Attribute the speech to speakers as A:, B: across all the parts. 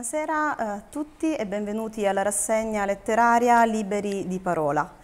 A: Buonasera eh, a tutti e benvenuti alla rassegna letteraria Liberi di Parola.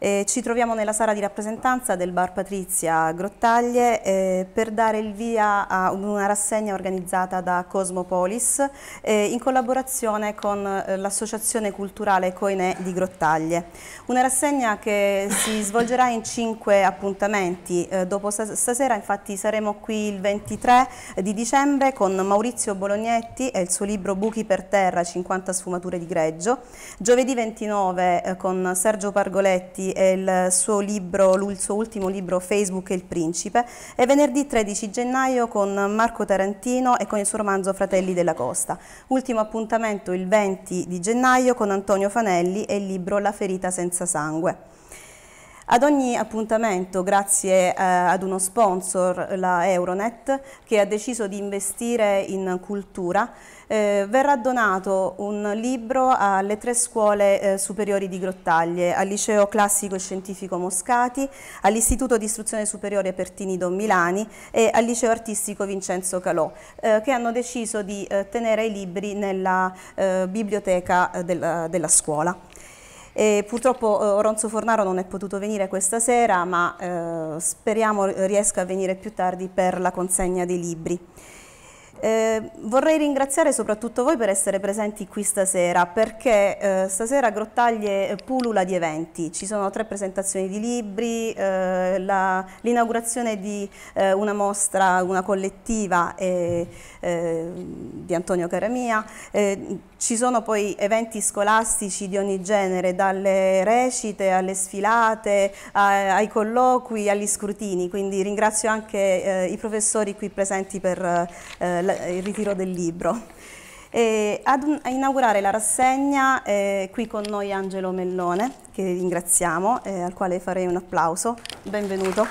A: Eh, ci troviamo nella sala di rappresentanza del Bar Patrizia Grottaglie eh, per dare il via a una rassegna organizzata da Cosmopolis eh, in collaborazione con eh, l'associazione culturale Coinè di Grottaglie. Una rassegna che si svolgerà in cinque appuntamenti. Eh, dopo stasera infatti saremo qui il 23 di dicembre con Maurizio Bolognetti e il suo libro Buchi per terra, 50 sfumature di greggio. Giovedì 29 eh, con Sergio Pargoletti e il suo, libro, il suo ultimo libro Facebook e il Principe e venerdì 13 gennaio con Marco Tarantino e con il suo romanzo Fratelli della Costa. Ultimo appuntamento il 20 di gennaio con Antonio Fanelli e il libro La ferita senza sangue. Ad ogni appuntamento, grazie eh, ad uno sponsor, la Euronet, che ha deciso di investire in cultura, eh, verrà donato un libro alle tre scuole eh, superiori di Grottaglie, al Liceo Classico e Scientifico Moscati, all'Istituto di Istruzione Superiore Pertini Don Milani e al Liceo Artistico Vincenzo Calò, eh, che hanno deciso di eh, tenere i libri nella eh, biblioteca della, della scuola. E purtroppo eh, Oronzo Fornaro non è potuto venire questa sera, ma eh, speriamo riesca a venire più tardi per la consegna dei libri. Eh, vorrei ringraziare soprattutto voi per essere presenti qui stasera perché eh, stasera Grottaglie pulula di eventi, ci sono tre presentazioni di libri, eh, l'inaugurazione di eh, una mostra, una collettiva eh, eh, di Antonio Caramia, ci sono poi eventi scolastici di ogni genere, dalle recite alle sfilate, ai colloqui, agli scrutini, quindi ringrazio anche eh, i professori qui presenti per eh, il ritiro del libro. E ad un, a inaugurare la rassegna eh, qui con noi Angelo Mellone, che ringraziamo, eh, al quale farei un applauso. Benvenuto.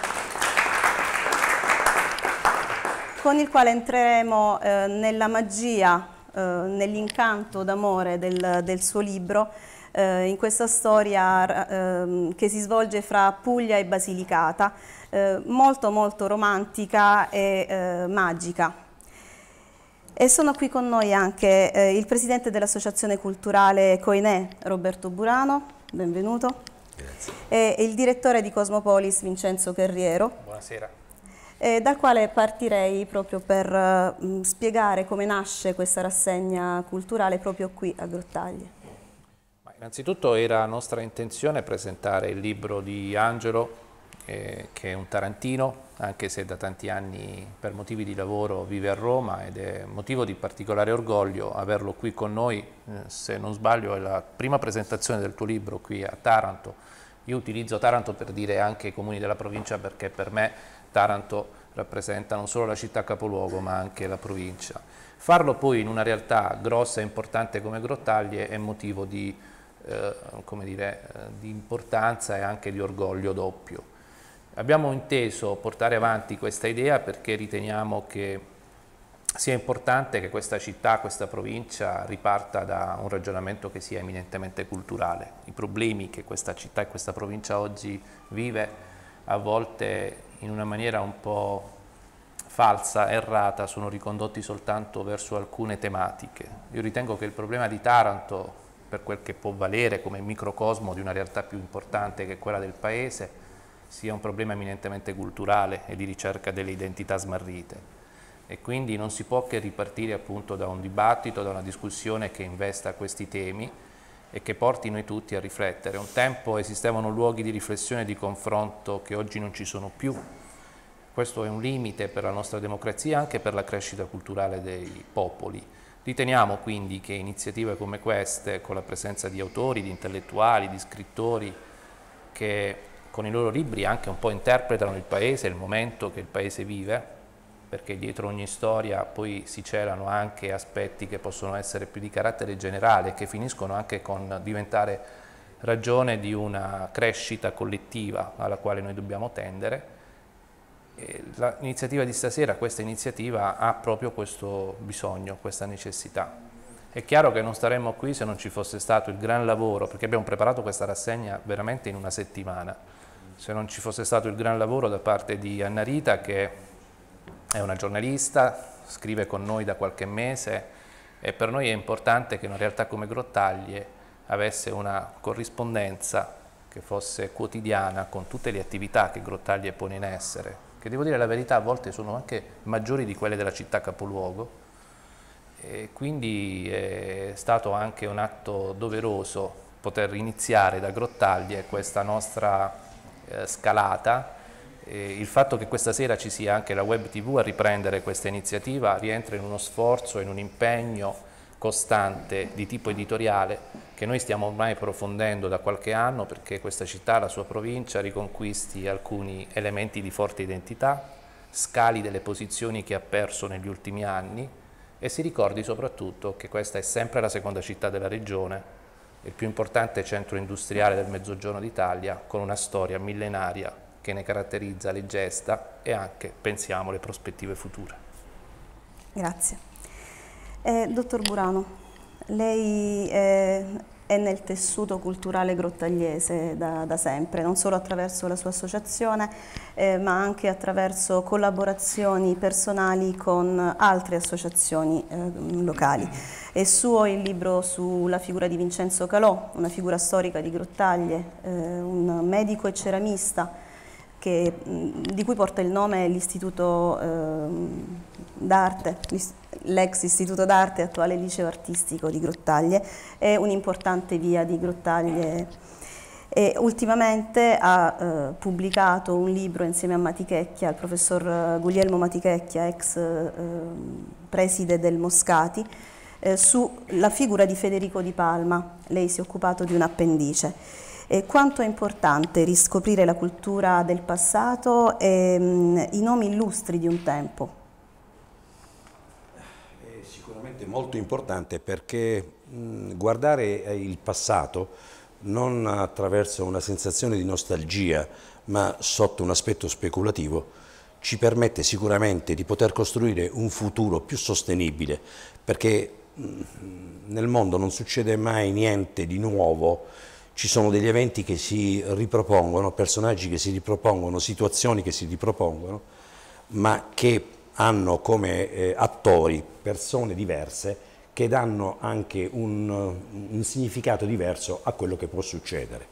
A: Con il quale entreremo eh, nella magia eh, nell'incanto d'amore del, del, suo libro, eh, in questa storia eh, che si svolge fra Puglia e Basilicata, molto molto romantica e magica. E sono qui con noi anche eh, il presidente dell'associazione culturale Coinè, Roberto Burano, benvenuto. Grazie. E il direttore di Cosmopolis, Vincenzo Guerriero. Buonasera eh, dal quale partirei proprio per mh, mm, spiegare come nasce questa rassegna culturale proprio qui a Grottaglie.
B: Innanzitutto era nostra intenzione presentare il libro di Angelo, eh, che è un tarantino, anche se da tanti anni per motivi di lavoro vive a Roma ed è motivo di particolare orgoglio averlo qui con noi, eh, se non sbaglio è la prima presentazione del tuo libro qui a Taranto. Io utilizzo Taranto per dire anche i comuni della provincia perché per me Taranto rappresenta non solo la città capoluogo ma anche la provincia. Farlo poi in una realtà grossa e importante come Grottaglie è motivo di, eh, dire, eh, di importanza e anche di orgoglio doppio. Abbiamo inteso portare avanti questa idea perché riteniamo che sia importante che questa città, questa provincia riparta da un ragionamento che sia eminentemente culturale. I problemi che questa città e questa provincia oggi vive a volte in una maniera un po' falsa, errata, sono ricondotti soltanto verso alcune tematiche. Io ritengo che il problema di Taranto, per quel che può valere come microcosmo di una realtà più importante che quella del Paese, sia un problema eminentemente culturale e di ricerca delle identità smarrite e quindi non si può che ripartire appunto da un dibattito, da una discussione che investa questi temi e che porti noi tutti a riflettere. Un tempo esistevano luoghi di riflessione e di confronto che oggi non ci sono più. Questo è un limite per la nostra democrazia e anche per la crescita culturale dei popoli. Riteniamo quindi che iniziative come queste, con la presenza di autori, di intellettuali, di scrittori, che con i loro libri anche un po' interpretano il paese, il momento che il paese vive, perché dietro ogni storia poi si celano anche aspetti che possono essere più di carattere generale, che finiscono anche con diventare ragione di una crescita collettiva alla quale noi dobbiamo tendere. L'iniziativa di stasera, questa iniziativa ha proprio questo bisogno, questa necessità. È chiaro che non staremmo qui se non ci fosse stato il gran lavoro, perché abbiamo preparato questa rassegna veramente in una settimana, se non ci fosse stato il gran lavoro da parte di Anna Rita che è una giornalista, scrive con noi da qualche mese e per noi è importante che una realtà come Grottaglie avesse una corrispondenza che fosse quotidiana con tutte le attività che Grottaglie pone in essere, che devo dire la verità a volte sono anche maggiori di quelle della città capoluogo, e quindi è stato anche un atto doveroso poter iniziare da Grottaglie questa nostra eh, scalata eh, il fatto che questa sera ci sia anche la web tv a riprendere questa iniziativa rientra in uno sforzo, in un impegno costante di tipo editoriale che noi stiamo ormai approfondendo da qualche anno perché questa città, la sua provincia, riconquisti alcuni elementi di forte identità, scali delle posizioni che ha perso negli ultimi anni e si ricordi soprattutto che questa è sempre la seconda città della regione, il più importante centro industriale del Mezzogiorno d'Italia con una storia millenaria che ne caratterizza le gesta e anche, pensiamo, le prospettive future.
A: Grazie. Eh, dottor Burano, lei è, eh, è, nel tessuto culturale grottagliese da, da, sempre, non solo attraverso la sua associazione, eh, ma anche attraverso collaborazioni personali con altre associazioni eh, locali. È suo il libro sulla figura di Vincenzo Calò, una figura storica di Grottaglie, eh, un medico e ceramista, che, di cui porta il nome l'Istituto eh, d'Arte, l'ex Istituto d'Arte, attuale Liceo Artistico di Grottaglie, è un'importante via di Grottaglie e ultimamente ha eh, pubblicato un libro insieme a Matichecchia, al professor eh, Guglielmo Matichecchia, ex eh, preside del Moscati, eh, sulla figura di Federico Di Palma. Lei si è occupato di un appendice. Eh, quanto è importante riscoprire la cultura del passato e mh, mm, i nomi illustri di un tempo?
C: È sicuramente molto importante perché mh, mm, guardare eh, il passato non attraverso una sensazione di nostalgia ma sotto un aspetto speculativo ci permette sicuramente di poter costruire un futuro più sostenibile perché mm, nel mondo non succede mai niente di nuovo ci sono degli eventi che si ripropongono, personaggi che si ripropongono, situazioni che si ripropongono, ma che hanno come eh, attori persone diverse che danno anche un, un, significato diverso a quello che può succedere.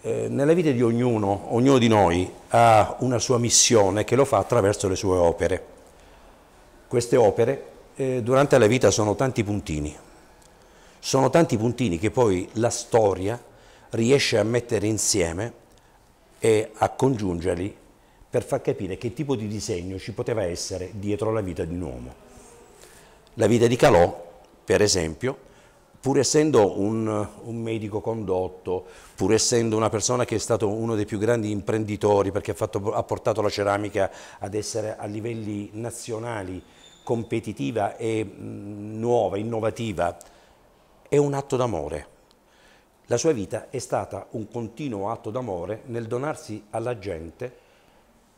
C: Eh, nella vita di ognuno, ognuno di noi ha una sua missione che lo fa attraverso le sue opere. Queste opere eh, durante la vita sono tanti puntini, sono tanti puntini che poi la storia riesce a mettere insieme e a congiungerli per far capire che tipo di disegno ci poteva essere dietro la vita di un uomo. La vita di Calò, per esempio, pur essendo un, un, medico condotto, pur essendo una persona che è stato uno dei più grandi imprenditori perché ha, fatto, ha portato la ceramica ad essere a livelli nazionali competitiva e mh, mm, nuova, innovativa, è un atto d'amore. La sua vita è stata un continuo atto d'amore nel donarsi alla gente,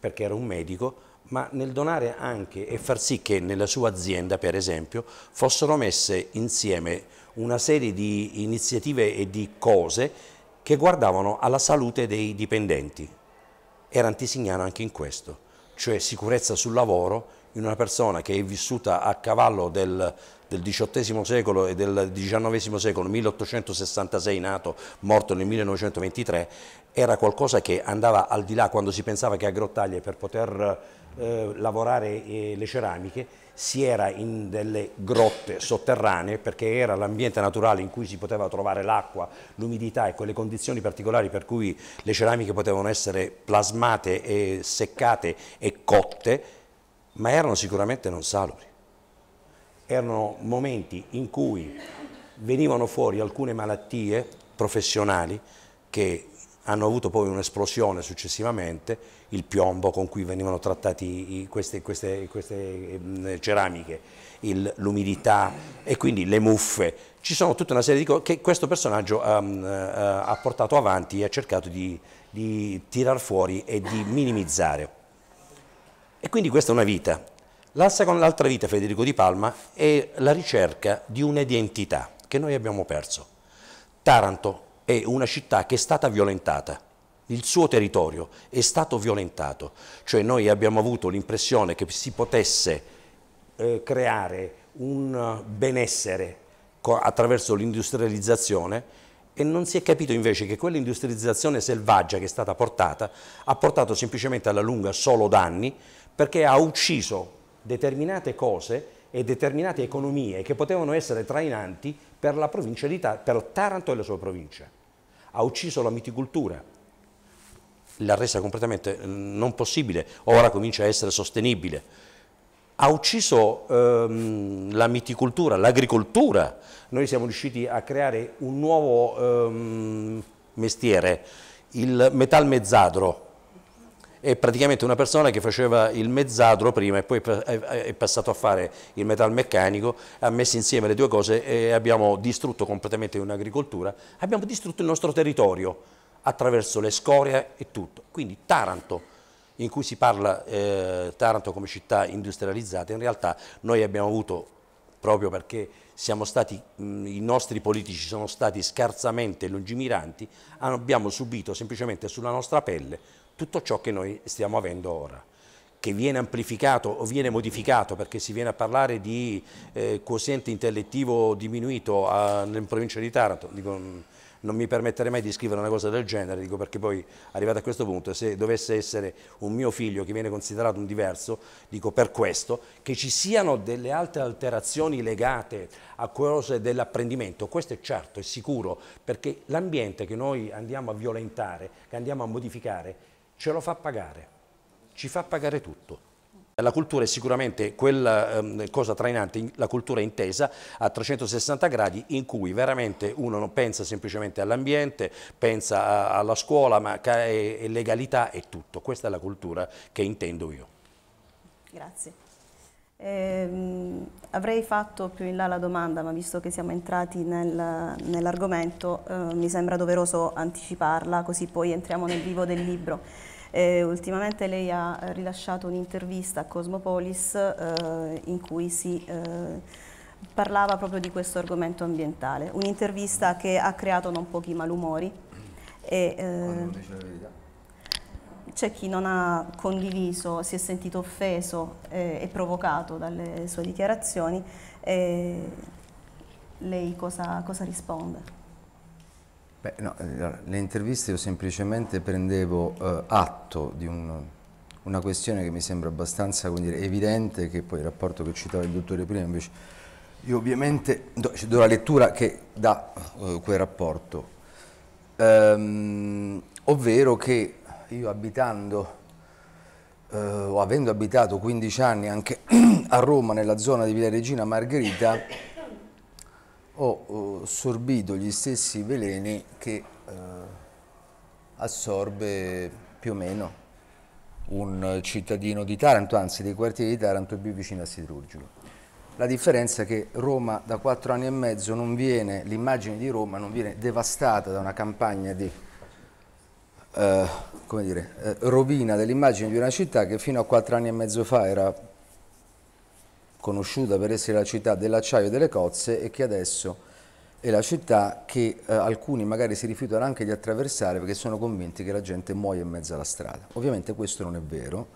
C: perché era un medico, ma nel donare anche e far sì che nella sua azienda, per esempio, fossero messe insieme una serie di iniziative e di cose che guardavano alla salute dei dipendenti. Era antisignano anche in questo, cioè sicurezza sul lavoro in una persona che è vissuta a cavallo del del XVIII secolo e del XIX secolo, 1866 nato, morto nel 1923, era qualcosa che andava al di là quando si pensava che a Grottaglie per poter eh, lavorare eh, le ceramiche si era in delle grotte sotterranee perché era l'ambiente naturale in cui si poteva trovare l'acqua, l'umidità e quelle condizioni particolari per cui le ceramiche potevano essere plasmate e seccate e cotte, ma erano sicuramente non salubri erano momenti in cui venivano fuori alcune malattie professionali che hanno avuto poi un'esplosione successivamente, il piombo con cui venivano trattati queste, queste, queste mm, ceramiche, l'umidità e quindi le muffe. Ci sono tutta una serie di cose che questo personaggio um, eh, ha portato avanti e ha cercato di, di tirar fuori e di minimizzare. E quindi questa è una vita la L'altra vita, Federico Di Palma, è la ricerca di un'identità che noi abbiamo perso. Taranto è una città che è stata violentata, il suo territorio è stato violentato, cioè noi abbiamo avuto l'impressione che si potesse eh, creare un benessere attraverso l'industrializzazione e non si è capito invece che quell'industrializzazione selvaggia che è stata portata ha portato semplicemente alla lunga solo danni perché ha ucciso determinate cose e determinate economie che potevano essere trainanti per, la provincia di Tar- per Taranto e la sua provincia. Ha ucciso la miticoltura, l'ha resa completamente mm, non possibile, ora comincia a essere sostenibile. Ha ucciso ehm, la miticoltura, l'agricoltura. Noi siamo riusciti a creare un nuovo ehm, mestiere, il metalmezzadro, è praticamente una persona che faceva il mezzadro prima e poi è passato a fare il metalmeccanico, ha messo insieme le due cose e abbiamo distrutto completamente un'agricoltura, abbiamo distrutto il nostro territorio attraverso le scorie e tutto. Quindi Taranto, in cui si parla eh, Taranto come città industrializzata, in realtà noi abbiamo avuto, proprio perché stati, mh, i nostri politici sono stati scarsamente lungimiranti, abbiamo subito semplicemente sulla nostra pelle tutto ciò che noi stiamo avendo ora che viene amplificato o viene modificato perché si viene a parlare di eh, quoziente intellettivo diminuito a, in provincia di Taranto, dico, mm, non mi permetterei mai di scrivere una cosa del genere, dico perché poi arrivato a questo punto se dovesse essere un mio figlio che viene considerato un diverso, dico per questo, che ci siano delle altre alterazioni legate a cose dell'apprendimento, questo è certo, è sicuro, perché l'ambiente che noi andiamo a violentare, che andiamo a modificare, ce lo fa pagare, ci fa pagare tutto. La cultura è sicuramente quella um, cosa trainante, la cultura intesa a 360 gradi in cui veramente uno non pensa semplicemente all'ambiente, pensa a, alla scuola, ma è, è legalità e tutto. Questa è la cultura che intendo io.
A: Grazie. Eh, avrei fatto più in là la domanda, ma visto che siamo entrati nel, nell'argomento, eh, mi sembra doveroso anticiparla, così poi entriamo nel vivo del libro. Eh, ultimamente lei ha rilasciato un'intervista a Cosmopolis eh, in cui si eh, parlava proprio di questo argomento ambientale, un'intervista che ha creato non pochi malumori. E, eh, c'è chi non ha condiviso, si è sentito offeso eh, e provocato dalle sue dichiarazioni. lei cosa, cosa risponde?
D: Beh, no, eh, le interviste io semplicemente prendevo eh, atto di un, una questione che mi sembra abbastanza dire, evidente, che poi il rapporto che citava il dottore prima invece, io ovviamente do, cioè, do la lettura che dà eh, quel rapporto, ehm, ovvero che io abitando eh, o avendo abitato 15 anni anche a Roma nella zona di Villa Regina Margherita, ho eh, sorbito gli stessi veleni che eh, assorbe più o meno un cittadino di Taranto, anzi dei quartieri di Taranto più vicino a Siderurgico. La differenza è che Roma da quattro anni e mezzo non viene, l'immagine di Roma non viene devastata da una campagna di eh, dire, eh, rovina dell'immagine di una città che fino a quattro anni e mezzo fa era conosciuta per essere la città dell'acciaio e delle cozze e che adesso è la città che eh, alcuni magari si rifiutano anche di attraversare perché sono convinti che la gente muoia in mezzo alla strada. Ovviamente questo non è vero,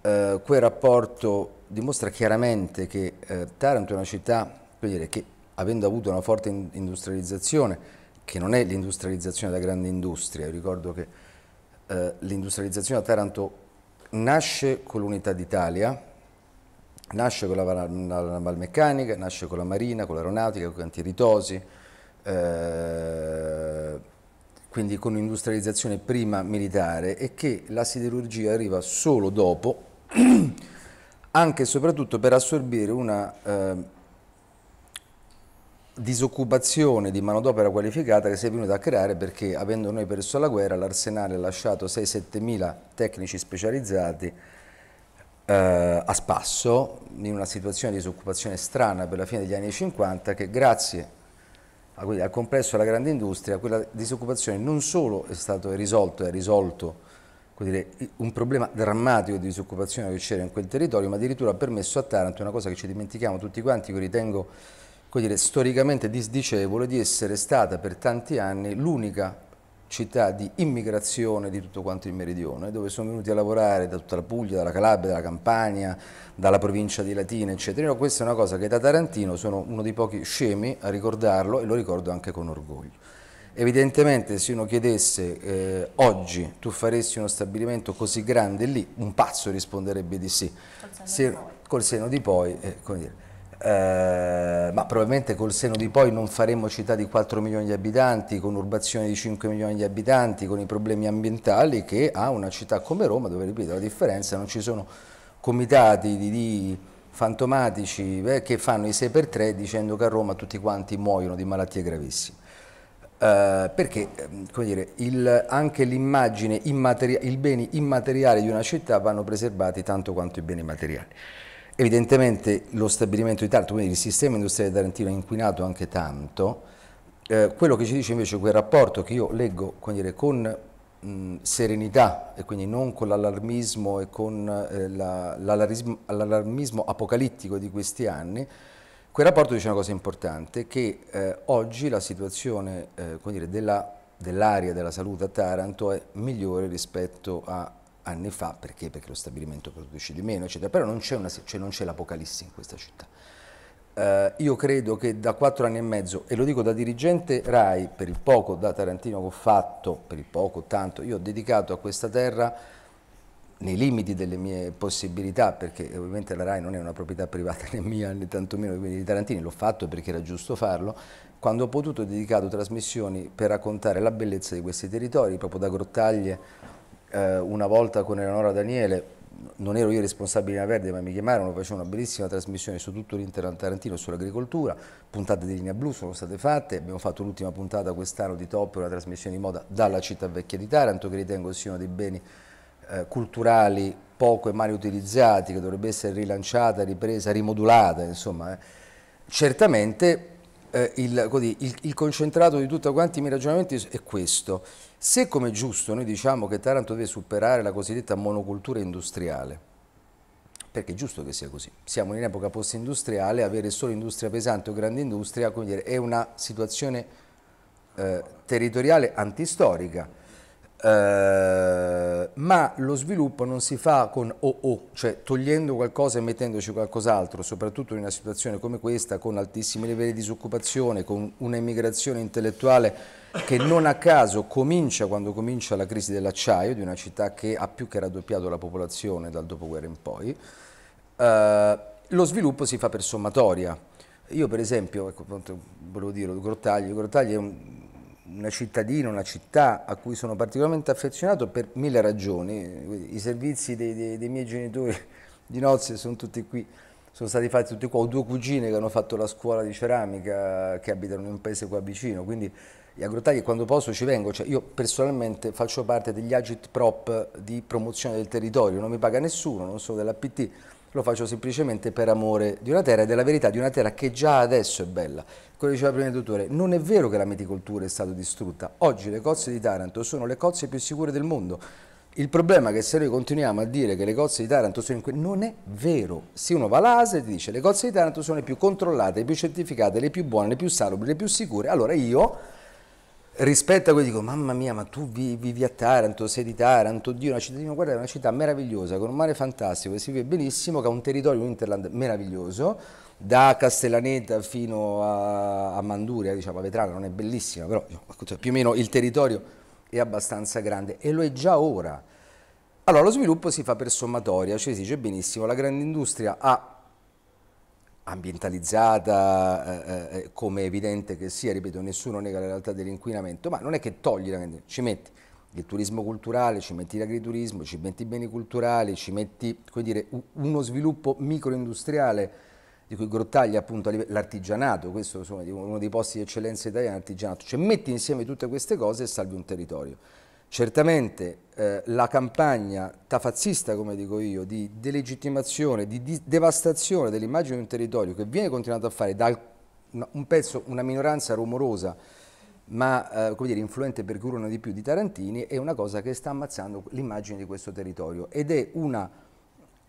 D: eh, quel rapporto dimostra chiaramente che eh, Taranto è una città dire, che avendo avuto una forte industrializzazione, che non è l'industrializzazione della grande industria, Io ricordo che eh, l'industrializzazione a Taranto nasce con l'unità d'Italia, Nasce con la, valmeccanica, nasce con la marina, con l'aeronautica, con i cantieri tosi, eh, quindi con l'industrializzazione prima militare e che la siderurgia arriva solo dopo, anche e soprattutto per assorbire una eh, disoccupazione di manodopera qualificata che si è venuta a creare perché avendo noi perso la guerra l'arsenale ha lasciato 6-7 mila tecnici specializzati eh, a spasso in una situazione di disoccupazione strana per la fine degli anni 50 che grazie a, al complesso della grande industria quella disoccupazione non solo è stato risolto, è risolto dire, un problema drammatico di disoccupazione che c'era in quel territorio ma addirittura ha permesso a Taranto una cosa che ci dimentichiamo tutti quanti, che ritengo dire, storicamente disdicevole di essere stata per tanti anni l'unica città di immigrazione di tutto quanto il meridione, dove sono venuti a lavorare da tutta la Puglia, dalla Calabria, dalla Campania, dalla provincia di Latina, eccetera. No, questa è una cosa che da Tarantino sono uno dei pochi scemi a ricordarlo e lo ricordo anche con orgoglio. Evidentemente se uno chiedesse eh, oggi tu faresti uno stabilimento così grande lì, un pazzo risponderebbe di sì. Col seno, se, di poi. Col senno di poi eh, come dire. Eh, ma probabilmente col seno di poi non faremo città di 4 milioni di abitanti, con urbazione di 5 milioni di abitanti, con i problemi ambientali che ha una città come Roma, dove ripeto la differenza, non ci sono comitati di, di fantomatici eh, che fanno i 6x3 dicendo che a Roma tutti quanti muoiono di malattie gravissime. Eh, perché ehm, dire, il, anche l'immagine, i beni immateriali di una città vanno preservati tanto quanto i beni materiali. Evidentemente lo stabilimento di Taranto, quindi il sistema industriale tarantino ha inquinato anche tanto, eh, quello che ci dice invece quel rapporto che io leggo dire, con mh, serenità e quindi non con l'allarmismo e con eh, l'allarmismo apocalittico di questi anni, quel rapporto dice una cosa importante, che eh, oggi la situazione eh, dell'area dell della salute a Taranto è migliore rispetto a anni fa, perché? Perché lo stabilimento produce di meno, eccetera, però non c'è, una, cioè non c'è l'apocalissi in questa città. Uh, io credo che da quattro anni e mezzo, e lo dico da dirigente RAI, per il poco da Tarantino che ho fatto, per il poco tanto, io ho dedicato a questa terra, nei limiti delle mie possibilità, perché ovviamente la RAI non è una proprietà privata né mia né tantomeno di Tarantini, l'ho fatto perché era giusto farlo, quando ho potuto ho dedicato trasmissioni per raccontare la bellezza di questi territori, proprio da grottaglie eh, una volta con Eleonora Daniele, non ero io responsabile della Verde, ma mi chiamarono, facevano una bellissima trasmissione su tutto l'intero Tarantino sull'agricoltura, puntate di linea blu sono state fatte, abbiamo fatto l'ultima puntata quest'anno di Top, una trasmissione di moda dalla città vecchia di Taranto, che ritengo sia uno dei beni eh, culturali poco e mai utilizzati, che dovrebbe essere rilanciata, ripresa, rimodulata, insomma. Eh. Certamente eh, il, il, il concentrato di tutti quanti i miei ragionamenti è questo. Se come giusto noi diciamo che Taranto deve superare la cosiddetta monocultura industriale, perché è giusto che sia così, siamo in epoca post-industriale, avere solo industria pesante o grande industria dire, è una situazione eh, territoriale antistorica, eh, ma lo sviluppo non si fa con o OO, cioè togliendo qualcosa e mettendoci qualcos'altro, soprattutto in una situazione come questa, con altissimi livelli di disoccupazione, con un'emigrazione intellettuale che non a caso comincia quando comincia la crisi dell'acciaio di una città che ha più che raddoppiato la popolazione dal dopoguerra in poi, eh, lo sviluppo si fa per sommatoria. Io per esempio, ecco, volevo dire, Grottaglie, Grottaglie è un, una cittadina, una città a cui sono particolarmente affezionato per mille ragioni, i servizi dei, dei, dei miei genitori di nozze sono tutti qui sono stati fatti tutti qua, ho due cugine che hanno fatto la scuola di ceramica che abitano in un paese qua vicino, quindi gli agrotagli quando posso ci vengo, cioè, io personalmente faccio parte degli agit prop di promozione del territorio, non mi paga nessuno, non sono dell'APT, lo faccio semplicemente per amore di una terra e della verità di una terra che già adesso è bella. Come diceva prima il dottore, non è vero che la meticoltura è stata distrutta, oggi le cozze di Taranto sono le cozze più sicure del mondo, il problema è che se noi continuiamo a dire che le cozze di Taranto sono in quel... non è vero. Se uno va all'ASE e ti dice le cozze di Taranto sono le più controllate, le più certificate, le più buone, le più salubri, le più sicure, allora io rispetto a quelli dico mamma mia ma tu vivi a Taranto, sei di Taranto, Dio, una cittadina, guarda è una città meravigliosa, con un mare fantastico, che si vive benissimo, che ha un territorio, un interland meraviglioso, da Castellaneta fino a, a Manduria, diciamo a Vetrana, non è bellissima, però più o meno il territorio è abbastanza grande e lo è già ora. Allora, lo sviluppo si fa per sommatoria, cioè si dice benissimo, la grande industria ha ambientalizzata, eh, eh, eh, come è evidente che sia, ripeto, nessuno nega la realtà dell'inquinamento, ma non è che togli, la, grande ci metti il turismo culturale, ci metti l'agriturismo, ci metti i beni culturali, ci metti come dire, uno sviluppo microindustriale di cui Grottaglia appunto l'artigianato, questo insomma, è uno dei posti di eccellenza italiana, l'artigianato, cioè metti insieme tutte queste cose e salvi un territorio. Certamente eh, la campagna tafazzista, come dico io, di delegittimazione, di, di devastazione dell'immagine di un territorio che viene continuato a fare da un pezzo, una minoranza rumorosa, ma eh, come dire, influente per cui uno di più di Tarantini, è una cosa che sta ammazzando l'immagine di questo territorio ed è una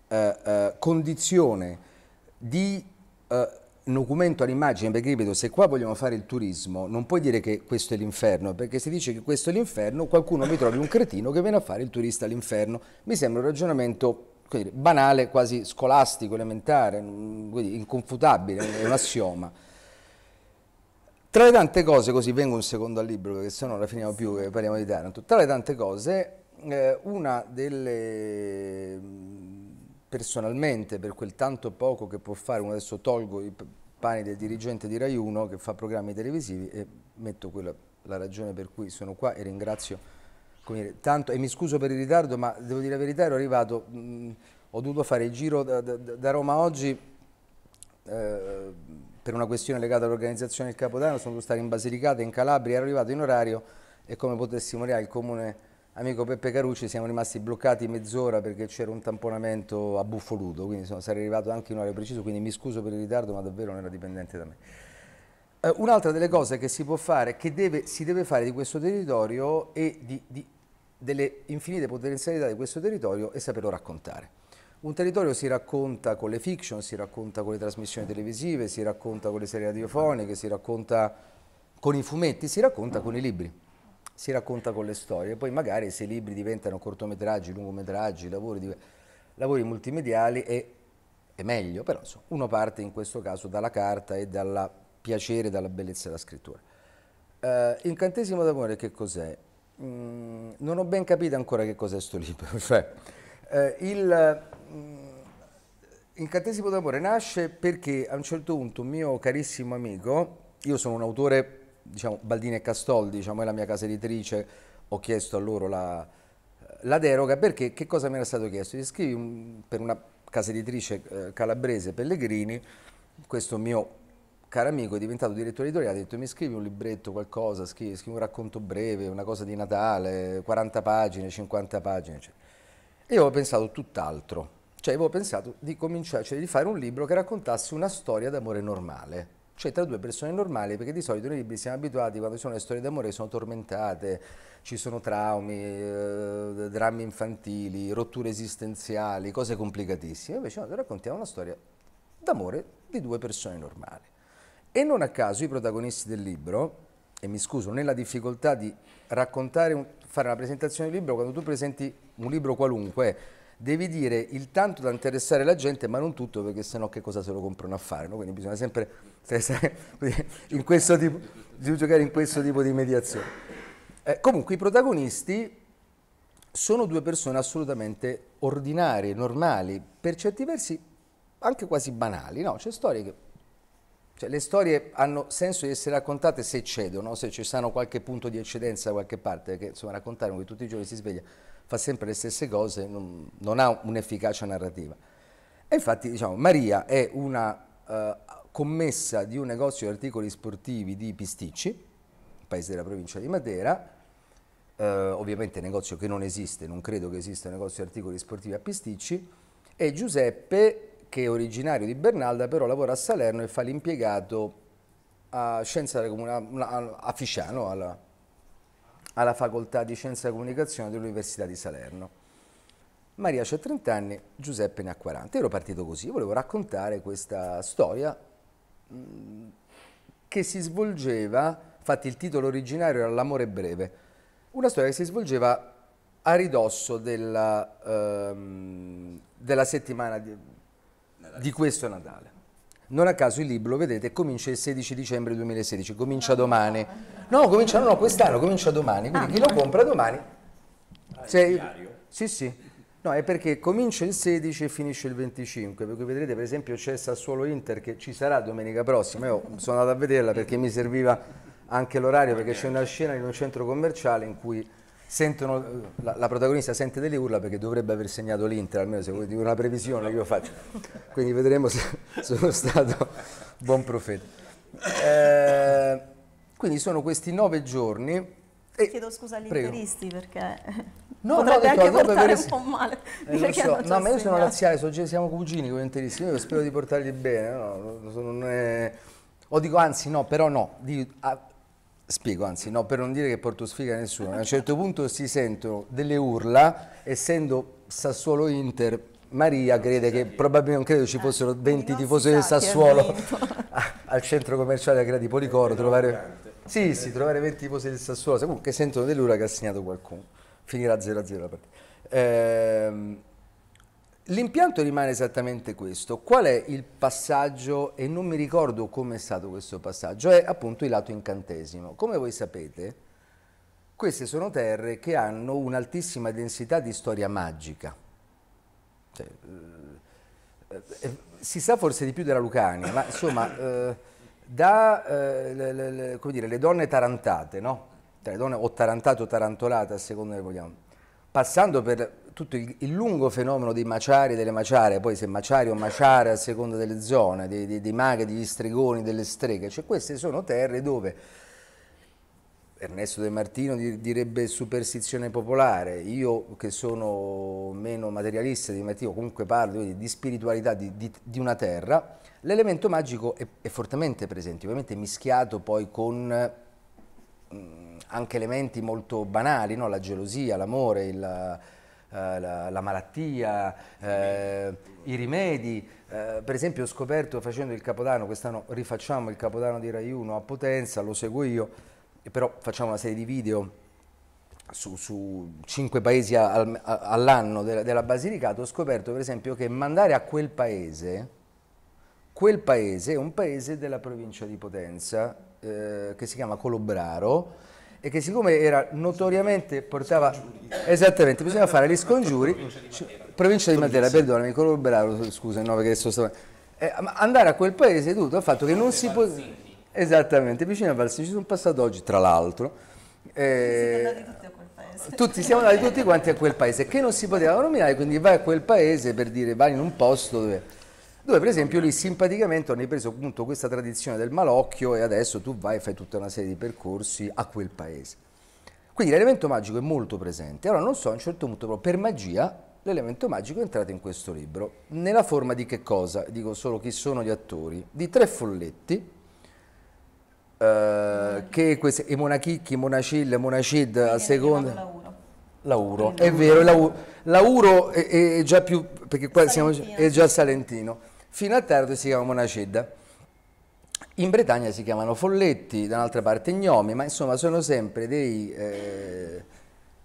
D: eh, eh condizione di eh, documento all'immagine, perché ripeto, se qua vogliamo fare il turismo, non puoi dire che questo è l'inferno, perché se dice che questo è l'inferno, qualcuno mi trovi un cretino che viene a fare il turista all'inferno. Mi sembra un ragionamento dire, banale, quasi scolastico, elementare, mm, inconfutabile, è un assioma. Tra le tante cose, così vengo un secondo al libro, perché se no non la finiamo più, e parliamo di Taranto, tra le tante cose, eh, una delle personalmente per quel tanto poco che può fare, adesso tolgo i pani del dirigente di Rai 1 che fa programmi televisivi e metto quella, la ragione per cui sono qua e ringrazio dire, tanto e mi scuso per il ritardo ma devo dire la verità ero arrivato, mh, ho dovuto fare il giro da, da, da Roma oggi eh, per una questione legata all'organizzazione del Capodanno, sono dovuto stare in Basilicata, in Calabria, ero arrivato in orario e come potessi testimoniare il comune amico Peppe Carucci siamo rimasti bloccati mezz'ora perché c'era un tamponamento abbuffoluto, quindi sono, sarei arrivato anche in orario preciso, quindi mi scuso per il ritardo, ma davvero non era dipendente da me. Eh, un'altra delle cose che si può fare, che deve, si deve fare di questo territorio e di, di, delle infinite potenzialità di questo territorio è saperlo raccontare. Un territorio si racconta con le fiction, si racconta con le trasmissioni televisive, si racconta con le serie radiofoniche, si racconta con i fumetti, si racconta con i libri si racconta con le storie. Poi magari se i libri diventano cortometraggi, lungometraggi, lavori, lavori multimediali è, è, meglio, però insomma, uno parte in questo caso dalla carta e dal piacere, dalla bellezza della scrittura. Uh, incantesimo d'amore che cos'è? Mm, non ho ben capito ancora che cos'è sto libro. cioè, eh, il, mm, Incantesimo d'amore nasce perché a un certo punto un mio carissimo amico, io sono un autore diciamo, Baldini e Castoldi, diciamo, è la mia casa editrice, ho chiesto a loro la, la deroga perché che cosa mi era stato chiesto? Di scrivi un, per una casa editrice eh, calabrese Pellegrini, questo mio caro amico è diventato direttore editoriale, ha detto mi scrivi un libretto, qualcosa, scrivi, scrivi un racconto breve, una cosa di Natale, 40 pagine, 50 pagine, eccetera. E io avevo pensato tutt'altro, cioè avevo pensato di cominciare, cioè di fare un libro che raccontasse una storia d'amore normale, cioè tra due persone normali, perché di solito nei libri siamo abituati quando ci sono le storie d'amore sono tormentate, ci sono traumi, eh, drammi infantili, rotture esistenziali, cose complicatissime, invece noi raccontiamo una storia d'amore di due persone normali. E non a caso i protagonisti del libro, e mi scuso, nella difficoltà di raccontare, fare una presentazione di libro, quando tu presenti un libro qualunque, devi dire il tanto da interessare la gente, ma non tutto, perché sennò che cosa se lo comprano a fare? No? Quindi bisogna sempre in tipo, giocare in questo tipo di mediazione. Eh, comunque i protagonisti sono due persone assolutamente ordinarie, normali, per certi versi anche quasi banali, no? C'è storie che cioè, le storie hanno senso di essere raccontate se cedono, se ci sono qualche punto di eccedenza da qualche parte, perché insomma raccontare uno che tutti i giorni si sveglia fa sempre le stesse cose, non, non ha un'efficacia narrativa. E infatti, diciamo, Maria è una eh, commessa di un negozio di articoli sportivi di Pisticci, paese della provincia di Matera, eh, ovviamente negozio che non esiste, non credo che esista un negozio di articoli sportivi a Pisticci, e Giuseppe, che è originario di Bernalda, però lavora a Salerno e fa l'impiegato a, Scienza della Comune, a, a Fisciano, alla alla Facoltà di Scienza e Comunicazione dell'Università di Salerno. Maria c'ha 30 anni, Giuseppe ne ha 40. Io ero partito così, volevo raccontare questa storia mm, che si svolgeva, infatti il titolo originario era L'amore breve, una storia che si svolgeva a ridosso della, ehm, della settimana di, di questo Natale. Non a caso il libro, vedete, comincia il 16 dicembre 2016, comincia domani. No, comincia, no, quest'anno comincia domani, quindi ah. chi lo compra domani... Ah, Se, sì, sì. No, è perché comincia il 16 e finisce il 25, perché vedrete per esempio c'è Sassuolo Inter che ci sarà domenica prossima, io sono andato a vederla perché mi serviva anche l'orario, perché c'è una scena in un centro commerciale in cui sentono, la, la, protagonista sente delle urla perché dovrebbe aver segnato l'Inter, almeno se vuoi dire una previsione che io faccio. Quindi vedremo se sono stato buon profeta.
E: Eh,
D: quindi sono questi nove giorni. E Chiedo scusa agli
A: interisti perché... No, Potrebbe no, detto, anche portare per... un po' male. Eh, so. No, ma io sono laziale,
D: so, siamo cugini come interisti, io spero di portargli bene. No, non è... O dico anzi no, però no, di, a, Spiego, anzi, no, per non dire che porto sfiga a nessuno. A un certo, certo punto si sentono delle urla, essendo Sassuolo Inter, Maria crede che probabilmente non credo ci eh, fossero 20 tifosi del Sassuolo al centro commerciale a di Policoro. Trovare, sì, sì, trovare 20 tifosi del Sassuolo. Comunque sentono delle urla che ha segnato qualcuno. Finirà 0-0 la partita. Ehm, L'impianto rimane esattamente questo. Qual è il passaggio, e non mi ricordo come è stato questo passaggio, è appunto il lato incantesimo. Come voi sapete, queste sono terre che hanno un'altissima densità di storia magica. Cioè, eh, eh, eh si sa forse di più della Lucania, ma insomma, eh, da eh, le, le, le, dire, le, donne tarantate, no? Tra le donne o tarantate o tarantolate, a seconda che vogliamo, passando per tutto il, il, lungo fenomeno dei maciari e delle maciare, poi se maciari o maciare a seconda delle zone, dei, dei, dei maghi, degli stregoni, delle streghe, cioè queste sono terre dove Ernesto De Martino direbbe superstizione popolare, io che sono meno materialista di Matteo, comunque parlo di, di spiritualità di, di, di, una terra, l'elemento magico è, è, fortemente presente, ovviamente mischiato poi con... Mh, mm, anche elementi molto banali, no? la gelosia, l'amore, il... Eh, la, la, malattia, uh, i rimedi. Uh, per esempio ho scoperto facendo il Capodanno, quest'anno rifacciamo il Capodanno di Rai 1 a Potenza, lo seguo io, però facciamo una serie di video su, su cinque paesi al, all'anno della, della, Basilicata, ho scoperto per esempio che mandare a quel paese, quel paese è un paese della provincia di Potenza, eh, che si chiama Colobraro, e che siccome era notoriamente portava scongiuri. esattamente bisogna fare gli scongiuri provincia di Matera perdonami corroborarlo scusa no perché sto stav... eh, andare a quel paese è dovuto al fatto che non si può esattamente vicino a Valsini ci sono passato oggi tra l'altro eh, tutti, siamo andati tutti quanti a quel paese che non si poteva nominare, quindi vai a quel paese per dire vai in un posto dove dove per esempio lì simpaticamente hanno ripreso appunto questa tradizione del malocchio e adesso tu vai e fai tutta una serie di percorsi a quel paese. Quindi l'elemento magico è molto presente. Allora non so, a un certo punto però per magia l'elemento magico è entrato in questo libro. Nella forma di che cosa? Dico solo chi sono gli attori. Di tre folletti, eh, che queste, i monachicchi, i monacille, monacid, a seconda... Lauro, è vero, Lauro, Lauro è, è, già più, perché qua siamo, è già salentino fino a tardo si chiama monacedda. In Bretagna si chiamano folletti, da un'altra parte gnomi, ma insomma sono sempre dei eh,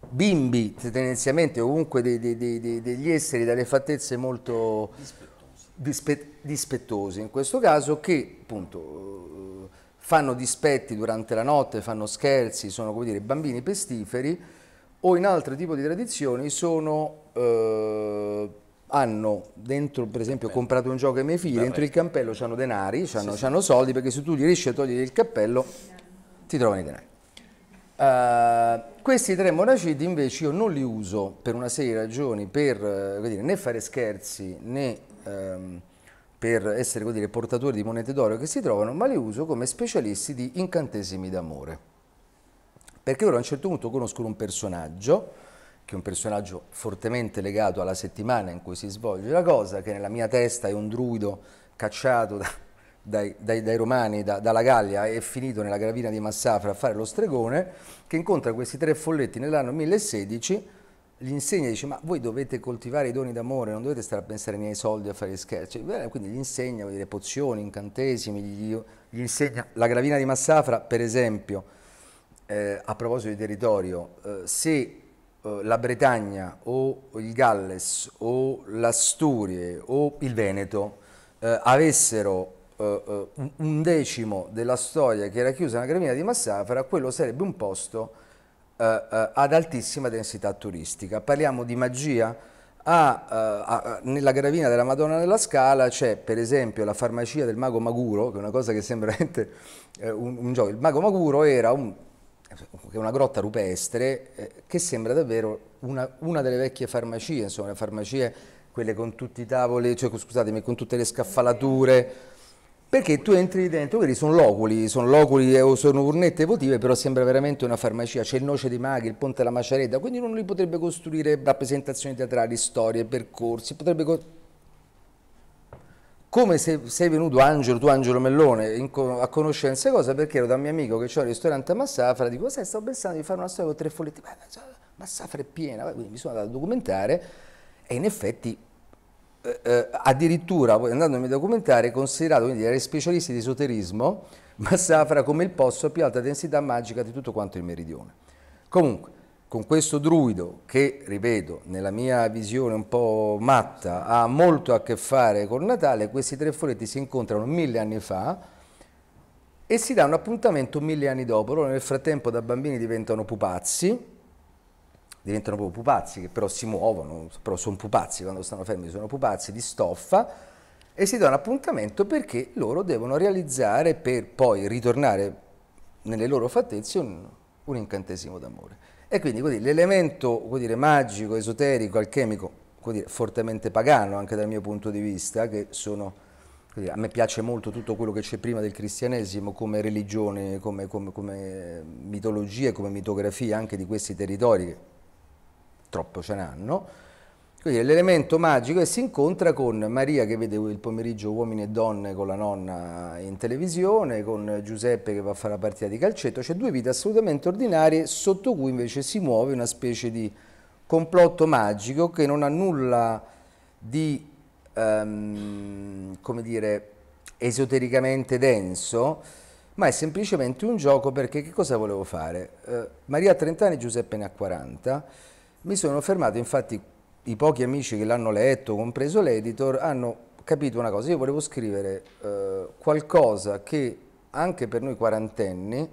D: bimbi tendenzialmente o comunque dei, dei, dei, degli esseri dalle fattezze molto dispettosi, dispettosi in questo caso che appunto fanno dispetti durante la notte, fanno scherzi, sono come dire bambini pestiferi o in altro tipo di tradizioni sono eh, hanno dentro, per esempio, Vabbè. comprato un gioco ai miei figli, Vabbè. dentro il cappello hanno denari, hanno, sì, sì. soldi, perché se tu gli riesci a togliere il cappello ti trovano i denari. Uh, questi tre monacidi invece io non li uso per una serie di ragioni, per eh, dire, né fare scherzi né ehm, per essere dire, portatori di monete d'oro che si trovano, ma li uso come specialisti di incantesimi d'amore. Perché loro a un certo punto conoscono un personaggio, che è un personaggio fortemente legato alla settimana in cui si svolge la cosa, che nella mia testa è un druido cacciato da, dai, dai, dai, romani, da, dalla Gallia e finito nella gravina di Massafra a fare lo stregone, che incontra questi tre folletti nell'anno 1016, gli insegna dice ma voi dovete coltivare i doni d'amore, non dovete stare a pensare ai miei soldi a fare gli scherzi, quindi gli insegna dire, pozioni, incantesimi, gli, gli, insegna la gravina di Massafra per esempio, eh, a proposito di territorio, eh, se eh, la Bretagna o il Galles o l'Asturie o il Veneto eh, avessero eh, eh un decimo della storia che era chiusa nella gravina di Massafra, quello sarebbe un posto eh, eh, ad altissima densità turistica. Parliamo di magia. Ah, ah, nella gravina della Madonna della Scala c'è per esempio la farmacia del mago Maguro, che è una cosa che sembra veramente un, un gioco. Il mago Maguro era un che è una grotta rupestre eh, che sembra davvero una, una, delle vecchie farmacie, insomma, le farmacie, quelle con tutti i tavoli, cioè, scusatemi, con tutte le scaffalature, perché tu entri dentro, vedi, sono loculi, sono loculi eh, o sono urnette votive, però sembra veramente una farmacia, c'è il Noce di Maghi, il Ponte della Maceretta, quindi uno li potrebbe costruire rappresentazioni teatrali, storie, percorsi, potrebbe costruire come se sei venuto Angelo, tu Angelo Mellone, in, a conoscenza cosa, perché ero da mio amico che c'è un ristorante a Massafra, dico, sai, sto pensando di fare una storia con tre folletti, ma cioè, Massafra è piena, quindi mi sono andato a documentare e in effetti eh, eh addirittura, poi andandomi a documentare, considerato, quindi ero specialista di esoterismo, Massafra come il posto a più alta densità magica di tutto quanto il meridione. Comunque, con questo druido che, ripeto, nella mia visione un po' matta, ha molto a che fare con Natale, questi tre foretti si incontrano mille anni fa e si danno appuntamento mille anni dopo. Loro nel frattempo da bambini diventano pupazzi, diventano proprio pupazzi che però si muovono, però sono pupazzi, quando stanno fermi sono pupazzi di stoffa e si danno appuntamento perché loro devono realizzare per poi ritornare nelle loro fattezze un, un incantesimo d'amore. E quindi l'elemento magico, esoterico, alchemico, dire, fortemente pagano anche dal mio punto di vista, che sono, dire, a me piace molto tutto quello che c'è prima del cristianesimo come religione, come, come, come mitologie, come mitografia anche di questi territori, che troppo ce n'hanno, l'elemento magico è si incontra con Maria che vede il pomeriggio uomini e donne con la nonna in televisione, con Giuseppe che va a fare la partita di calcetto, cioè due vite assolutamente ordinarie sotto cui invece si muove una specie di complotto magico che non ha nulla di, um, come dire, esotericamente denso, ma è semplicemente un gioco perché che cosa volevo fare? Uh, Maria ha 30 anni, Giuseppe ne ha 40, mi sono fermato infatti i pochi amici che l'hanno letto, compreso l'editor, hanno capito una cosa. Io volevo scrivere eh, qualcosa che anche per noi quarantenni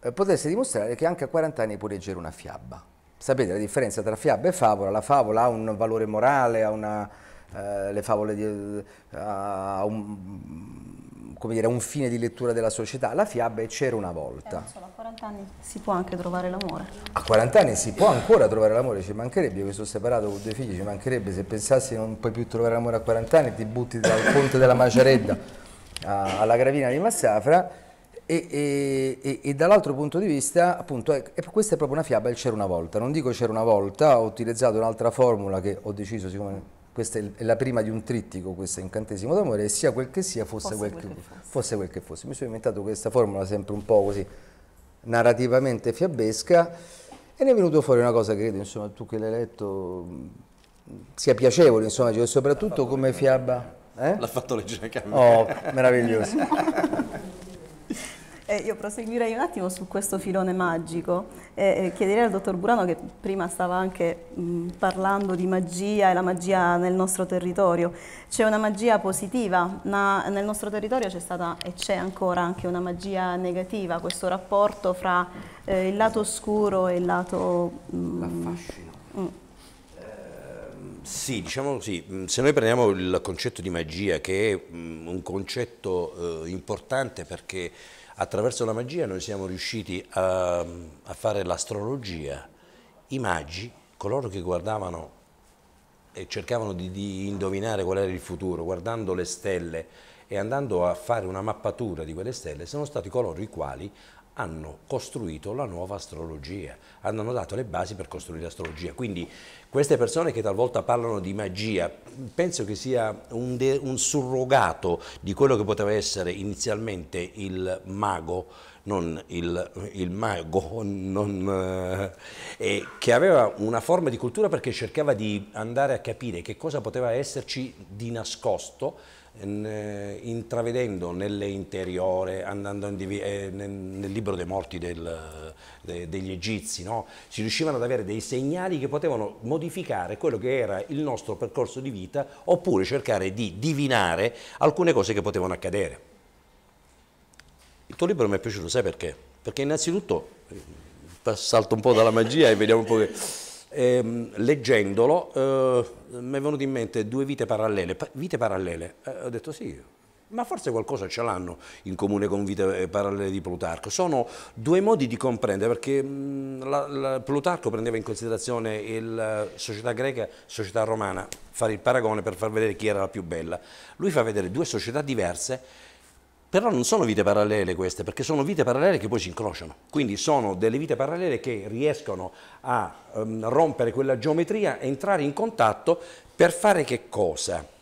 D: eh, potesse dimostrare che anche a 40 anni può leggere una fiaba. Sapete la differenza tra fiaba e favola? La favola ha un valore morale, ha una, eh, le favole di, eh, ha un, come dire, un fine di lettura della società. La fiaba è c'era una volta. Eh, solo a
A: 40 anni si può anche trovare l'amore.
D: A 40 anni si può ancora trovare l'amore, ci mancherebbe, io che sono separato con due figli, ci mancherebbe se pensassi non puoi più trovare l'amore a 40 anni, ti butti dal ponte della Maceredda alla gravina di Massafra. E, e, e, e dall'altro punto di vista, appunto, è, è, questa è proprio una fiaba, il c'era una volta. Non dico c'era una volta, ho utilizzato un'altra formula che ho deciso, siccome questa è la prima di un trittico, questo incantesimo d'amore, e sia quel che sia fosse, fosse quel, quel che, che fosse. fosse quel che fosse. Mi sono inventato questa formula sempre un po' così narrativamente fiabesca e ne è venuto fuori una cosa che credo, insomma, tu che l'hai letto sia piacevole, insomma, cioè, soprattutto come fiaba.
C: Eh? L'ha fatto leggere anche a me. Oh, meraviglioso.
A: Eh, io proseguirei un attimo su questo filone magico e eh, eh, chiederei al dottor Burano che prima stava anche mh, parlando di magia e la magia nel nostro territorio. C'è una magia positiva, ma nel nostro territorio c'è stata e c'è ancora anche una magia negativa, questo rapporto fra eh, il lato oscuro e il lato... Mh, L'affascino. Mh. Mm. Ehm,
C: sì, diciamo così, mm, se noi prendiamo il concetto di magia, che è mm, un concetto eh, importante perché Attraverso la magia noi siamo riusciti a, a fare l'astrologia. I magi, coloro che guardavano e cercavano di, di, indovinare qual era il futuro, guardando le stelle e andando a fare una mappatura di quelle stelle, sono stati coloro i quali hanno costruito la nuova astrologia, hanno dato le basi per costruire l'astrologia. Quindi queste persone che talvolta parlano di magia, penso che sia un, de, un surrogato di quello che poteva essere inizialmente il mago, non il, il mago, non, eh, che aveva una forma di cultura perché cercava di andare a capire che cosa poteva esserci di nascosto eh, eh, intravedendo nell'interiore, andando eh, nel libro dei morti del, de, degli egizi, no? si riuscivano ad avere dei segnali che potevano modificare quello che era il nostro percorso di vita oppure cercare di divinare alcune cose che potevano accadere. Il tuo libro mi è piaciuto, sai perché? Perché innanzitutto eh, salto un po' dalla magia e vediamo un po' che e, ehm, leggendolo eh, mi è venuto in mente due vite parallele. Pa vite parallele? Eh, ho detto sì, ma forse qualcosa ce l'hanno in comune con vite eh, parallele di Plutarco. Sono due modi di comprendere, perché mh, mm, la, la, Plutarco prendeva in considerazione la eh, società greca e società romana, fare il paragone per far vedere chi era la più bella. Lui fa vedere due società diverse però non sono vite parallele queste, perché sono vite parallele che poi si incrociano. Quindi sono delle vite parallele che riescono a um, rompere quella geometria, entrare in contatto per fare che cosa?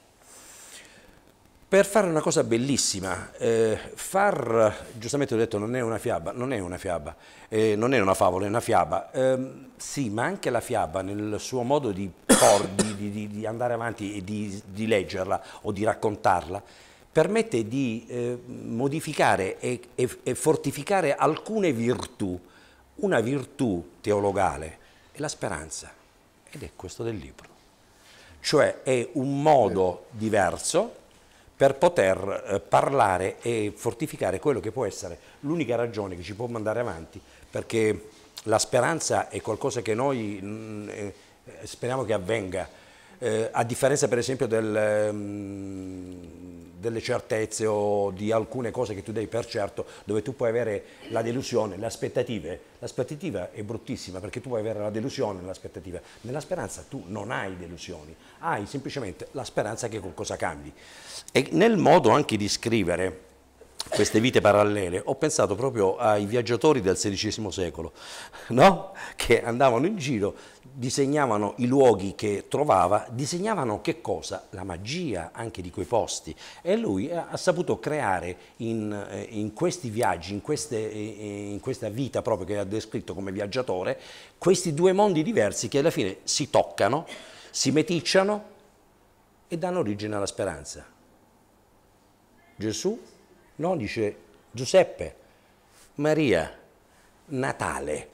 C: per fare una cosa bellissima, eh, far, giustamente ho detto non è una fiaba, non è una fiaba, eh, non è una favola, è una fiaba, eh, sì, ma anche la fiaba nel suo modo di, por, di, di, di andare avanti e di leggerla o di raccontarla, permette di eh, modificare e, e, e, fortificare alcune virtù, una virtù teologale è la speranza ed è questo del libro, cioè è un modo diverso per poter eh, parlare e fortificare quello che può essere l'unica ragione che ci può mandare avanti, perché la speranza è qualcosa che noi mh, mm, eh, speriamo che avvenga, eh, a differenza per esempio del... Um, delle certezze o di alcune cose che tu dai per certo, dove tu puoi avere la delusione, le aspettative. L'aspettativa è bruttissima perché tu puoi avere la delusione, l'aspettativa. Nella speranza tu non hai delusioni, hai semplicemente la speranza che qualcosa cambi. E nel modo anche di scrivere queste vite parallele, ho pensato proprio ai viaggiatori del XVI secolo, no? che andavano in giro disegnavano i luoghi che trovava, disegnavano che cosa? La magia anche di quei posti e lui ha saputo creare in, eh, in questi viaggi, in, queste, eh, eh, in, questa vita proprio che ha descritto come viaggiatore, questi due mondi diversi che alla fine si toccano, si meticciano e danno origine alla speranza. Gesù? No, dice Giuseppe, Maria, Natale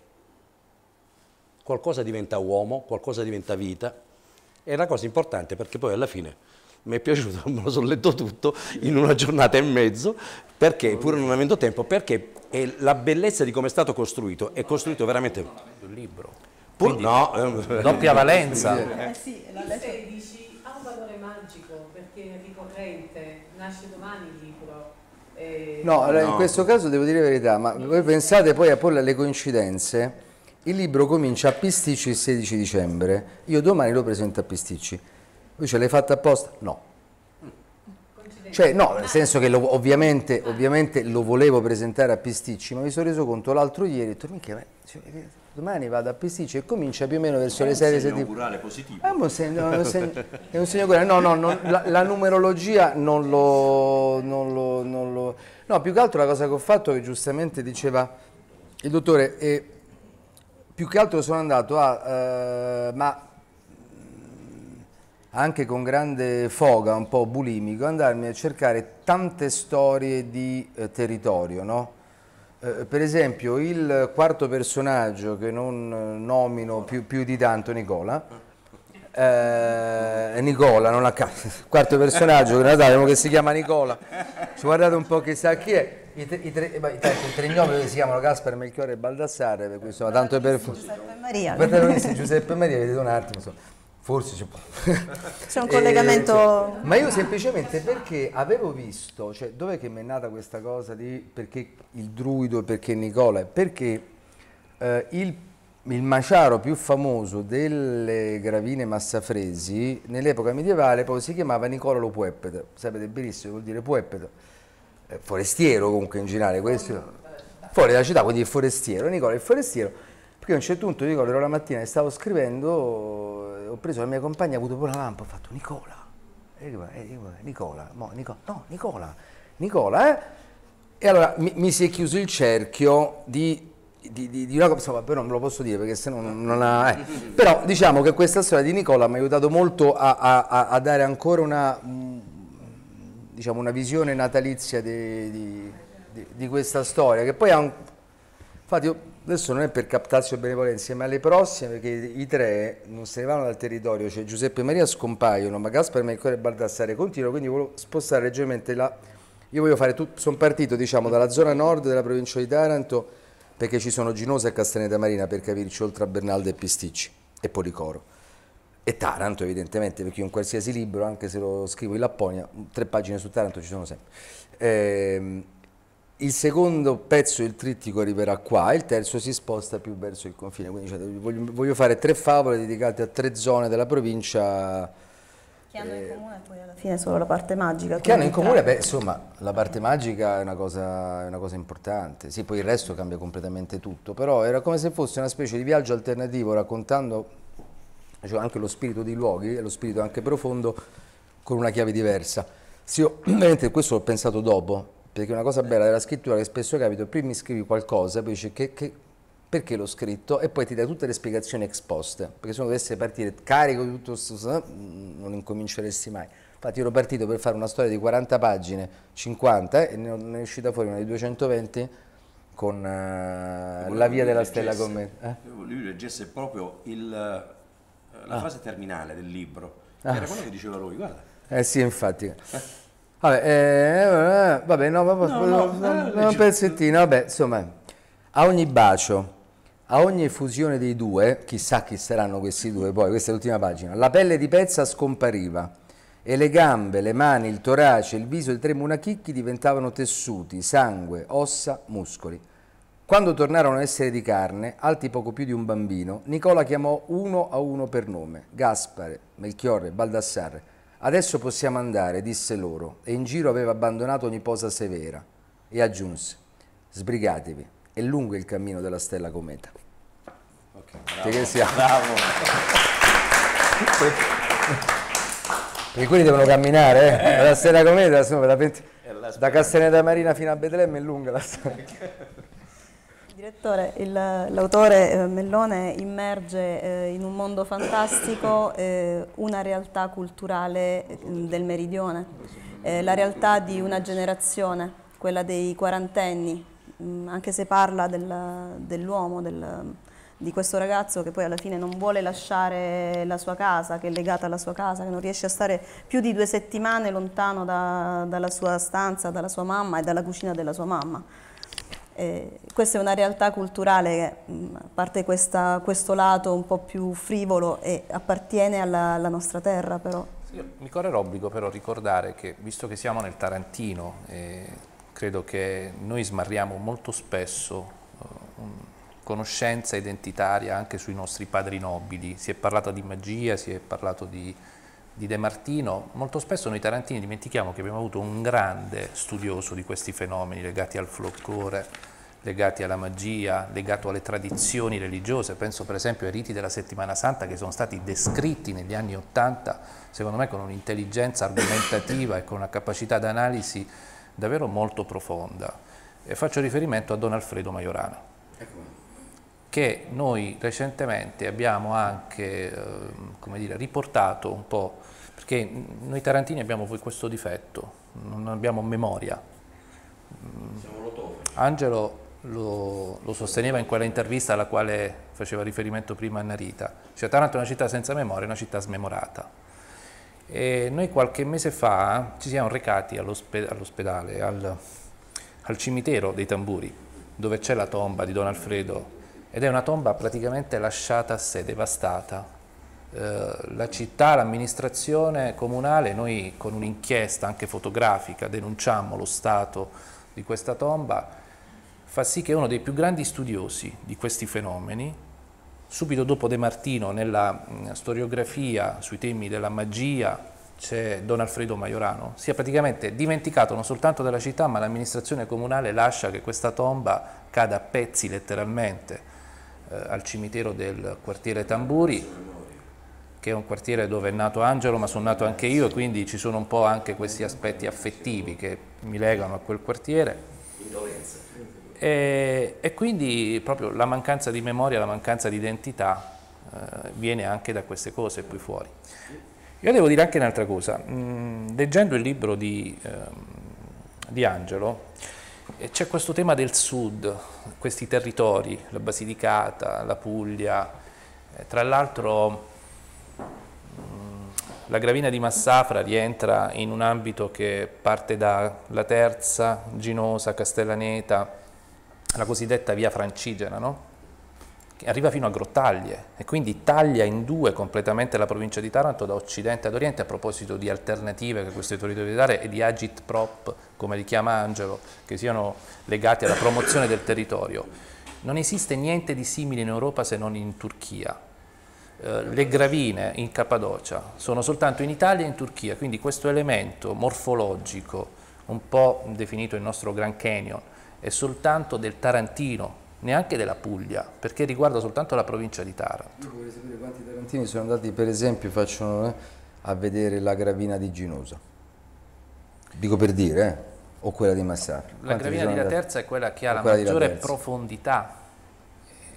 C: qualcosa diventa uomo, qualcosa diventa vita. È una cosa importante perché poi alla fine mi è piaciuto, me lo sono letto tutto in una giornata e mezzo, perché pur non avendo tempo, perché è la bellezza di come è stato costruito, è costruito veramente... Il libro. Pur, Quindi, no, doppia
D: valenza.
A: Eh sì, la
F: 16 eh ha un valore magico perché è ricorrente, nasce domani il libro. Eh, no, no, in questo
D: caso devo dire la verità, ma voi pensate poi a porre le coincidenze? Il libro comincia a Pisticci il 16 dicembre, io domani lo presento a Pisticci. Lui ce l'hai fatta apposta? No. Cioè, no, nel senso che lo, ovviamente, ovviamente, lo volevo presentare a Pisticci, ma mi sono reso conto l'altro ieri, ho detto, minchia, cioè, eh, domani vado a Pisticci e comincia più o meno verso le 6 di... È un curale positivo. È un segno, è un segno no, no, no la, la, numerologia non lo, non, lo, non lo, No, più che altro la cosa che ho fatto è che giustamente diceva il dottore... Eh, più che altro sono andato a, eh, ma anche con grande foga, un po' bulimico, andarmi a cercare tante storie di eh, territorio, no? eh, per esempio il quarto personaggio che non eh, nomino più, più di tanto, Nicola, eh, Nicola, non a caso, quarto personaggio che, si chiama Nicola, ci guardate un po' chissà chi è, i tre, i tre, eh, beh, i tre, i tre gnomi si chiamano Gaspar, Melchiorre e Baldassarre, per cui insomma, tanto per... Giuseppe Maria. Per terroristi Giuseppe Maria, vedete un attimo, insomma, forse c'è... c'è un collegamento... Eh, sì. Ma io semplicemente perché avevo visto, cioè dov'è che mi è nata questa cosa di perché il druido e perché Nicola? Perché eh, il il maciaro più famoso delle gravine massafresi nell'epoca medievale poi si chiamava Nicolo Pueppeto, sapete benissimo vuol dire Pueppeto eh, forestiero comunque in generale, questo, fuori dalla città, quindi il forestiero, Nicola il forestiero, perché a un certo punto Nicola ero la mattina che stavo scrivendo, eh, ho preso la mia compagna, ha avuto pure la lampa, ho fatto Nicola, eh, Nicola, mo, Nicola no Nicola, Nicola eh? E allora mi, mi si è chiuso il cerchio di di, di, di, una cosa, però non ve lo posso dire perché se no non ha... Eh. Però diciamo che questa storia di Nicola mi ha aiutato molto a, a, a dare ancora una, mm, diciamo, una visione natalizia di, di, di, di, questa storia, che poi ha un... Infatti adesso non è per captazio e benevolenza, ma le prossime, perché i tre non se ne vanno dal territorio, cioè Giuseppe e Maria scompaiono, ma Gaspar, Melchiorre e Baldassare continuano, quindi volevo spostare leggermente la... Io voglio fare, tutto... sono partito diciamo, dalla zona nord della provincia di Taranto, perché ci sono Ginosa e Castaneda Marina, per capirci, oltre a Bernalda e Pisticci e Policoro e Taranto evidentemente, perché in qualsiasi libro, anche se lo scrivo in Lapponia, tre pagine su Taranto ci sono sempre. Eh, il secondo pezzo, il trittico, arriverà qua, il terzo si sposta più verso il confine, quindi cioè, voglio, voglio, fare tre favole dedicate a tre zone della provincia. Che hanno eh, in comune
A: poi alla fine solo la parte magica. Che hanno in comune, beh,
D: insomma, la parte magica è una, cosa, è una cosa importante, sì, poi il resto cambia completamente tutto, però era come se fosse una specie di viaggio alternativo raccontando cioè anche lo spirito dei luoghi e lo spirito anche profondo con una chiave diversa. Sì, io, questo l'ho pensato dopo, perché una cosa bella della scrittura che spesso capita, prima mi scrivi qualcosa, poi dici che, che, perché l'ho scritto e poi ti dai tutte le spiegazioni esposte, perché se uno dovesse partire carico di tutto questo, mm, non incominceresti mai. Infatti ero partito per fare una storia di 40 pagine, 50, eh, e ne, è uscita fuori una di 220 con uh, La via della leggesse, stella con me. Eh?
C: Lui leggesse proprio il la ah. fase terminale del libro, ah. era quello che diceva lui, guarda.
D: Eh sì, infatti. Vabbè, eh, vabbè, no, vabbè, no, no, no, no eh, un pezzettino, vabbè, insomma, a ogni bacio, a ogni fusione dei due, chissà chi saranno questi due poi, questa è l'ultima pagina, la pelle di pezza scompariva e le gambe, le mani, il torace, il viso i tre monachicchi diventavano tessuti, sangue, ossa, muscoli. Quando tornarono a essere di carne, alti poco più di un bambino, Nicola chiamò uno a uno per nome, Gaspare, Melchiorre, Baldassarre. Adesso possiamo andare, disse loro, e in giro aveva abbandonato ogni posa severa. E aggiunse, sbrigatevi, è lungo il cammino della stella cometa. Ok, bravo. Che siamo. bravo. Perché quelli devono camminare, eh? eh. la stella cometa, insomma, da, 20... da Castaneda Marina fino a Betlemme è lunga la storia.
A: Direttore, l'autore eh, Mellone immerge eh, in un mondo fantastico eh, una realtà culturale mm, del meridione, eh, la realtà di una generazione, quella dei quarantenni, mh, mm, anche se parla dell'uomo, del, di questo ragazzo che poi alla fine non vuole lasciare la sua casa, che è legata alla sua casa, che non riesce a stare più di due settimane lontano da, dalla sua stanza, dalla sua mamma e dalla cucina della sua mamma. Eh, questa è una realtà culturale che, mh, mm, a parte questa, questo lato un po' più frivolo, e appartiene alla, alla nostra terra però.
B: Sì, mi corre l'obbligo però ricordare che, visto che siamo nel Tarantino, eh, credo che noi smarriamo molto spesso eh, un, conoscenza identitaria anche sui nostri padri nobili. Si è parlato di magia, si è parlato di di De Martino, molto spesso noi tarantini dimentichiamo che abbiamo avuto un grande studioso di questi fenomeni legati al folklore, legati alla magia, legato alle tradizioni religiose, penso per esempio ai riti della settimana santa che sono stati descritti negli anni Ottanta, secondo me con un'intelligenza argomentativa e con una capacità d'analisi davvero molto profonda. E faccio riferimento a Don Alfredo Maiorana, che noi recentemente abbiamo anche eh, dire, riportato un po' che noi tarantini abbiamo questo difetto, non abbiamo memoria. Angelo lo, lo, sosteneva in quella intervista alla quale faceva riferimento prima a Narita, cioè Taranto è una città senza memoria, è una città smemorata. E noi qualche mese fa ci siamo recati all'ospedale, al, al cimitero dei tamburi, dove c'è la tomba di Don Alfredo, ed è una tomba praticamente lasciata a sé, devastata, eh, la città, l'amministrazione comunale, noi con un'inchiesta anche fotografica denunciamo lo stato di questa tomba, fa sì che uno dei più grandi studiosi di questi fenomeni, subito dopo De Martino nella mm, storiografia sui temi della magia c'è Don Alfredo Maiorano, sia praticamente dimenticato non soltanto dalla città ma l'amministrazione comunale lascia che questa tomba cada a pezzi letteralmente eh, al cimitero del quartiere Tamburi che è un quartiere dove è nato Angelo, ma sono nato anche io, e quindi ci sono un po' anche questi aspetti affettivi che mi legano a quel quartiere. E, e quindi proprio la mancanza di memoria, la mancanza di identità eh, viene anche da queste cose qui fuori. Io devo dire anche un'altra cosa, mm, leggendo il libro di, eh, di Angelo, eh, c'è questo tema del sud, questi territori, la Basilicata, la Puglia, eh, tra l'altro la gravina di Massafra rientra in un ambito che parte da La Terza, Ginosa, Castellaneta, la cosiddetta via francigena, no? che arriva fino a Grottaglie e quindi taglia in due completamente la provincia di Taranto da occidente ad oriente a proposito di alternative che questi territori deve dare e di agit prop, come li chiama Angelo, che siano legati alla promozione del territorio. Non esiste niente di simile in Europa se non in Turchia, eh, le gravine in Cappadocia sono soltanto in Italia e in Turchia, quindi questo elemento morfologico, un po' definito il nostro Grand Canyon, è soltanto del Tarantino,
D: neanche della Puglia, perché riguarda soltanto la provincia di Taranto. Io vorrei sapere quanti tarantini sono andati, per esempio, faccio, eh, a vedere la gravina di Ginosa. Dico per dire, eh? o quella di Massafra. La gravina di La Terza è quella che ha la maggiore
B: profondità.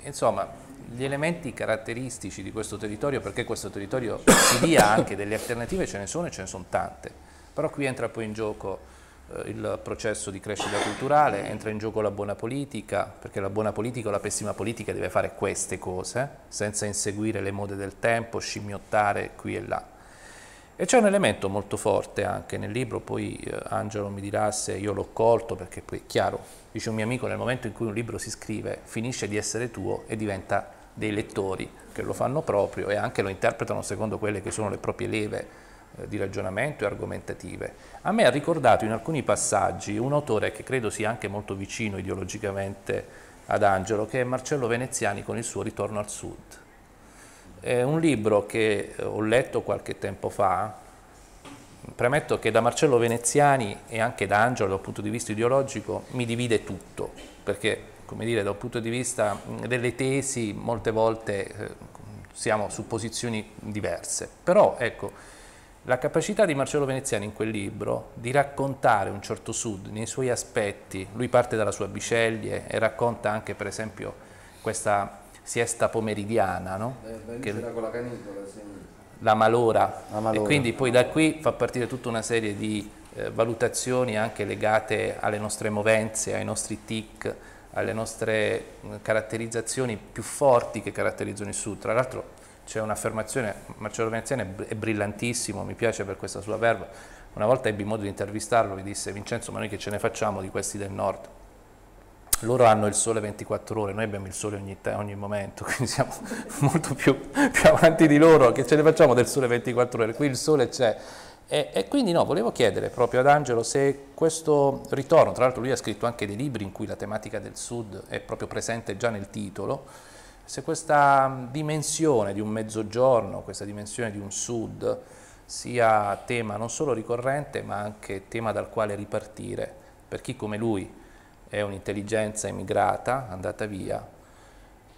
B: Insomma, gli elementi caratteristici di questo territorio, perché questo territorio si dia anche delle alternative, ce ne sono e ce ne sono tante, però qui entra poi in gioco eh, il processo di crescita culturale, entra in gioco la buona politica, perché la buona politica o la pessima politica deve fare queste cose, senza inseguire le mode del tempo, scimmiottare qui e là. E c'è un elemento molto forte anche nel libro, poi eh, Angelo mi dirà se io l'ho colto, perché poi è chiaro, dice un mio amico, nel momento in cui un libro si scrive, finisce di essere tuo e diventa dei lettori che lo fanno proprio e anche lo interpretano secondo quelle che sono le proprie leve eh, di ragionamento e argomentative. A me ha ricordato in alcuni passaggi un autore che credo sia anche molto vicino ideologicamente ad Angelo, che è Marcello Veneziani con il suo Ritorno al Sud. È un libro che eh, ho letto qualche tempo fa, premetto che da Marcello Veneziani e anche da Angelo dal punto di vista ideologico mi divide tutto, perché come dire, da un punto di vista delle tesi molte volte eh, siamo su posizioni diverse, però ecco, la capacità di Marcello Veneziani in quel libro di raccontare un certo sud nei suoi aspetti, lui parte dalla sua Biceglie e racconta anche per esempio questa siesta pomeridiana, no? eh, che,
D: con la canicola, sì.
B: la, malora. la malora, e quindi poi da qui fa partire tutta una serie di eh, valutazioni anche legate alle nostre movenze, ai nostri tic, alle nostre mm, caratterizzazioni più forti che caratterizzano il Sud. Tra l'altro c'è un'affermazione, Marcello Veneziani è brillantissimo, mi piace per questa sua verba, una volta ebbi modo di intervistarlo, mi disse Vincenzo ma noi che ce ne facciamo di questi del nord? Loro hanno il sole 24 ore, noi abbiamo il sole ogni, ogni momento, quindi siamo molto più, più avanti di loro, che ce ne facciamo del sole 24 ore? Qui il sole c'è, e, e, quindi no, volevo chiedere proprio ad Angelo se questo ritorno, tra l'altro lui ha scritto anche dei libri in cui la tematica del Sud è proprio presente già nel titolo, se questa dimensione di un mezzogiorno, questa dimensione di un Sud sia tema non solo ricorrente ma anche tema dal quale ripartire per chi come lui è un'intelligenza emigrata, andata via,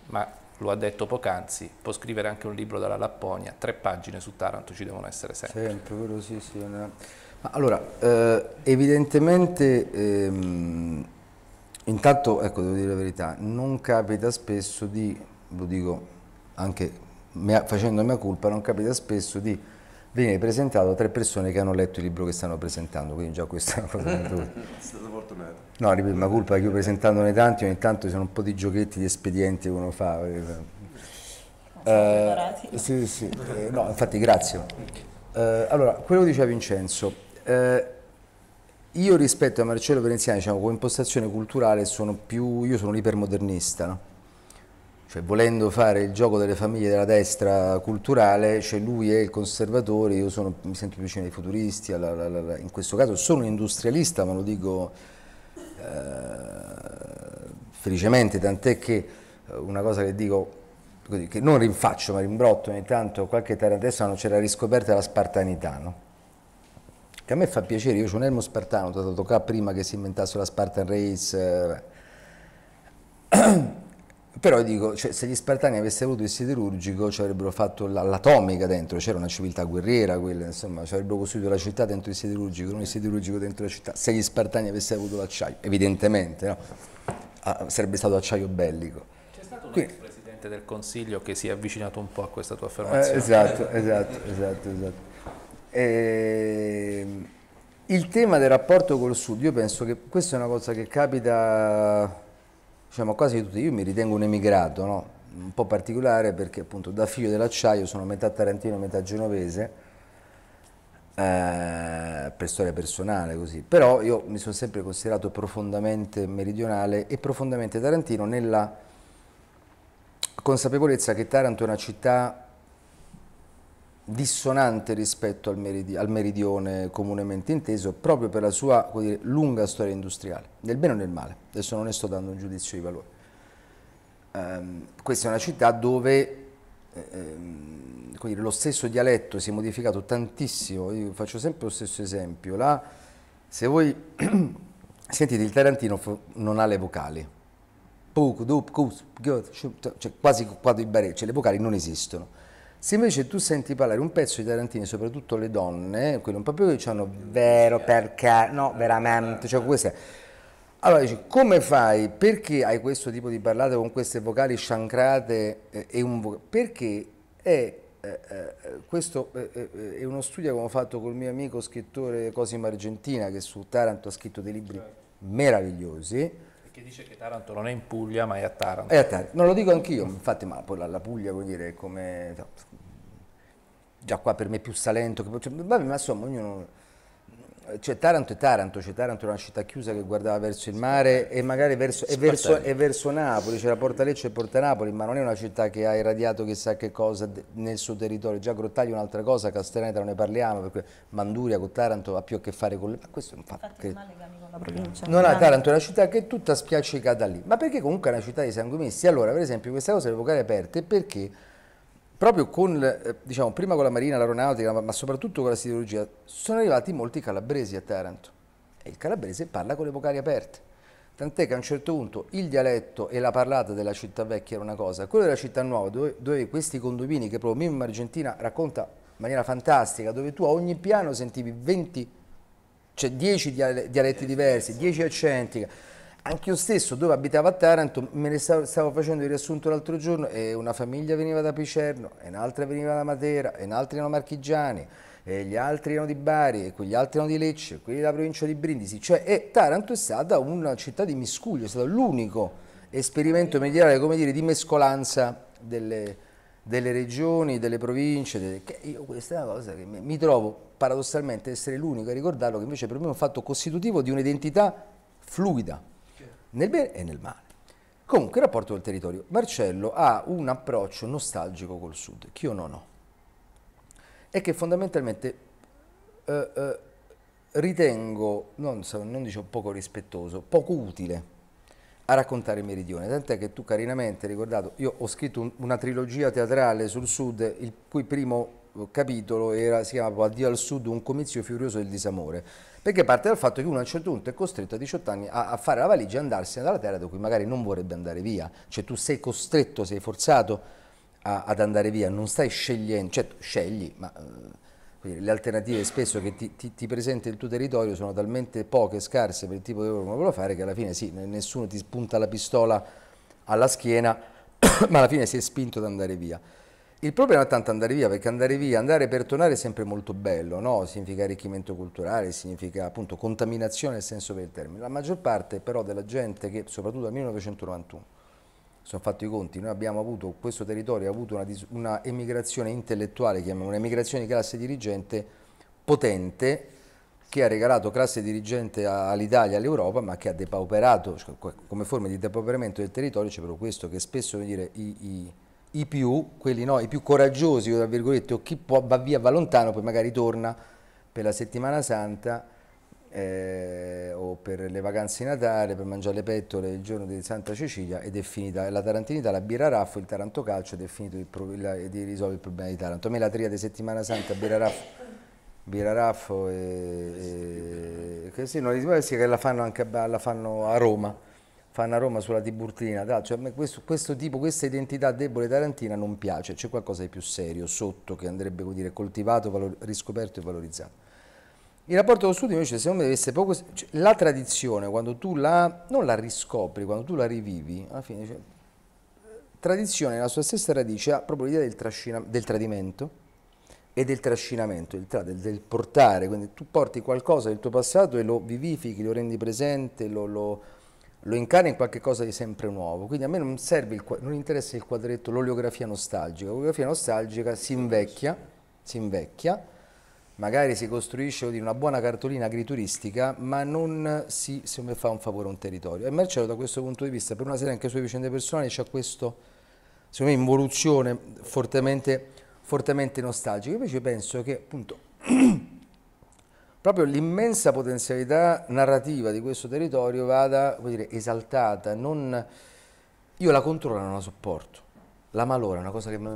B: ma lo ha detto poc'anzi, può scrivere anche un libro dalla Lapponia, tre pagine su Taranto ci devono essere sempre.
D: Sempre, quello sì, sì. Una... allora, eh, evidentemente, ehm, intanto, ecco, devo dire la verità, non capita spesso di, lo dico anche mea, facendo mia colpa, non capita spesso di viene presentato a tre persone che hanno letto il libro che stanno presentando, quindi già questa è una cosa è
F: stato fortunato.
D: No, ripeto, ma colpa che io presentandone tanti, ogni tanto ci sono un po' di giochetti di espedienti che uno fa. Eh, eh. eh sì, sì, eh, no, infatti grazie. Eh, allora, quello che diceva Vincenzo, eh, io rispetto a Marcello Veneziani, diciamo, come impostazione culturale sono più, io sono l'ipermodernista, no? cioè, volendo fare il gioco delle famiglie della destra culturale, cioè lui è il conservatore, io sono, mi sento più vicino ai futuristi, alla, alla, alla, in questo caso sono un industrialista, ma lo dico eh, felicemente, tant'è che eh, una cosa che dico, così, che non rinfaccio ma rimbrotto ogni tanto, qualche tarantessano c'era riscoperta la spartanità, no? che a me fa piacere, io ho un elmo spartano, ho dato qua prima che si inventasse la Spartan Race, eh, Però dico, cioè, se gli Spartani avessero avuto il siderurgico ci avrebbero fatto l'atomica dentro, c'era una civiltà guerriera quella, insomma, ci avrebbero costruito la città dentro il siderurgico, non il siderurgico dentro la città, se gli Spartani avessero avuto l'acciaio, evidentemente, no? Ah, sarebbe stato acciaio bellico. C'è stato un
B: Quindi, Presidente del Consiglio che si è avvicinato un po' a questa tua eh, affermazione. Eh, esatto,
D: esatto, esatto, esatto. E... Ehm, il tema del rapporto col Sud, io penso che questa è una cosa che capita diciamo quasi tutti, io mi ritengo un emigrato, no? un po' particolare perché appunto da figlio dell'acciaio sono metà tarantino, metà genovese, eh, per storia personale così, però io mi sono sempre considerato profondamente meridionale e profondamente tarantino nella consapevolezza che Taranto è una città dissonante rispetto al, meridi al, meridione comunemente inteso, proprio per la sua dire, lunga storia industriale, nel bene o nel male. Adesso non ne sto dando un giudizio di valore. Um, questa è una città dove eh, ehm, dire, lo stesso dialetto si è modificato tantissimo. Io faccio sempre lo stesso esempio. Là, se voi sentite il Tarantino non ha le vocali. Cioè, quasi quadri barelli, cioè le vocali non esistono se invece tu senti parlare un pezzo di Tarantini, soprattutto le donne, quello un po' più che diciamo vero perché, no, veramente, cioè queste. Allora dici, come fai? Perché hai questo tipo di parlate con queste vocali sciancrate e un vocale? Perché è eh, eh, questo eh, eh è uno studio che ho fatto col mio amico scrittore Cosimo Argentina che su Taranto ha scritto dei libri certo. meravigliosi
B: che dice che Taranto non è in Puglia ma è a Taranto
D: è a Taranto, non lo dico anch'io infatti ma poi la, la Puglia vuol dire come già qua per me più Salento, che, cioè, vabbè, ma insomma ognuno... Cioè Taranto è Taranto, cioè Taranto era una città chiusa che guardava verso il mare e magari verso, e verso, e verso Napoli, c'era Porta Lecce e Porta Napoli, ma non è una città che ha irradiato chissà che cosa nel suo territorio, già Grottaglio è un'altra cosa, Castellaneta non ne parliamo, perché Manduria con Taranto ha più a che fare con... Le... Ma questo è un fatto che...
F: Non ha Taranto,
D: è una città che è tutta spiaccicata lì, ma perché comunque è una città di sanguinisti. Allora, per esempio, questa cosa delle vocali aperte perché proprio con, eh, diciamo, prima con la Marina, l'Aeronautica, ma soprattutto con la siderurgia, sono arrivati molti calabresi a Taranto e il calabrese parla con le vocali aperte. Tant'è che a un certo punto il dialetto e la parlata della città vecchia era una cosa, quello della città nuova, dove, dove questi condomini che proprio Mimmo Argentina racconta in maniera fantastica, dove tu a ogni piano sentivi 20, cioè 10 dialetti diversi, 10 accenti anche io stesso, dove abitavo a Taranto, me ne stavo, stavo, facendo il riassunto l'altro giorno e una famiglia veniva da Picerno, e un'altra veniva da Matera, e un'altra erano marchigiani, e gli altri erano di Bari, e quegli altri erano di Lecce, quelli della provincia di Brindisi. Cioè, e Taranto è stata una città di miscuglio, è stato l'unico esperimento mediale, come dire, di mescolanza delle, delle regioni, delle province. Delle, io questa è una cosa che mi, mi trovo paradossalmente essere l'unico a ricordarlo, che invece per me è un fatto costitutivo di un'identità fluida nel bene e nel male. Comunque, il rapporto col territorio. Marcello ha un approccio nostalgico col sud, che io non ho, e che fondamentalmente eh, eh, ritengo, non, non dicevo poco rispettoso, poco utile a raccontare il meridione, tant'è che tu carinamente hai ricordato, io ho scritto un, una trilogia teatrale sul sud, il cui primo capitolo era, si chiamava Addio al sud, un comizio furioso del disamore, perché parte dal fatto che uno a un certo punto è costretto a 18 anni a, a fare la valigia e andarsene dalla terra da cui magari non vorrebbe andare via, cioè tu sei costretto, sei forzato a, ad andare via, non stai scegliendo, certo scegli, ma eh, le alternative spesso che ti, ti, ti, presenta il tuo territorio sono talmente poche, scarse per il tipo di lavoro che vuole fare che alla fine sì, nessuno ti spunta la pistola alla schiena, ma alla fine si è spinto ad andare via. Il problema è tanto andare via, perché andare via, andare per tornare è sempre molto bello, no? significa arricchimento culturale, significa appunto contaminazione nel senso del termine. La maggior parte però della gente che, soprattutto dal 1991, sono fatti i conti, noi abbiamo avuto, questo territorio ha avuto una, una emigrazione intellettuale, chiamiamola un'emigrazione di classe dirigente potente, che ha regalato classe dirigente all'Italia, all'Europa, ma che ha depauperato, cioè, come forma di depauperamento del territorio, c'è proprio questo, che spesso dire, i, i i più, quelli no, i più coraggiosi, tra virgolette, o chi può va via, va lontano, poi magari torna per la settimana santa eh, o per le vacanze di Natale, per mangiare le pettole il giorno di Santa Cecilia ed è finita la Tarantinità, la birra raffo, il Taranto calcio ed è finito il, pro, la, di risolvere il problema di Taranto. A me la di settimana santa, birra raffo, birra raffo e, e, che sì, non, che la fanno anche a, la fanno a Roma fanno a Roma sulla Tiburtina, cioè, questo, questo, tipo, questa identità debole tarantina non piace, c'è qualcosa di più serio sotto che andrebbe dire, coltivato, valor, riscoperto e valorizzato. Il rapporto con lo studio invece secondo me deve essere poco... Cioè, la tradizione quando tu la... non la riscopri, quando tu la rivivi, alla fine... Cioè, tradizione nella sua stessa radice ha proprio l'idea del, del tradimento e del trascinamento, del, tra, del, del, portare, quindi tu porti qualcosa del tuo passato e lo vivifichi, lo rendi presente, lo, lo lo incarna in qualcosa di sempre nuovo. Quindi a me non, il, non interessa il quadretto, l'oleografia nostalgica. L'oleografia nostalgica si invecchia, si invecchia, magari si costruisce dire, una buona cartolina agrituristica, ma non si, me, fa un favore a un territorio. E Marcello da questo punto di vista, per una serie anche sue vicende personali, c'è questa, secondo me, involuzione fortemente, fortemente nostalgica. Invece penso che appunto proprio l'immensa potenzialità narrativa di questo territorio vada dire, esaltata. Non... Io la controllo e non la sopporto. La malora è una cosa che mi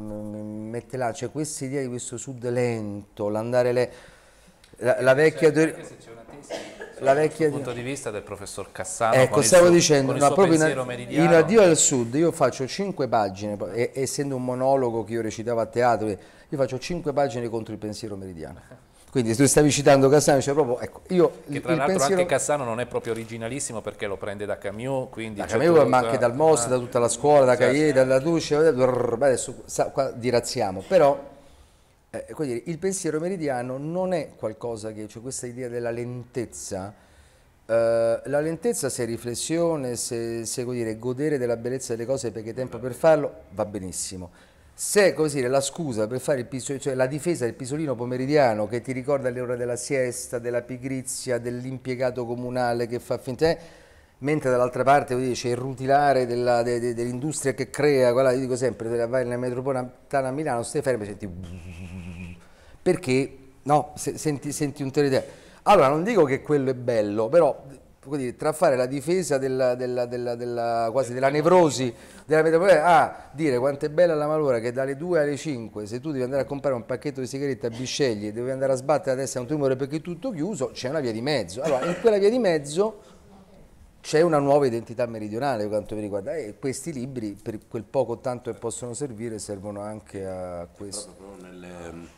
D: mette là, cioè questa idea di questo sud lento, l'andare le... La, la vecchia cioè, teoria... La vecchia
B: punto di vista del professor Cassano. Ecco, stavo dicendo, no, proprio in, in Addio
D: al Sud io faccio cinque pagine, e, essendo un monologo che io recitavo a teatro, io faccio cinque pagine contro il pensiero meridiano. Quindi tu stavi citando Cassano, cioè proprio, ecco, io... Che tra l'altro pensiero... anche
B: Cassano non è proprio originalissimo perché lo prende da Camus, quindi... Da Camus, tutta... ma anche dal Moss, ah, da tutta
D: la scuola, da certo. Cahiers, dalla Duce, adesso qua dirazziamo, però eh, dire, il pensiero meridiano non è qualcosa che... cioè questa idea della lentezza, eh, la lentezza se riflessione, se, se dire, godere della bellezza delle cose perché hai tempo per farlo, va benissimo se dire, la scusa per fare il pisolino, cioè la difesa del pisolino pomeridiano che ti ricorda le ore della siesta, della pigrizia, dell'impiegato comunale che fa finta, eh, mentre dall'altra parte dire, c'è il rutilare dell'industria de, de, dell che crea, quella, io dico sempre, vai nella metropolitana a Milano, stai fermo e senti perché no, se, senti, senti un territorio. Allora, non dico che quello è bello, però dire, tra fare la difesa della, della, della, della quasi della nevrosi della metropolitana a ah, dire quanto è bella la malora che dalle 2 alle 5 se tu devi andare a comprare un pacchetto di sigarette a Bisceglie devi andare a sbattere la testa a un tumore perché è tutto chiuso c'è una via di mezzo allora in quella via di mezzo c'è una nuova identità meridionale per quanto mi riguarda e questi libri per quel poco tanto che possono servire servono anche a questo Proprio, nelle...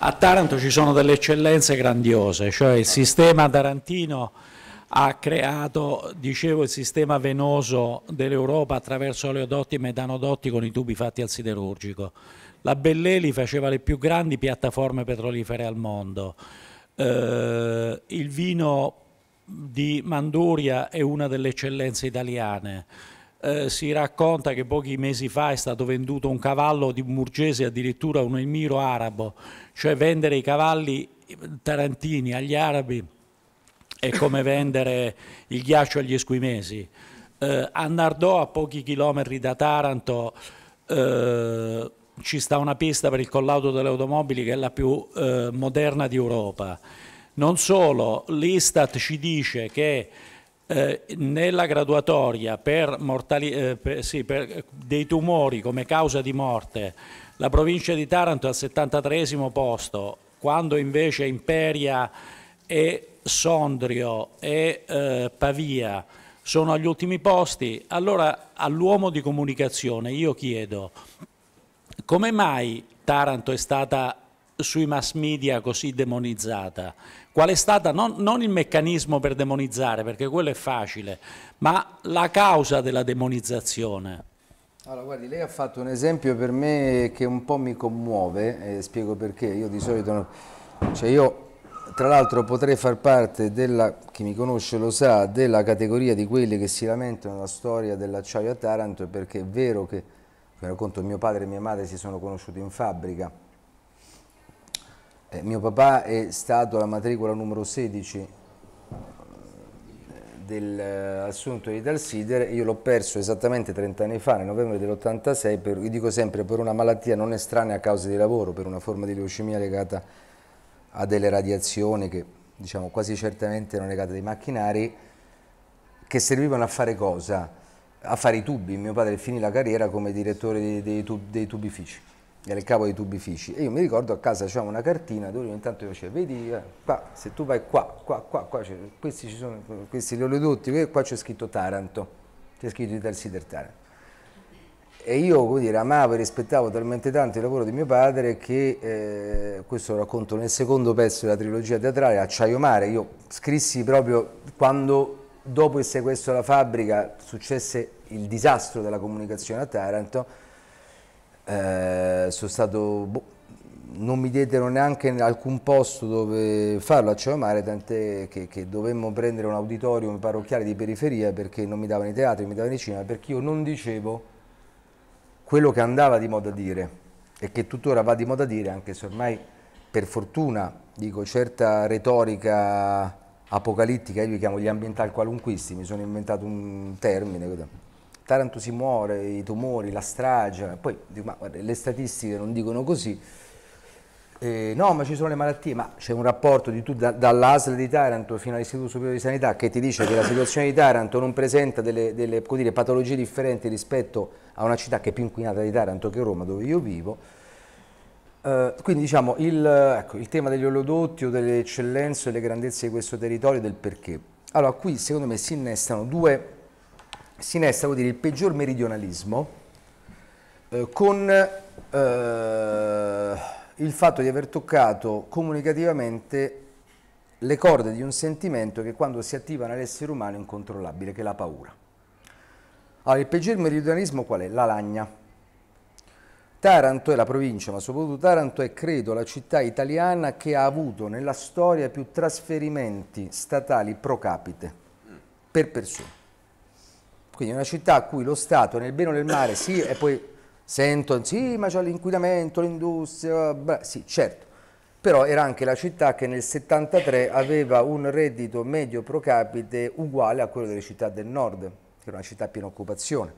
G: A Taranto ci sono delle eccellenze grandiose, cioè il sistema tarantino ha creato, dicevo, il sistema venoso dell'Europa attraverso oleodotti e metanodotti con i tubi fatti al siderurgico. La Belleli faceva le più grandi piattaforme petrolifere al mondo. Eh, il vino di Manduria è una delle eccellenze italiane. Eh, si racconta che pochi mesi fa è stato venduto un cavallo di murgese, addirittura un emiro arabo, cioè vendere i cavalli tarantini agli arabi è come vendere il ghiaccio agli esquimesi. Eh, a Nardò, a pochi chilometri da Taranto, eh, ci sta una pista per il collaudo delle automobili che è la più eh, moderna d'Europa. Non solo, l'Istat ci dice che eh, nella graduatoria per, mortali, eh, per, sì, per, dei tumori come causa di morte la provincia di Taranto è al 73 posto, quando invece Imperia e Sondrio e eh, Pavia sono agli ultimi posti, allora all'uomo di comunicazione io chiedo come mai Taranto è stata sui mass media così demonizzata? Qual è stata, non, non, il meccanismo per demonizzare, perché quello è facile, ma la causa della demonizzazione?
D: Allora, guardi, lei ha fatto un esempio per me che un po' mi commuove, e spiego perché. Io di solito, no, cioè io tra l'altro potrei far parte della, chi mi conosce lo sa, della categoria di quelli che si lamentano della storia dell'acciaio a Taranto, perché è vero che, mi rendo mio padre e mia madre si sono conosciuti in fabbrica. Eh, mio papà è stato alla matricola numero 16 dell'assunto di Dal Sider, io l'ho perso esattamente 30 anni fa, nel novembre dell'86, per, dico sempre per una malattia non estranea a causa di lavoro, per una forma di leucemia legata a delle radiazioni che diciamo quasi certamente erano legate ai macchinari, che servivano a fare cosa? A fare i tubi, mio padre finì la carriera come direttore dei, dei, dei tubifici nel cavo dei tubifici e io mi ricordo a casa c'era una cartina dove ogni tanto io facevo vedi eh, qua se tu vai qua qua qua, qua questi ci sono questi gli oleodotti qua c'è scritto Taranto c'è scritto i terzi del Taranto e io come dire, amavo e rispettavo talmente tanto il lavoro di mio padre che eh, questo lo racconto nel secondo pezzo della trilogia teatrale Acciaio Mare io scrissi proprio quando dopo il sequestro alla fabbrica successe il disastro della comunicazione a Taranto eh, sono stato... Boh, non mi diedero neanche alcun posto dove farlo a Ciomare, tant'è che, che, dovemmo prendere un auditorium parrocchiale di periferia perché non mi davano i teatri, non mi davano i cinema, perché io non dicevo quello che andava di moda dire e che tuttora va di moda dire, anche se ormai per fortuna, dico, certa retorica apocalittica, io li chiamo gli ambiental qualunquisti, mi sono inventato un termine. Taranto si muore, i tumori, la strage, poi ma, guarda, le statistiche non dicono così, eh, no ma ci sono le malattie, ma c'è un rapporto di tu, da, dall'ASL di Taranto fino all'Istituto Superiore di Sanità che ti dice che la situazione di Taranto non presenta delle, delle dire, patologie differenti rispetto a una città che è più inquinata di Taranto che Roma dove io vivo, Uh, quindi diciamo il, ecco, il, tema degli oleodotti o delle eccellenze e delle grandezze di questo territorio e del perché. Allora qui secondo me si innestano due si vuol dire, il peggior meridionalismo eh, con eh, il fatto di aver toccato comunicativamente le corde di un sentimento che quando si attiva nell'essere umano è incontrollabile, che è la paura. Allora, il peggior meridionalismo qual è? La lagna. Taranto è la provincia, ma soprattutto Taranto è, credo, la città italiana che ha avuto nella storia più trasferimenti statali pro capite per persone. Quindi è una città a cui lo Stato nel bene o nel male sì, e poi sentono, sì, ma c'è l'inquinamento, l'industria, beh, sì, certo. Però era anche la città che nel 73 aveva un reddito medio pro capite uguale a quello delle città del nord, che era una città piena occupazione.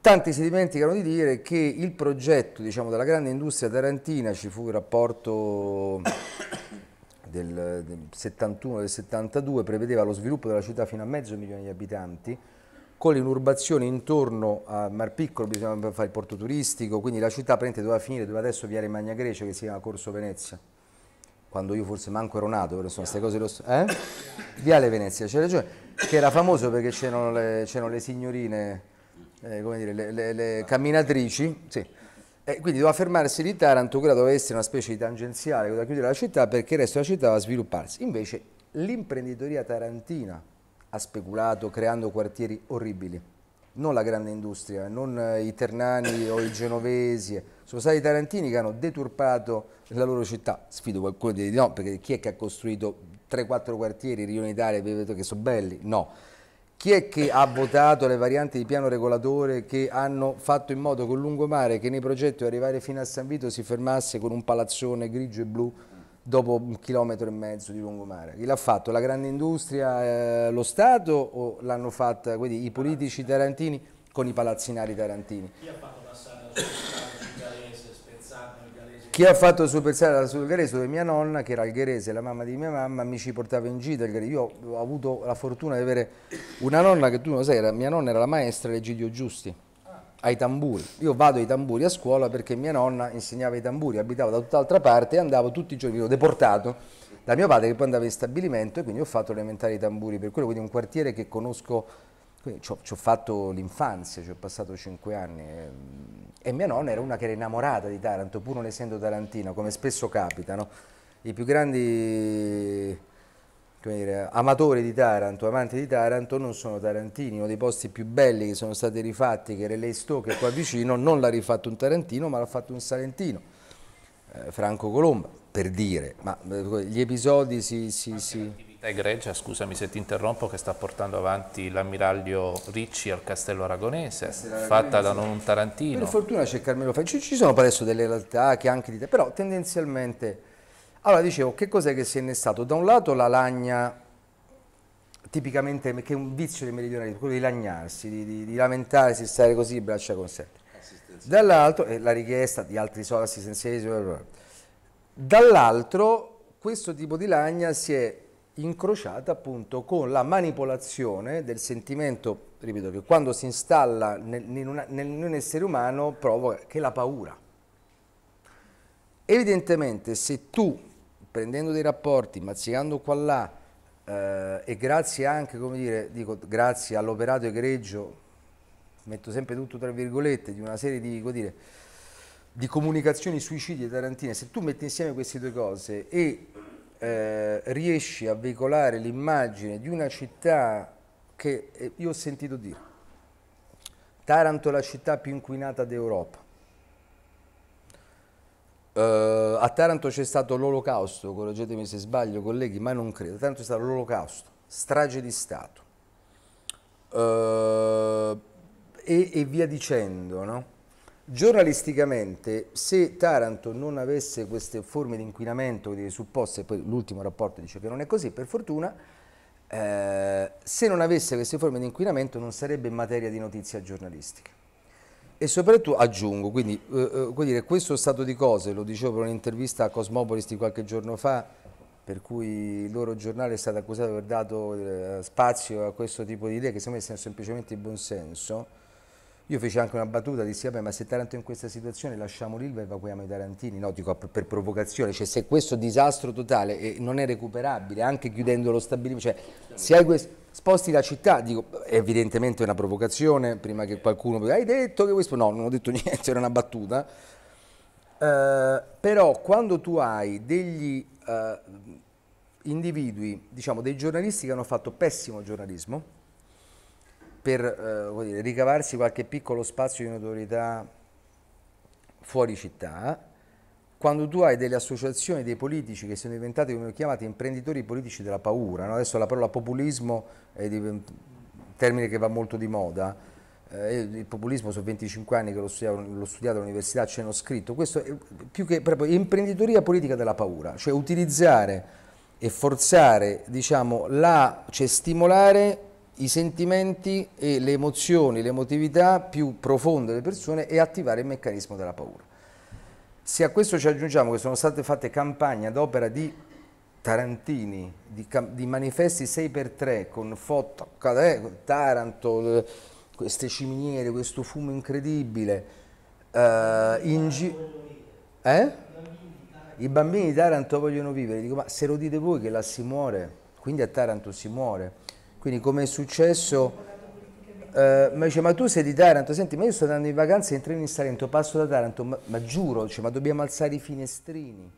D: Tanti si dimenticano di dire che il progetto diciamo, della grande industria tarantina, ci fu il rapporto del, del 71 del 72 prevedeva lo sviluppo della città fino a mezzo milione di abitanti con l'inurbazione intorno a Mar Piccolo bisognava fare il porto turistico quindi la città praticamente doveva finire dove adesso Viale Magna Grecia che si chiama Corso Venezia quando io forse manco ero nato, però insomma queste cose lo so, eh? Viale Venezia, c'è ragione, che era famoso perché c'erano le, le, signorine, eh, come dire, le, le, le camminatrici, sì, eh, quindi doveva fermarsi lì Taranto, quella doveva essere una specie di tangenziale, doveva chiudere la città perché il resto della città doveva svilupparsi. Invece l'imprenditoria tarantina ha speculato creando quartieri orribili, non la grande industria, non eh, i ternani o i genovesi, sono stati i tarantini che hanno deturpato la loro città. Sfido qualcuno di no, perché chi è che ha costruito 3-4 quartieri riunitari e vi vedo che sono belli? No chi è che ha votato le varianti di piano regolatore che hanno fatto in modo che un lungomare che nei progetti arrivare fino a San Vito si fermasse con un palazzone grigio e blu dopo un chilometro e mezzo di lungomare? Chi l'ha fatto? La grande industria, eh, lo Stato o l'hanno fatta quindi, i politici tarantini con i palazzinari tarantini?
F: Chi ha fatto passare la sua città cioè,
D: chi ha fatto il suo pensare sul Ghereso è mia nonna, che era algherese, la mamma di mia mamma, mi ci portava in gita. Io ho avuto la fortuna di avere una nonna che tu non sai, era, mia nonna era la maestra Legidio Giusti, ai tamburi. Io vado ai tamburi a scuola perché mia nonna insegnava i tamburi, abitavo da tutt'altra parte e andavo tutti i giorni, ero deportato da mio padre che poi andava in stabilimento e quindi ho fatto l'elementare i tamburi. Per quello quindi un quartiere che conosco ci ho, ci ho, fatto l'infanzia, ci ho passato cinque anni ehm, e, mia nonna era una che era innamorata di Taranto, pur non essendo tarantino, come spesso capita. No? I più grandi dire, amatori di Taranto, amanti di Taranto, non sono tarantini. Uno dei posti più belli che sono stati rifatti, che era l'Esto, che è qua vicino, non l'ha rifatto un tarantino, ma l'ha fatto un salentino, eh, Franco Colomba, per dire. Ma eh, gli episodi si... si
B: attività egregia, scusami se ti interrompo, che sta portando avanti l'ammiraglio Ricci al Castello Aragonese, Aragonese, fatta da non un tarantino. Per fortuna
D: c'è Carmelo Fanci, ci sono adesso delle realtà che anche di te, però tendenzialmente... Allora dicevo, che cos'è che si è innestato? Da un lato la lagna tipicamente, che è un vizio dei meridionali, quello di lagnarsi, di, di, di lamentarsi, di stare così, braccia con sé. Dall'altro, e eh, la richiesta di altri soldi assistenziali, dall'altro questo tipo di lagna si è incrociata appunto con la manipolazione del sentimento, ripeto, che quando si installa nel, in, una, nel, in un essere umano provoca che la paura. Evidentemente se tu, prendendo dei rapporti, mazzicando qua là, eh, e grazie anche, come dire, dico grazie all'operato egregio, metto sempre tutto tra virgolette, di una serie di, come dire, di comunicazioni suicidi e tarantine, se tu metti insieme queste due cose e eh, riesci a veicolare l'immagine di una città che eh, io ho sentito dire Taranto è la città più inquinata d'Europa. Uh, a Taranto c'è stato l'olocausto, correggetemi se sbaglio colleghi, ma non credo. Taranto è stato l'olocausto, strage di Stato. Uh, e, e, via dicendo, no? Giornalisticamente, se Taranto non avesse queste forme di inquinamento, di supposte, poi l'ultimo rapporto dice che non è così, per fortuna, eh, se non avesse queste forme di inquinamento non sarebbe in materia di notizia giornalistica. E soprattutto aggiungo, quindi eh, eh dire, questo stato di cose, lo dicevo per un'intervista a Cosmopolis di qualche giorno fa, per cui il loro giornale è stato accusato di aver dato eh, spazio a questo tipo di idee che secondo me sono semplicemente buonsenso, io feci anche una battuta, dissi, vabbè, ma se Taranto è in questa situazione lasciamo l'Ilva e evacuiamo i Tarantini, no, dico per provocazione, cioè se questo disastro totale eh, non è recuperabile, anche chiudendo lo stabilimento, cioè se hai questo, sposti la città, dico, evidentemente è una provocazione, prima che qualcuno, hai detto che questo, no, non ho detto niente, era una battuta, eh, però quando tu hai degli eh, individui, diciamo dei giornalisti che hanno fatto pessimo giornalismo, per eh, dire, ricavarsi qualche piccolo spazio di notorietà fuori città, quando tu hai delle associazioni dei politici che sono diventati, come ho chiamato, imprenditori politici della paura, no? adesso la parola populismo è un termine che va molto di moda, eh, il populismo sono 25 anni che l'ho studiato, studiato all'università, ce n'ho scritto, questo è più che proprio imprenditoria politica della paura, cioè utilizzare e forzare, diciamo, la, cioè stimolare i sentimenti e le emozioni, le emotività più profonde delle persone e attivare il meccanismo della paura. Se a questo ci aggiungiamo che sono state fatte campagne ad opera di Tarantini, di, di manifesti 6x3 con foto, eh, Taranto, eh, queste ciminiere, questo fumo incredibile, eh, in eh? I bambini di Taranto vogliono vivere, dico ma se lo dite voi che là si muore, quindi a Taranto si muore, quindi come è successo, eh, mi dice ma tu sei di Taranto, senti ma io sto andando in vacanza in treno in Salento, passo da Taranto, ma, ma giuro, dice, ma dobbiamo alzare i finestrini.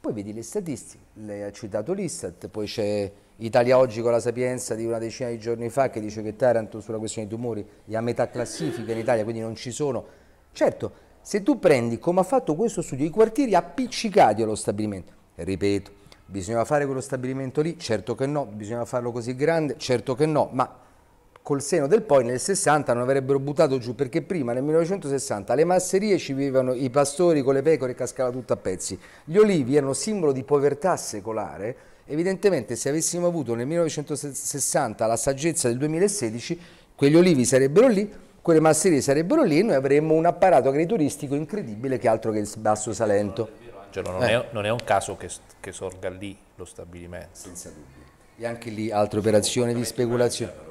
D: Poi vedi le statistiche, lei ha citato l'Istat, poi c'è Italia Oggi con la sapienza di una decina di giorni fa che dice che Taranto sulla questione dei tumori è a metà classifica in Italia, quindi non ci sono. Certo, se tu prendi, come ha fatto questo studio, i quartieri appiccicati allo stabilimento, ripeto, bisognava fare quello stabilimento lì, certo che no, bisognava farlo così grande, certo che no, ma col seno del poi nel 60 non avrebbero buttato giù perché prima nel 1960 le masserie ci vivevano i pastori con le pecore e cascava tutto a pezzi. Gli olivi erano simbolo di povertà secolare. Evidentemente se avessimo avuto nel 1960 la saggezza del 2016, quegli olivi sarebbero lì, quelle masserie sarebbero lì e noi avremmo un apparato agrituristico incredibile che altro che il Basso Salento. Cioè non, eh. è,
B: non, è, un caso che, che, sorga lì lo stabilimento. Senza dubbio.
D: E anche lì altre operazioni di speculazione.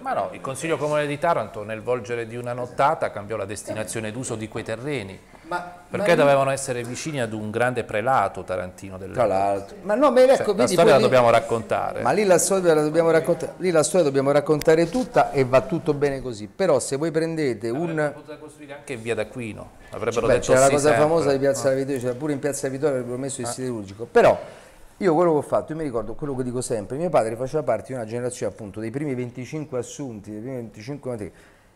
B: Ma no, il Consiglio Comune di Taranto nel volgere di una nottata cambiò la destinazione d'uso di quei terreni
D: ma, perché ma dovevano
B: essere vicini ad un grande prelato tarantino dell'epoca. Tra l'altro,
D: ma no, ma ecco, cioè, la storia la lì, dobbiamo
B: raccontare. Ma lì
D: la, storia la dobbiamo raccontare, lì la storia dobbiamo raccontare tutta e va tutto bene così. Però se voi prendete Avrebbe un... potuto costruire anche via d'Aquino, avrebbero cioè, detto C'era sì la cosa sempre. famosa di Piazza no. Ah. Vittoria, c'era cioè pure in Piazza Vittoria avrebbero messo il ah. siderurgico. Però io quello che ho fatto, io mi ricordo quello che dico sempre, mio padre faceva parte di una generazione appunto dei primi 25 assunti, dei primi 25 materie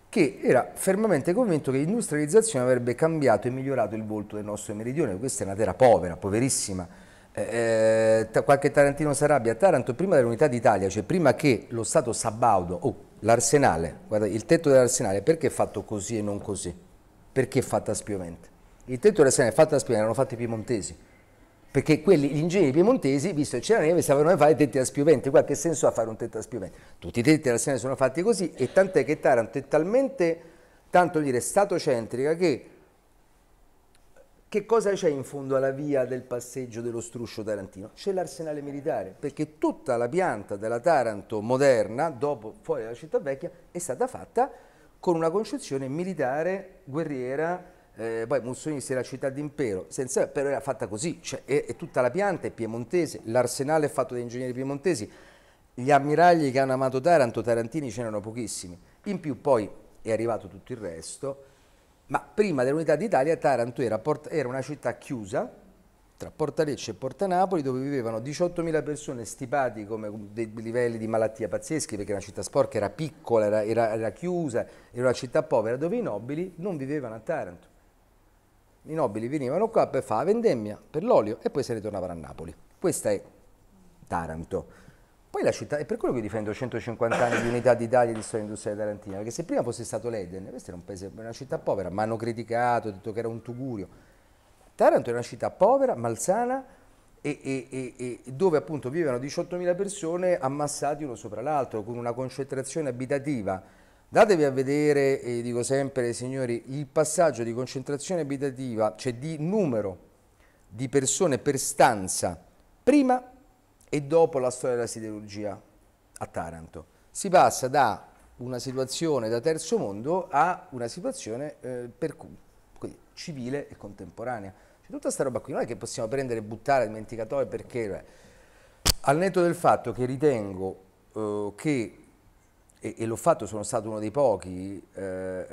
D: che era fermamente convinto che l'industrializzazione avrebbe cambiato e migliorato il volto del nostro meridione. Questa è una terra povera, poverissima. Eh, eh qualche tarantino Sarabia, a Taranto prima dell'unità d'Italia, cioè prima che lo Stato Sabaudo, oh, l'arsenale, guarda, il tetto dell'arsenale, perché è fatto così e non così? Perché è fatto a spiovente? Il tetto dell'arsenale è fatto a spiovente, erano fatti i piemontesi perché quelli, gli ingegneri piemontesi, visto che c'era neve, sapevano fare i tetti a spiovente, qua che senso ha fare un tetto da spiovente? Tutti i tetti alla Siena sono fatti così e tant'è che Taranto è talmente, tanto dire, statocentrica che che cosa c'è in fondo alla via del passeggio dello struscio tarantino? C'è l'arsenale militare, perché tutta la pianta della Taranto moderna, dopo fuori dalla città vecchia, è stata fatta con una concezione militare, guerriera, eh, poi Mussolini si era città d'impero, senza, però era fatta così, cioè, è, è tutta la pianta è piemontese, l'arsenale è fatto da ingegneri piemontesi, gli ammiragli che hanno amato Taranto, Tarantini c'erano pochissimi, in più poi è arrivato tutto il resto, ma prima dell'unità d'Italia Taranto era, era, una città chiusa, tra Portalecce e Porta Napoli, dove vivevano 18.000 persone stipati come dei livelli di malattia pazzeschi, perché era una città sporca, era piccola, era, era, era chiusa, era una città povera, dove i nobili non vivevano a Taranto i nobili venivano qua per fare la vendemmia, per l'olio e poi se ne tornavano a Napoli. Questa è Taranto. Poi la città, e per quello che difendo 150 anni di unità d'Italia e di storia industriale tarantina, perché se prima fosse stato l'Eden, questa era un paese, una città povera, ma hanno criticato, detto che era un tugurio. Taranto è una città povera, malsana, e, e, e, dove appunto vivevano 18.000 persone ammassati uno sopra l'altro, con una concentrazione abitativa Datevi a vedere, e dico sempre signori, il passaggio di concentrazione abitativa, cioè di numero di persone per stanza prima e dopo la storia della siderurgia a Taranto. Si passa da una situazione da terzo mondo a una situazione eh, per cui, quindi, civile e contemporanea. Cioè, tutta questa roba qui non è che possiamo prendere e buttare dimenticatoio perché... Beh, al netto del fatto che ritengo eh, che e, e l'ho fatto, sono stato uno dei pochi, eh,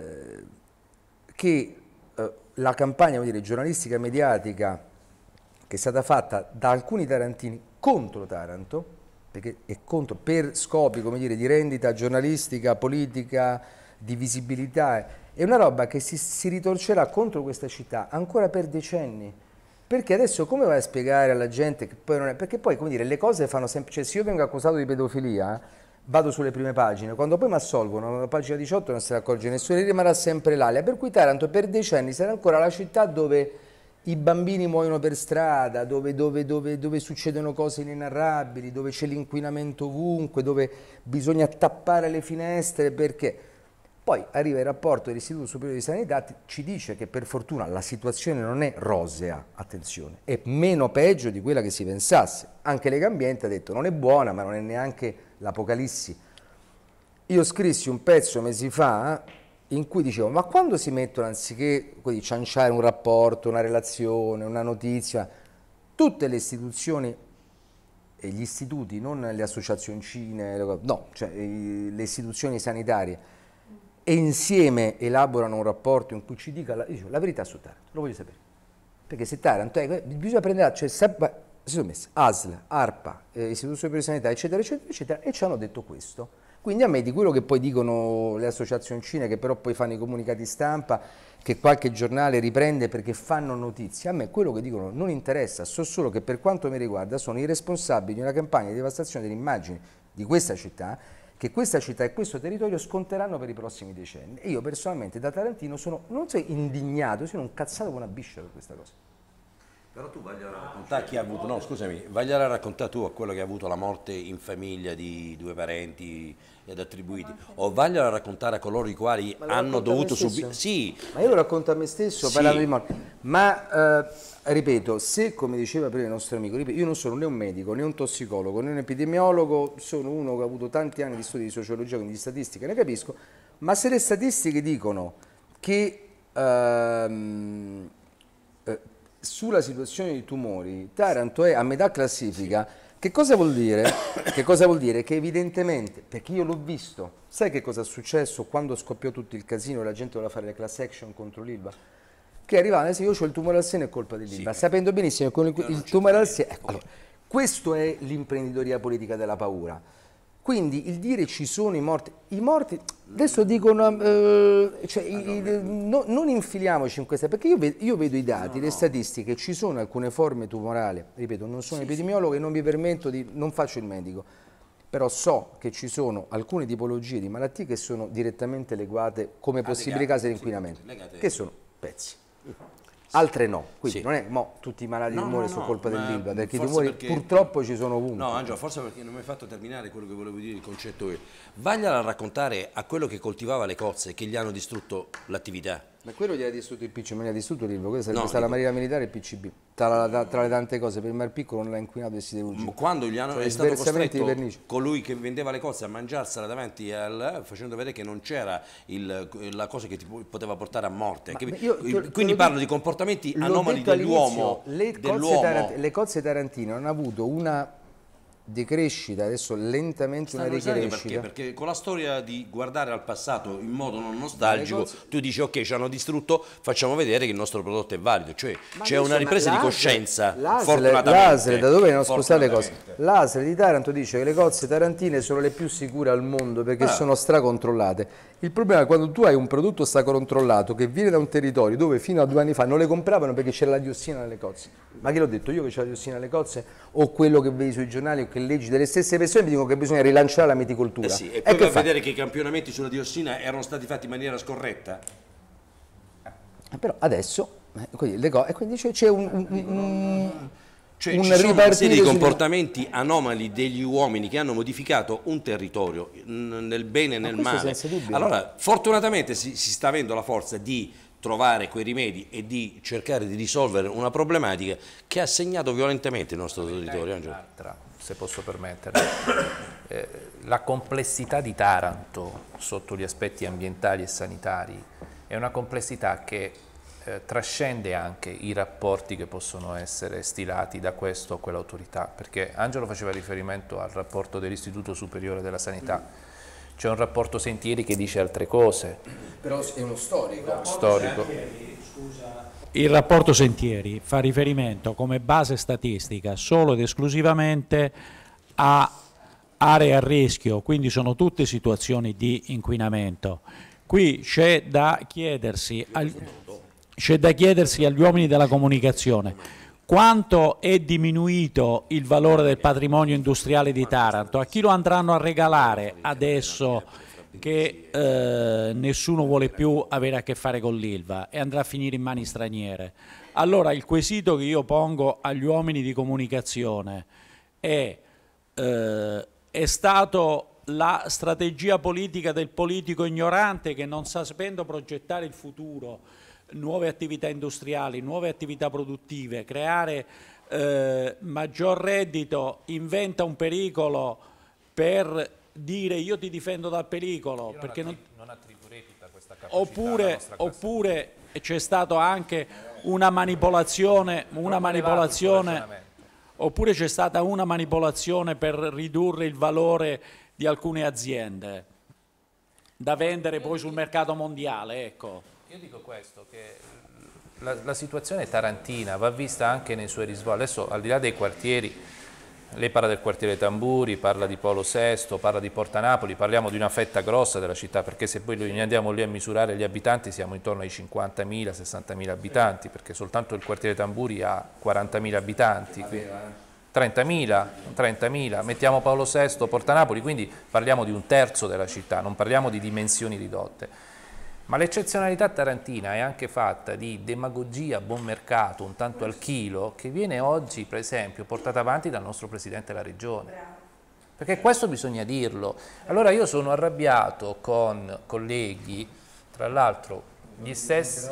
D: eh che eh, la campagna dire, giornalistica mediatica che è stata fatta da alcuni tarantini contro Taranto, perché è contro, per scopi come dire, di rendita giornalistica, politica, di visibilità, è una roba che si, si ritorcerà contro questa città ancora per decenni. Perché adesso come vai a spiegare alla gente che poi non è... Perché poi, come dire, le cose fanno sempre... Cioè, se io vengo accusato di pedofilia, Vado sulle prime pagine, quando poi mi assolvono, la pagina 18 non se ne accorge nessuno, rimarrà sempre l'Alia, per cui Taranto per decenni sarà ancora la città dove i bambini muoiono per strada, dove, dove, dove, dove succedono cose inenarrabili, dove c'è l'inquinamento ovunque, dove bisogna tappare le finestre perché poi arriva il rapporto dell'Istituto Superiore di Sanità, ci dice che per fortuna la situazione non è rosea, attenzione, è meno peggio di quella che si pensasse. Anche Lega Ambiente ha detto non è buona, ma non è neanche l'apocalissi. Io scrissi un pezzo mesi fa eh, in cui dicevo ma quando si mettono anziché quindi, cianciare un rapporto, una relazione, una notizia, tutte le istituzioni e gli istituti, non le associazioncine, no, cioè le istituzioni sanitarie, e insieme elaborano un rapporto in cui ci dica la, dice, la verità su Taranto, lo voglio sapere. Perché se Taranto è, eh, bisogna prendere, cioè, si sono messi ASL, ARPA, eh, Istituto Superiore di Sanità, eccetera, eccetera, eccetera, e ci hanno detto questo. Quindi a me di quello che poi dicono le associazioncine, che però poi fanno i comunicati stampa, che qualche giornale riprende perché fanno notizie, a me quello che dicono non interessa, so solo che per quanto mi riguarda sono i responsabili di una campagna di devastazione dell'immagine di questa città che questa città e questo territorio sconteranno per i prossimi decenni. E io personalmente da Tarantino sono, non sono indignato, sono un cazzato con una biscia per questa cosa.
C: Però tu Vagliara ah, raccontare chi ha avuto, no scusami, Vagliara raccontare tu a quello che ha avuto la morte in famiglia di due parenti ed attribuiti, o vaglielo a raccontare a coloro i quali hanno dovuto subire... Sì.
D: Ma io lo racconto a me stesso, sì. parlando di morte. Ma eh, ripeto, se come diceva prima il nostro amico, ripeto, io non sono né un medico, né un tossicologo, né un epidemiologo, sono uno che ha avuto tanti anni di studi di sociologia, quindi di statistica, ne capisco, ma se le statistiche dicono che... Ehm, eh, sulla situazione dei tumori, Taranto è a metà classifica. Sì che cosa vuol dire? Che cosa vuol dire? Che evidentemente, perché io l'ho visto, sai che cosa è successo quando scoppiò tutto il casino e la gente voleva fare le class action contro l'ILVA? Che arrivava e se io ho il tumore al seno è colpa dell'ILVA, sì, sapendo benissimo che con il, il tumore al seno... Ecco, allora, questo è l'imprenditoria politica della paura quindi il dire ci sono i morti, i morti adesso dicono, eh, cioè, i, no, non infiliamoci in questa, perché io, ve, io vedo i dati, no, le no. statistiche, ci sono alcune forme tumorali, ripeto, non sono sì, epidemiologo sì. e non mi permetto di, non faccio il medico, però so che ci sono alcune tipologie di malattie che sono direttamente legate come possibili casi di inquinamento, che sono pezzi altre no. Quindi sì. non è mo, tutti i malati no, di rumore no, sono colpa del dell'Ilva, perché i rumori perché... purtroppo ci sono ovunque. No, Angelo,
C: forse perché non mi hai fatto terminare quello che volevo dire, il concetto è vagliala a raccontare a quello che coltivava le cozze che gli hanno distrutto l'attività
D: ma quello gli ha distrutto il PCB, ma gli ha distrutto il libro, questa sarebbe no, stata la Marina Militare e il PCB. Tra, tra, tra, le tante cose, per il Mar Piccolo non l'ha inquinato e il siderurgico. Quando gli hanno, cioè, è stato costretto
C: colui che vendeva le cose a mangiarsela davanti al, facendo vedere che non c'era la cosa che ti poteva portare a morte. Ma, io, quindi parlo dico, di comportamenti anomali dell'uomo. Le, dell
D: le cozze Tarantino hanno avuto una decrescita, adesso lentamente Stanno una ricrescita. Perché?
C: Perché con la storia di guardare al passato in modo non nostalgico, tu dici ok ci hanno distrutto, facciamo vedere che il nostro prodotto è valido, cioè c'è una ripresa di coscienza, L'ASL, da dove hanno spostato le cose?
D: L'ASL di Taranto dice che le cozze tarantine sono le più sicure al mondo perché ah. sono stracontrollate. Il problema è quando tu hai un prodotto stracontrollato che viene da un territorio dove fino a due anni fa non le compravano perché c'era la diossina nelle cozze. Ma che l'ho detto io che c'era la diossina nelle cozze? O quello che vedi sui giornali o che anche leggi delle stesse persone mi dicono che bisogna rilanciare la meticoltura. Eh sì, e poi e a vedere
C: che i campionamenti sulla diossina erano stati fatti in maniera scorretta.
D: Eh, però adesso, eh, quindi, e quindi c'è un... un, un cioè, un ci sono una serie di
C: comportamenti di... anomali degli uomini che hanno modificato un territorio nel bene e nel male. Allora, fortunatamente si, si sta avendo la forza di trovare quei rimedi e di cercare di risolvere una problematica che ha segnato violentemente il nostro territorio se posso permettermi. Eh, la complessità di Taranto
B: sotto gli aspetti ambientali e sanitari è una complessità che eh, trascende anche i rapporti che possono essere stilati da questo o quell'autorità, perché Angelo faceva riferimento al rapporto dell'Istituto Superiore della Sanità c'è un rapporto sentieri che dice altre cose.
D: Però è uno storico. storico. Anche, scusa,
G: il rapporto Sentieri fa riferimento come base statistica solo ed esclusivamente a aree a rischio, quindi sono tutte situazioni di inquinamento. Qui c'è da, da chiedersi agli uomini della comunicazione quanto è diminuito il valore del patrimonio industriale di Taranto, a chi lo andranno a regalare adesso che eh, nessuno vuole più avere a che fare con l'Ilva e andrà a finire in mani straniere. Allora il quesito che io pongo agli uomini di comunicazione è, eh, è stata la strategia politica del politico ignorante che non sa sapendo progettare il futuro, nuove attività industriali, nuove attività produttive, creare eh, maggior reddito, inventa un pericolo per dire io ti difendo dal pericolo. Io perché non, attribu
F: non attribuirei tutta questa capacità oppure,
G: oppure c'è stata anche una manipolazione, una manipolazione oppure c'è stata una manipolazione per ridurre il valore di alcune aziende da vendere poi sul mercato mondiale. Ecco.
B: Io dico questo, che la, la situazione tarantina va vista anche nei suoi risvolti, adesso al di là dei quartieri lei parla del quartiere Tamburi, parla di Polo VI, parla di Porta Napoli, parliamo di una fetta grossa della città, perché se poi noi andiamo lì a misurare gli abitanti siamo intorno ai 50.000, 60.000 abitanti, perché soltanto il quartiere Tamburi ha 40.000 abitanti. 30.000, 30.000, eh. mettiamo Paolo VI, Porta Napoli, quindi parliamo di un terzo della città, non parliamo di dimensioni ridotte. Ma l'eccezionalità tarantina è anche fatta di demagogia a buon mercato, un tanto al chilo, che viene oggi, per esempio, portata avanti dal nostro Presidente della Regione. Perché questo bisogna dirlo. Allora io sono arrabbiato con colleghi, tra l'altro gli stessi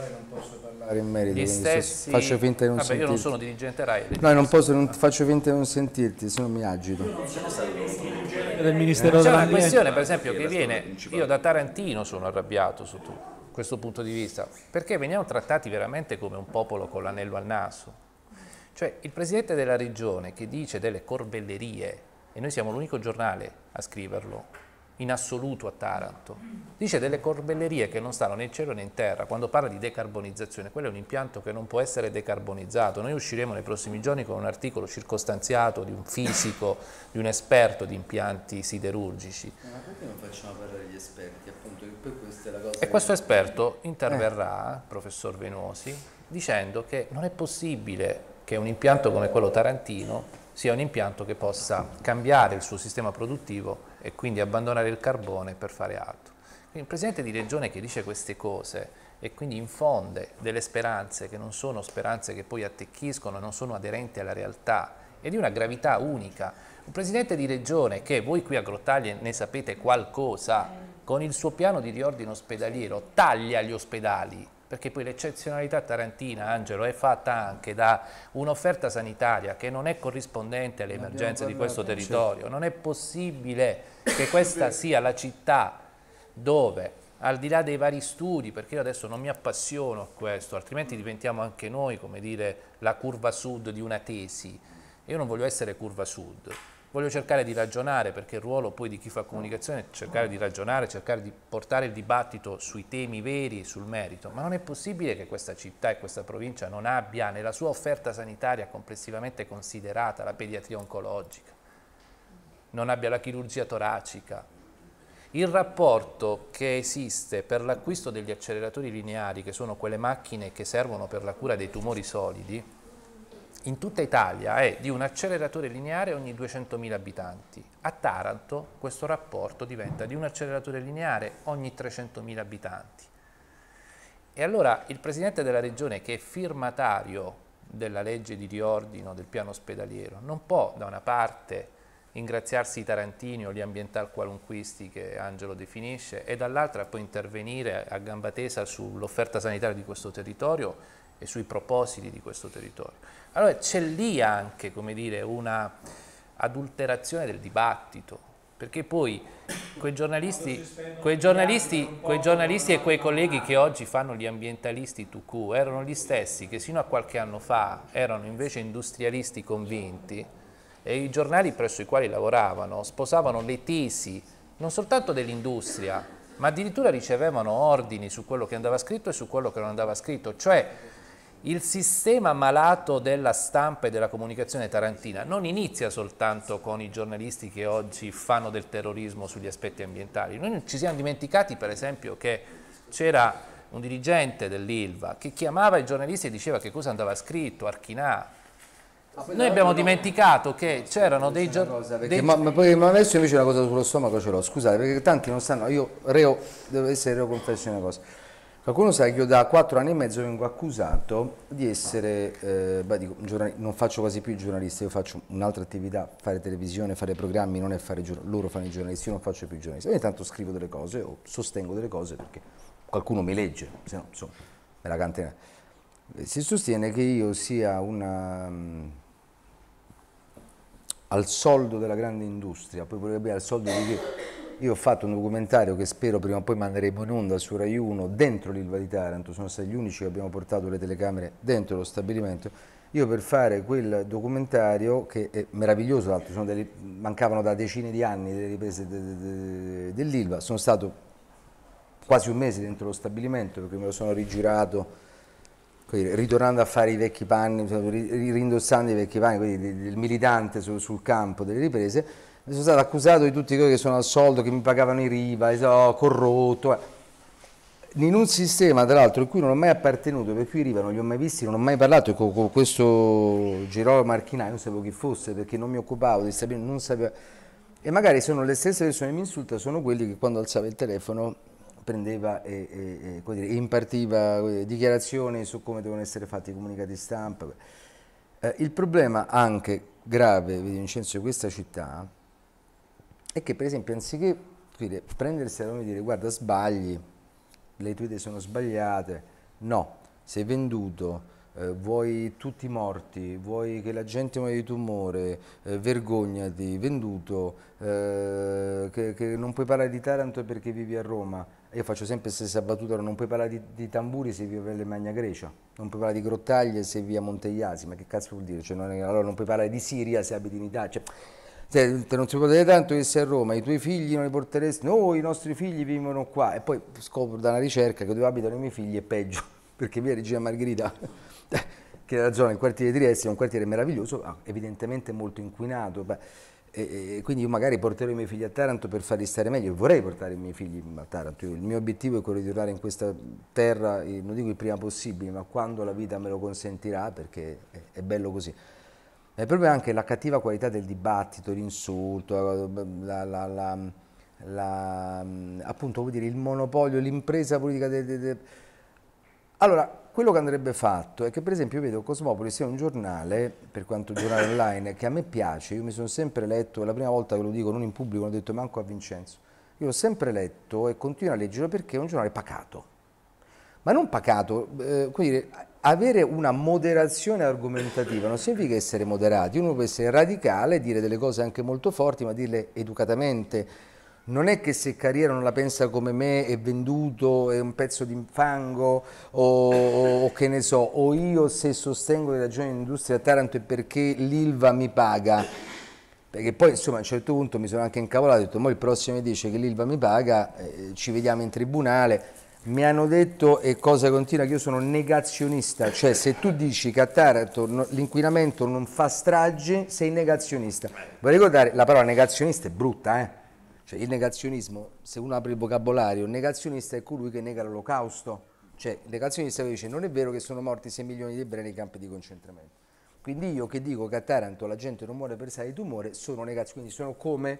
B: in merito stessi, faccio finta di non vabbè, sentirti io non sono dirigente RAI no non
D: posso non, faccio finta di non sentirti se no mi agito del Ministero c'è una questione per esempio
B: che viene io da Tarantino sono arrabbiato su questo punto di vista perché veniamo trattati veramente come un popolo con l'anello al naso cioè il presidente della regione che dice delle corbellerie e noi siamo l'unico giornale a scriverlo in assoluto a Taranto. Dice delle corbellerie che non stanno né in cielo né in terra. Quando parla di decarbonizzazione, quello è un impianto che non può essere decarbonizzato. Noi usciremo nei prossimi giorni con un articolo circostanziato di un fisico, di un esperto di impianti siderurgici.
D: Ma perché non facciamo parlare gli esperti? Appunto, che questa è la cosa e questo esperto
B: eh. interverrà, eh. professor Venosi, dicendo che non è possibile che un impianto come quello tarantino sia un impianto che possa cambiare il suo sistema produttivo e quindi abbandonare il carbone per fare altro. Quindi il presidente di regione che dice queste cose e quindi infonde delle speranze che non sono speranze che poi attecchiscono, non sono aderenti alla realtà è di una gravità unica. Un presidente di regione che voi qui a Grottaglie ne sapete qualcosa, con il suo piano di riordino ospedaliero taglia gli ospedali perché poi l'eccezionalità tarantina, Angelo, è fatta anche da un'offerta sanitaria che non è corrispondente alle emergenze di questo territorio. Non è possibile che questa sia la città dove al di là dei vari studi, perché io adesso non mi appassiono a questo, altrimenti mm. diventiamo anche noi, come dire, la curva sud di una tesi. Io non voglio essere curva sud, voglio cercare di ragionare, perché il ruolo poi di chi fa comunicazione è cercare di ragionare, cercare di portare il dibattito sui temi veri, sul merito, ma non è possibile che questa città e questa provincia non abbia nella sua offerta sanitaria complessivamente considerata la pediatria oncologica non abbia la chirurgia toracica. Il rapporto che esiste per l'acquisto degli acceleratori lineari, che sono quelle macchine che servono per la cura dei tumori solidi, in tutta Italia è di un acceleratore lineare ogni 200.000 abitanti. A Taranto questo rapporto diventa di un acceleratore lineare ogni 300.000 abitanti. E allora il Presidente della Regione, che è firmatario della legge di riordino del piano ospedaliero, non può da una parte ingraziarsi i tarantini o gli ambiental qualunquisti che Angelo definisce e dall'altra poi intervenire a gamba tesa sull'offerta sanitaria di questo territorio e sui propositi di questo territorio. Allora c'è lì anche, come dire, una adulterazione del dibattito, perché poi quei giornalisti, quei giornalisti, quei giornalisti e quei colleghi che oggi fanno gli ambientalisti tu erano gli stessi che sino a qualche anno fa erano invece industrialisti convinti e i giornali presso i quali lavoravano sposavano le tesi non soltanto dell'industria, ma addirittura ricevevano ordini su quello che andava scritto e su quello che non andava scritto, cioè il sistema malato della stampa e della comunicazione tarantina non inizia soltanto con i giornalisti che oggi fanno del terrorismo sugli aspetti ambientali. Noi ci siamo dimenticati, per esempio, che c'era un dirigente dell'ILVA che chiamava i giornalisti e diceva che cosa andava scritto, Archinà, noi abbiamo dimenticato che c'erano
D: dei giornali. Ma, ma, adesso invece una cosa sullo stomaco ce l'ho, scusate, perché tanti non sanno, io reo, devo essere reo confessione una cosa. Qualcuno sa che io da quattro anni e mezzo vengo accusato di essere, eh, beh, dico, non faccio quasi più giornalista, io faccio un'altra attività, fare televisione, fare programmi, non è fare loro fanno i giornalisti, io non faccio più il giornalista. Ogni tanto scrivo delle cose o sostengo delle cose perché qualcuno mi legge, se no insomma, me la cantina. Si sostiene che io sia una mm, al soldo della grande industria, poi voglio capire al soldo di chi. Io ho fatto un documentario che spero prima o poi manderemo in onda su Rai 1 dentro l'Ilva di Taranto, sono stati gli unici che abbiamo portato le telecamere dentro lo stabilimento. Io per fare quel documentario, che è meraviglioso, l'altro, delle, mancavano da decine di anni delle riprese de, de, de, dell'Ilva, sono stato quasi un mese dentro lo stabilimento perché me lo sono rigirato ritornando a fare i vecchi panni, rindossando i vecchi panni, quindi il militante sul, sul campo delle riprese, sono stato accusato di tutti quelli che sono al soldo, che mi pagavano i riva, oh, corrotto. Eh. In un sistema, tra l'altro, in cui non ho mai appartenuto, per cui i riva non li ho mai visti, non ho mai parlato con, con questo Gerolamo Archinai, non sapevo chi fosse, perché non mi occupavo di sapere, non sapevo. E magari sono le stesse persone che mi insultano, sono quelli che quando alzava il telefono prendeva e, e, e dire, impartiva dichiarazioni su come devono essere fatti i comunicati stampa. Eh, il problema anche grave, vedi Vincenzo, di questa città è che per esempio anziché dire, prendersi a nome e dire guarda sbagli, le tue idee sono sbagliate, no, sei venduto, eh, vuoi tutti morti, vuoi che la gente muoia di tumore, eh, vergognati, venduto, eh, che, che, non puoi parlare di Taranto perché vivi a Roma io faccio sempre la stessa battuta, non puoi parlare di, di tamburi se vivi per Magna Grecia, non puoi parlare di Grottaglie se vivi a Monteiasi, ma che cazzo vuol dire? Cioè, non è, allora non puoi parlare di Siria se abiti in Italia. Cioè, se, non si può dire tanto che sei a Roma, i tuoi figli non li porteresti, no, i nostri figli vivono qua. E poi scopro da una ricerca che dove abitano i miei figli è peggio, perché via Regina Margherita, che è la zona, il quartiere di Trieste, è un quartiere meraviglioso, evidentemente molto inquinato. Beh e, e quindi io magari porterò i miei figli a Taranto per farli stare meglio, vorrei portare i miei figli a Taranto, il mio obiettivo è quello di tornare in questa terra, non dico il prima possibile, ma quando la vita me lo consentirà, perché è, è bello così. Ma è proprio anche la cattiva qualità del dibattito, l'insulto, eh, la, la, la, la appunto dire, il monopolio, l'impresa politica. De, de, de. Allora, quello che andrebbe fatto è che per esempio io vedo Cosmopoli sia un giornale, per quanto giornale online, che a me piace, io mi sono sempre letto, la prima volta che lo dico non in pubblico, l'ho detto manco a Vincenzo, io l'ho sempre letto e continuo a leggerlo perché è un giornale pacato. Ma non pacato, eh, come avere una moderazione argomentativa non significa essere moderati, uno può essere radicale, dire delle cose anche molto forti, ma dirle educatamente, non è che se Carriera non la pensa come me è venduto, è un pezzo di fango o, o che ne so, o io se sostengo le ragioni dell'industria a Taranto è perché l'Ilva mi paga perché poi insomma a un certo punto mi sono anche incavolato, ho detto mo il prossimo mi dice che l'Ilva mi paga, eh, ci vediamo in tribunale, mi hanno detto e cosa continua che io sono negazionista, cioè se tu dici che a Taranto no, l'inquinamento non fa strage, sei negazionista, vorrei ricordare la parola negazionista è brutta eh? Cioè, il negazionismo, se uno apre il vocabolario, il negazionista è colui che nega l'olocausto. Cioè, il negazionista dice non è vero che sono morti 6 milioni di ebrei nei campi di concentramento. Quindi io che dico che a Taranto la gente non muore per sale di tumore sono negazionisti, sono come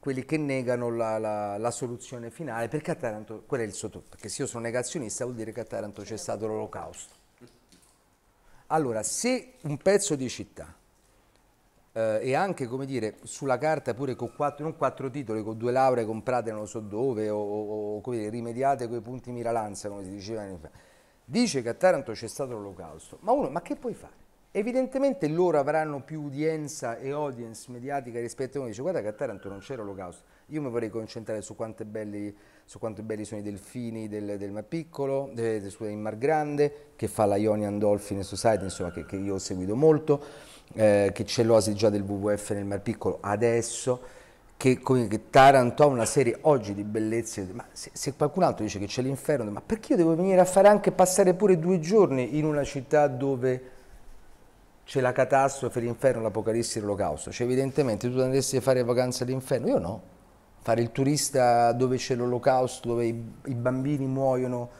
D: quelli che negano la, la, la, soluzione finale, perché a Taranto, quello è il sotto, perché se io sono negazionista vuol dire che a Taranto c'è stato l'olocausto. Allora, se un pezzo di città eh, e anche come dire, sulla carta pure con quattro, non quattro titoli, con due lauree comprate non so dove o, o, o come dire, rimediate quei punti miralanza come si diceva anni fa. Dice che a Taranto c'è stato l'olocausto, ma uno, ma che puoi fare? Evidentemente loro avranno più udienza e audience mediatica rispetto a uno dice guarda che a Taranto non c'era l'olocausto, io mi vorrei concentrare su, belli, quanto belli sono i delfini del, del Mar Piccolo, del, del, del Mar Grande, che fa la Ionian Dolphin Society, insomma che, che io ho seguito molto, eh, che c'è l'oasi già del WWF nel Mar Piccolo adesso, che, come, che Taranto ha una serie oggi di bellezze, ma se, se qualcun altro dice che c'è l'inferno, ma perché io devo venire a fare anche passare pure due giorni in una città dove c'è la catastrofe, l'inferno, l'apocalisse, l'olocausto. Cioè, evidentemente tu andresti a fare vacanze all'inferno, io no. Fare il turista dove c'è l'olocausto, dove i, i, bambini muoiono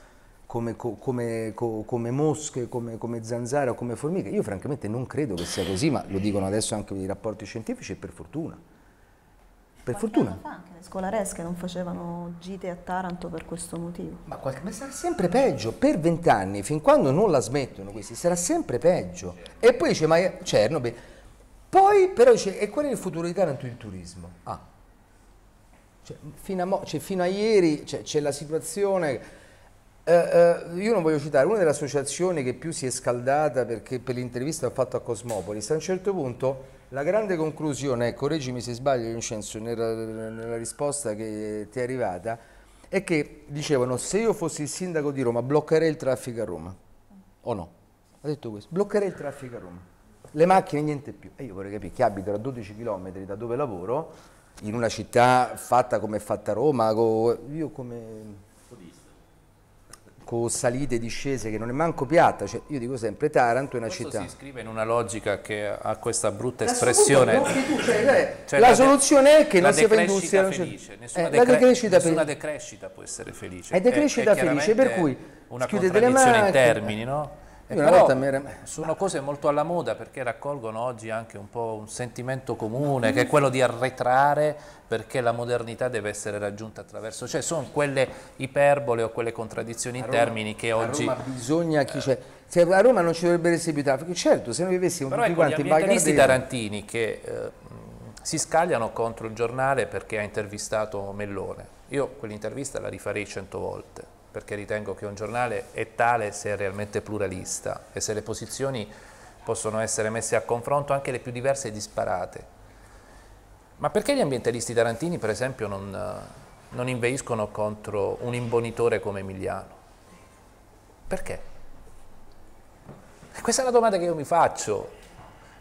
D: come, come, come, mosche, come, come zanzare o come formiche. Io francamente non credo che sia così, ma lo dicono adesso anche i rapporti scientifici e per fortuna. Per qualche fortuna. Fa
A: anche le scolaresche non facevano gite a Taranto per questo motivo. Ma,
D: qualche, ma sarà sempre peggio, per vent'anni, fin quando non la smettono questi, sarà sempre peggio. E poi dice, ma Chernobyl... Poi però dice, e qual è il futuro di Taranto? Il turismo. Ah. Cioè, fino, a mo, cioè, fino a ieri cioè, c'è la situazione Uh, io non voglio citare, una delle associazioni che più si è scaldata perché per l'intervista ho fatto a Cosmopolis, a un certo punto la grande conclusione, ecco, correggimi se sbaglio Vincenzo nella, nella risposta che ti è arrivata, è che dicevano se io fossi il sindaco di Roma bloccherei il traffico a Roma, o no? Ha detto questo, bloccherei il traffico a Roma, le macchine niente più. E io vorrei capire chi abita a 12 km da dove lavoro, in una città fatta come è fatta Roma, io come con salite e discese che non è manco piatta, cioè, io dico sempre Taranto è una Questo città. si
B: scrive in una logica che ha questa brutta espressione. Tu, cioè, eh, cioè, la, la soluzione è che non si fa industria. Cioè, felice. Eh, nessuna, eh, decre decrescita nessuna decrescita può essere felice. È decrescita è, è felice, per cui una chiudete le mani. termini, no? Eh, sono cose molto alla moda perché raccolgono oggi anche un po' un sentimento comune che è quello di arretrare perché la modernità deve essere raggiunta attraverso, cioè sono quelle iperbole o quelle contraddizioni in termini che oggi... A
D: bisogna chi eh. c'è, se cioè, a Roma non ci dovrebbe essere più perché certo se noi vivessimo tutti ecco, quanti in Bagardi...
B: tarantini che eh, si scagliano contro il giornale perché ha intervistato Mellone, io quell'intervista la rifarei cento volte perché ritengo che un giornale è tale se è realmente pluralista e se le posizioni possono essere messe a confronto anche le più diverse e disparate. Ma perché gli ambientalisti tarantini, per esempio, non, non inveiscono contro un imbonitore come Emiliano? Perché? Questa è la domanda che io mi faccio.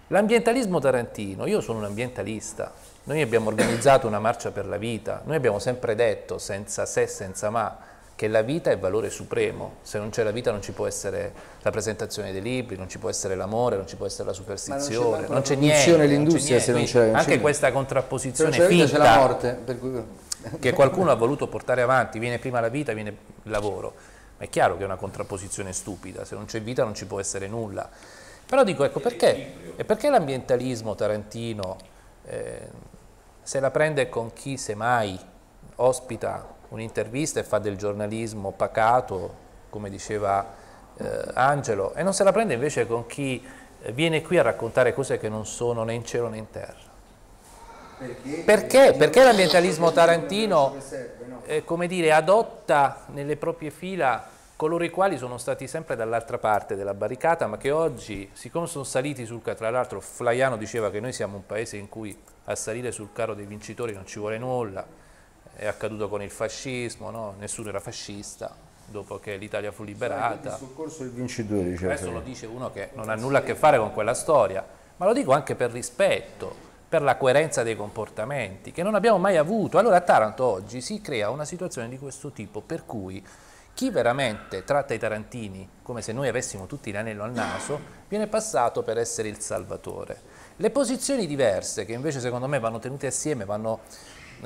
B: L'ambientalismo tarantino, io sono un ambientalista, noi abbiamo organizzato una marcia per la vita, noi abbiamo sempre detto senza se, senza ma, che la vita è valore supremo, se non c'è la vita non ci può essere la presentazione dei libri, non ci può essere l'amore, non ci può essere la superstizione, non c'è niente. L'industria se non c'è anche questa contrapposizione se non finta c'è la morte, cui... che qualcuno ha voluto portare avanti, viene prima la vita, viene il lavoro. Ma è chiaro che è una contrapposizione stupida, se non c'è vita non ci può essere nulla. Però dico, ecco, perché, e perché l'ambientalismo tarantino eh, se la prende con chi semmai ospita un'intervista e fa del giornalismo pacato, come diceva eh, Angelo, e non se la prende invece con chi eh, viene qui a raccontare cose che non sono né in cielo né in terra. Perché? Perché, Perché l'ambientalismo tarantino eh, come dire, adotta nelle proprie fila coloro i quali sono stati sempre dall'altra parte della barricata, ma che oggi, siccome sono saliti sul carro, tra l'altro Flaiano diceva che noi siamo un paese in cui a salire sul carro dei vincitori non ci vuole nulla, è accaduto con il fascismo, no? nessuno era fascista dopo che l'Italia fu liberata. Il
D: soccorso Vincitore, Questo lo dice
B: uno che non ha nulla a che fare con quella storia, ma lo dico anche per rispetto, per la coerenza dei comportamenti, che non abbiamo mai avuto. Allora a Taranto oggi si crea una situazione di questo tipo, per cui chi veramente tratta i tarantini come se noi avessimo tutti l'anello al naso, viene passato per essere il salvatore. Le posizioni diverse, che invece secondo me vanno tenute assieme, vanno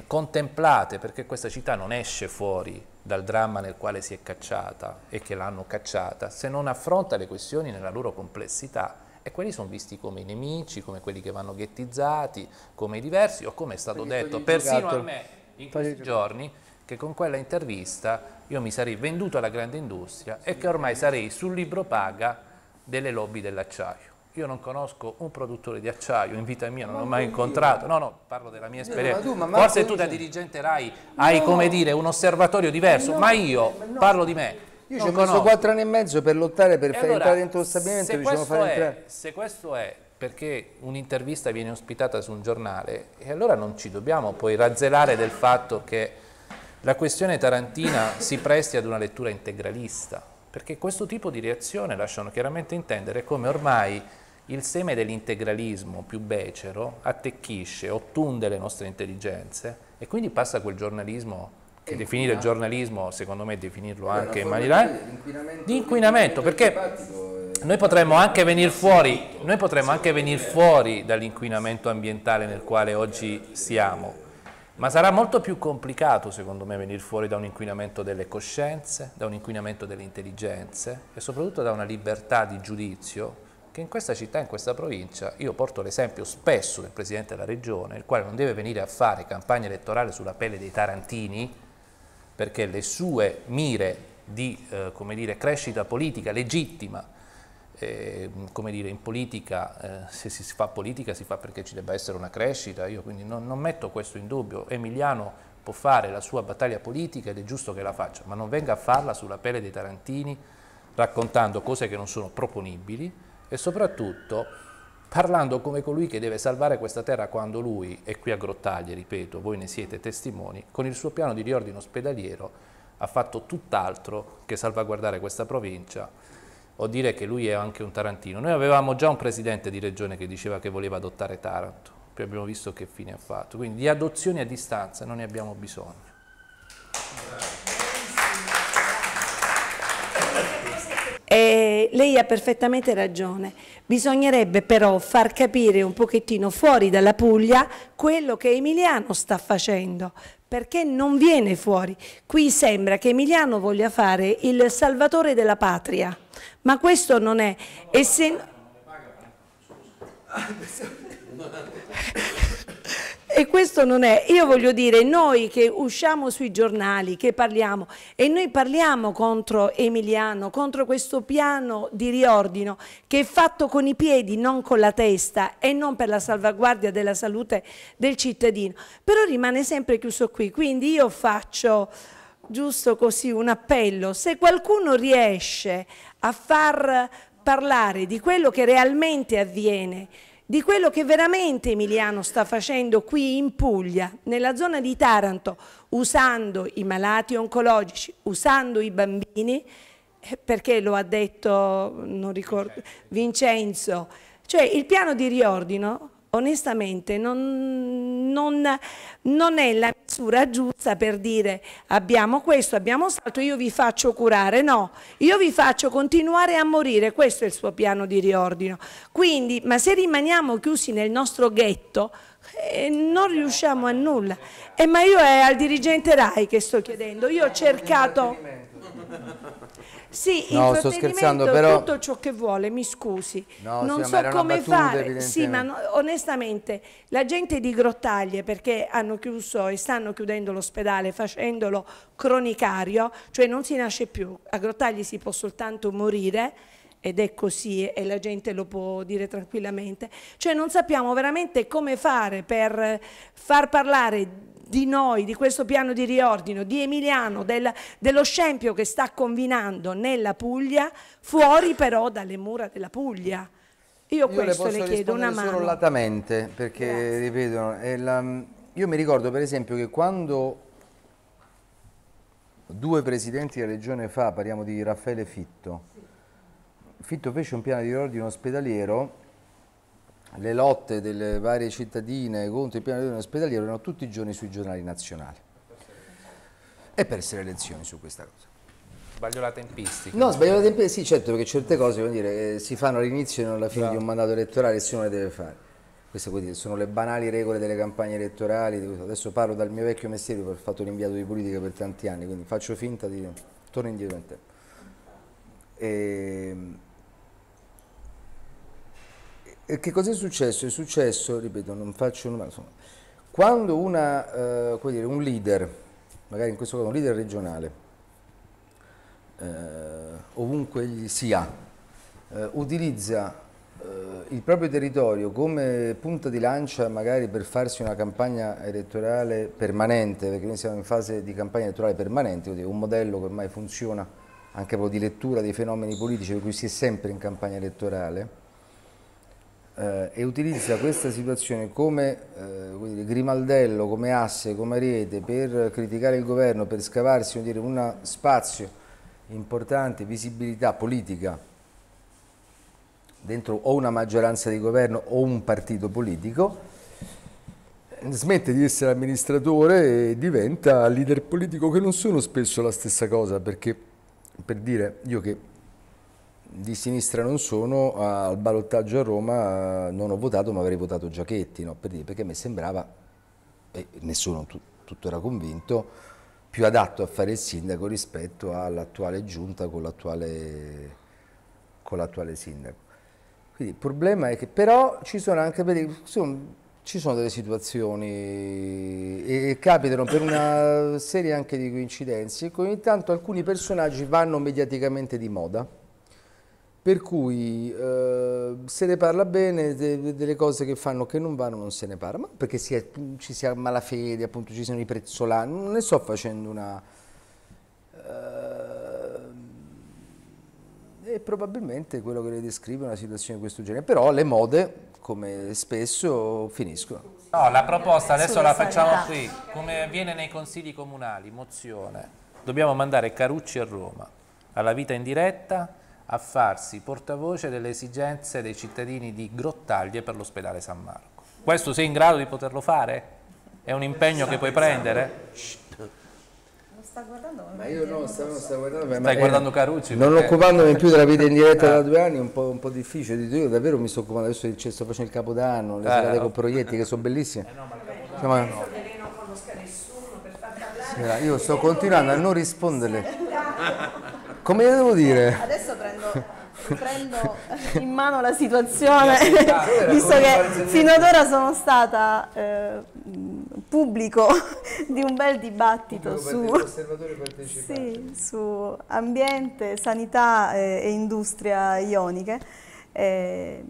B: contemplate perché questa città non esce fuori dal dramma nel quale si è cacciata e che l'hanno cacciata, se non affronta le questioni nella loro complessità. E quelli sono visti come i nemici, come quelli che vanno ghettizzati, come i diversi, o come è stato perché detto persino giocato, a me in questi giorni, che con quella intervista io mi sarei venduto alla grande industria sì, e che ormai sarei sul libro paga delle lobby dell'acciaio. Io non conosco un produttore di acciaio in vita mia, non l'ho mai incontrato. No, no, parlo della mia esperienza. Tu, Forse tu da dirigente RAI hai, no, come dire, un osservatorio diverso, eh, no, ma io eh,
D: no. parlo di me. Io non ci ho conosco. messo quattro anni e mezzo per lottare per allora, entrare dentro lo stabilimento. Se diciamo,
F: questo, far è, entrare...
D: se
B: questo è perché un'intervista viene ospitata su un giornale, e allora non ci dobbiamo poi razzelare del fatto che la questione tarantina si presti ad una lettura integralista perché questo tipo di reazione lasciano chiaramente intendere come ormai il seme dell'integralismo più becero attecchisce, ottunde le nostre intelligenze e quindi passa quel giornalismo che definire il giornalismo, secondo me definirlo anche in maniera di inquinamento, di inquinamento perché noi potremmo anche venire fuori, venir fuori dall'inquinamento ambientale nel quale oggi siamo. Ma sarà molto più complicato, secondo me, venire fuori da un inquinamento delle coscienze, da un inquinamento delle intelligenze e soprattutto da una libertà di giudizio che in questa città, in questa provincia, io porto l'esempio spesso del Presidente della Regione, il quale non deve venire a fare campagna elettorale sulla pelle dei tarantini, perché le sue mire di eh, dire, crescita politica legittima, eh, come dire, in politica, eh, se si fa politica si fa perché ci debba essere una crescita, io quindi non, non metto questo in dubbio, Emiliano può fare la sua battaglia politica ed è giusto che la faccia, ma non venga a farla sulla pelle dei tarantini raccontando cose che non sono proponibili, e soprattutto parlando come colui che deve salvare questa terra quando lui, è qui a Grottaglie, ripeto, voi ne siete testimoni, con il suo piano di riordino ospedaliero ha fatto tutt'altro che salvaguardare questa provincia o dire che lui è anche un tarantino. Noi avevamo già un presidente di regione che diceva che voleva adottare Taranto, poi abbiamo visto che fine ha fatto. Quindi di adozioni a distanza non ne abbiamo bisogno.
H: E lei ha perfettamente ragione, bisognerebbe però far capire un pochettino fuori dalla Puglia quello che Emiliano sta facendo, perché non viene fuori. Qui sembra che Emiliano voglia fare il salvatore della patria, ma questo non è... Essen... E questo non è, io voglio dire, noi che usciamo sui giornali, che parliamo e noi parliamo contro Emiliano, contro questo piano di riordino che è fatto con i piedi, non con la testa e non per la salvaguardia della salute del cittadino, però rimane sempre chiuso qui, quindi io faccio giusto così un appello, se qualcuno riesce a far parlare di quello che realmente avviene di quello che veramente Emiliano sta facendo qui in Puglia, nella zona di Taranto, usando i malati oncologici, usando i bambini, eh, perché lo ha detto, ricordo, Vincenzo, cioè il piano di riordino onestamente non, non, non, è la misura giusta per dire abbiamo questo, abbiamo salto, io vi faccio curare, no, io vi faccio continuare a morire, questo è il suo piano di riordino. Quindi, ma se rimaniamo chiusi nel nostro ghetto, eh, non riusciamo a nulla. Eh, ma io è al dirigente RAI che sto chiedendo, io ho cercato... Sì, no, il sto scherzando, però... tutto ciò che vuole, mi scusi. No, non sì, so come fare. Sì, ma no, onestamente la gente di Grottaglie, perché hanno chiuso e stanno chiudendo l'ospedale facendolo cronicario, cioè non si nasce più, a Grottaglie si può soltanto morire, ed è così e la gente lo può dire tranquillamente, cioè non sappiamo veramente come fare per far parlare di noi, di questo piano di riordino, di Emiliano, del, dello scempio che sta combinando nella Puglia, fuori però dalle mura della Puglia. Io, io questo le, le chiedo una mano. solo
D: latamente, perché ripeto, la, io mi ricordo per esempio che quando due presidenti della regione fa, parliamo di Raffaele Fitto, Fitto fece un piano di riordino ospedaliero le lotte delle varie cittadine contro il piano di ospedaliero erano tutti i giorni sui giornali nazionali. E perse le elezioni su questa cosa.
B: Sbaglio la tempistica. No, sbaglio la
D: tempistica, sì certo, perché certe cose dire, eh, si fanno all'inizio e non alla fine no. di un mandato elettorale, nessuno le deve fare. Queste dire, sono le banali regole delle campagne elettorali, adesso parlo dal mio vecchio mestiere, ho fatto l'inviato di politica per tanti anni, quindi faccio finta di... torno indietro in tempo. E ehm, e che cosa è successo? È successo, ripeto, non faccio una, insomma, quando una, eh, dire, un leader, magari in questo caso un leader regionale, eh, ovunque egli sia, eh, utilizza eh, il proprio territorio come punta di lancia magari per farsi una campagna elettorale permanente, perché noi siamo in fase di campagna elettorale permanente, un modello che ormai funziona anche proprio di lettura dei fenomeni politici per cui si è sempre in campagna elettorale, eh, e utilizza questa situazione come eh, grimaldello, come asse, come ariete per criticare il governo, per scavarsi un spazio importante, visibilità politica dentro o una maggioranza di governo o un partito politico, smette di essere amministratore e diventa leader politico che non sono spesso la stessa cosa, perché per dire io che di sinistra non sono, al ballottaggio a Roma eh, non ho votato ma avrei votato Giachetti, no? per dire, perché mi sembrava, e ne tutto era convinto, più adatto a fare il sindaco rispetto all'attuale giunta con l'attuale sindaco. Quindi il problema è che però ci sono anche sono, ci sono delle situazioni e, capitano per una serie anche di coincidenze che ogni tanto alcuni personaggi vanno mediaticamente di moda per cui eh, se ne parla bene de, delle cose che fanno che non vanno non se ne parla, ma perché si è, ci sia malafede, appunto ci siano i prezzolani, non ne sto facendo una... Eh, e probabilmente quello che le descrive è una situazione di questo genere, però le mode, come spesso, finiscono.
B: No, la proposta eh, adesso la facciamo qui, come avviene nei consigli comunali, mozione.
D: Dobbiamo mandare
B: Carucci a Roma, alla vita in diretta, a farsi portavoce delle esigenze dei cittadini di Grottaglie per l'ospedale San Marco. Questo sei in grado di poterlo fare? È un impegno che puoi prendere?
D: sta guardando ma io no, stavo, so. stavo guardando stai guardando Carucci non perché... occupandomi più della vita in diretta ah. da eh. due anni è un po', un po difficile io davvero mi sto occupando adesso cioè, sto facendo il capodanno le eh, no. Eh. con proietti che sono bellissime eh no, ma il cioè, capodanno Insomma,
F: no. conosca nessuno per far parlare io sto continuando a non rispondere.
D: come devo dire adesso prendo in
A: mano la situazione,
D: visto che fino ad ora
A: sono stata eh, pubblico di un bel dibattito su, sì, su, ambiente, sanità eh, e industria ioniche. Eh,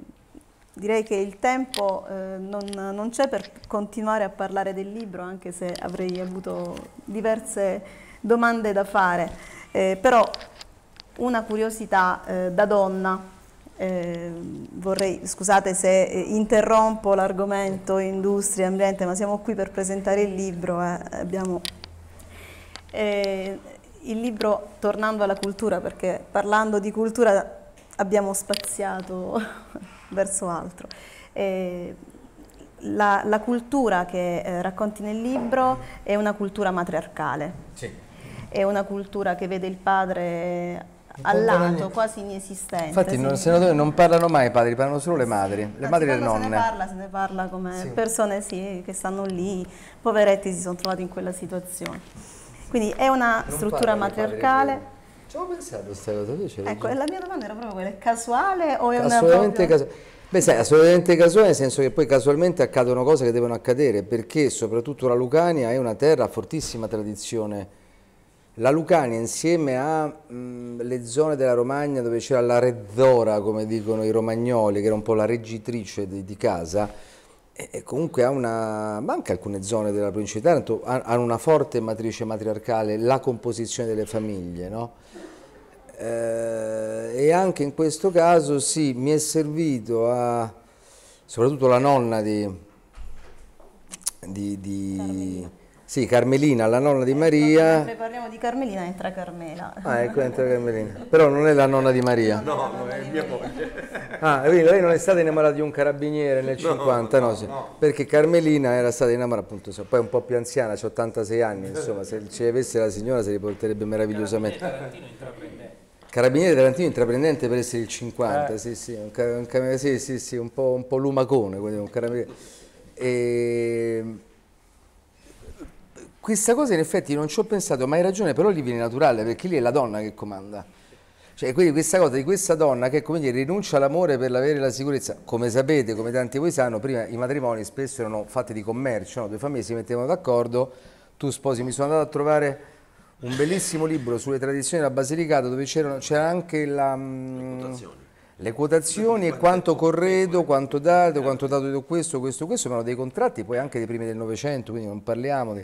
A: direi che il tempo eh, non, non c'è per continuare a parlare del libro, anche se avrei avuto diverse domande da fare, eh, però una curiosità eh, da donna. Eh, vorrei, scusate se eh, interrompo l'argomento industria e ambiente, ma siamo qui per presentare il libro. Eh. Abbiamo, eh, il libro Tornando alla cultura, perché parlando di cultura abbiamo spaziato verso altro. Eh, la, la, cultura che racconti nel libro è una cultura matriarcale. Sì è una cultura che vede il padre allato, quasi inesistente. Infatti, sì. non, senatore,
D: non parlano mai i padri, parlano solo le madri, le Anzi, madri e le nonne. Se ne parla,
A: se ne parla come sì. persone sì, che stanno lì, poveretti si sono trovati in quella situazione. Quindi è una non struttura matriarcale.
D: Ci avevo pensato a questa cosa, tu Ecco, e la
A: mia domanda era proprio quella, è casuale o è assolutamente una... Proprio... Casuale.
D: Beh, sai, assolutamente casuale, nel senso che poi casualmente accadono cose che devono accadere, perché soprattutto la Lucania è una terra a fortissima tradizione la Lucania insieme alle mm, zone della Romagna dove c'era la Rezzora, come dicono i romagnoli, che era un po' la reggitrice di, di casa, e comunque ha una, ma anche alcune zone della provincia di Taranto hanno una forte matrice matriarcale, la composizione delle famiglie, no? Eh, e anche in questo caso sì, mi è servito a, soprattutto la nonna di, di, di sì, Carmelina, la nonna di ecco, Maria. Sempre
A: parliamo di Carmelina, entra
E: Carmela.
A: Ah, ecco,
D: entra Carmelina. Però non è la nonna di Maria.
E: No, no è mia moglie.
D: Ah, quindi lei non è stata innamorata di un carabiniere nel no, 50, no, no, sì. no, Perché Carmelina era stata innamorata, appunto, poi un po' più anziana, ha 86 anni, eh. insomma, se ci avesse la signora si riporterebbe meravigliosamente. Carabiniere Tarantino intraprendente. per essere il 50, eh. sì, sì, un, un, sì, sì, sì, un po', un po' lumacone, quindi un carabiniere. E questa cosa in effetti non ci ho pensato, ma hai ragione, però lì viene naturale, perché lì è la donna che comanda. Cioè, quindi questa cosa di questa donna che come dire, rinuncia all'amore per avere la sicurezza, come sapete, come tanti voi sanno, prima i matrimoni spesso erano fatti di commercio, no? due famiglie si mettevano d'accordo, tu sposi, mi sono andato a trovare un bellissimo libro sulle tradizioni della Basilicata dove c'era anche la... Mm, le quotazioni. Le quotazioni e quanto corredo, quanto dato, quanto dato questo, questo, questo, ma erano dei contratti poi anche dei primi del Novecento, quindi non parliamo di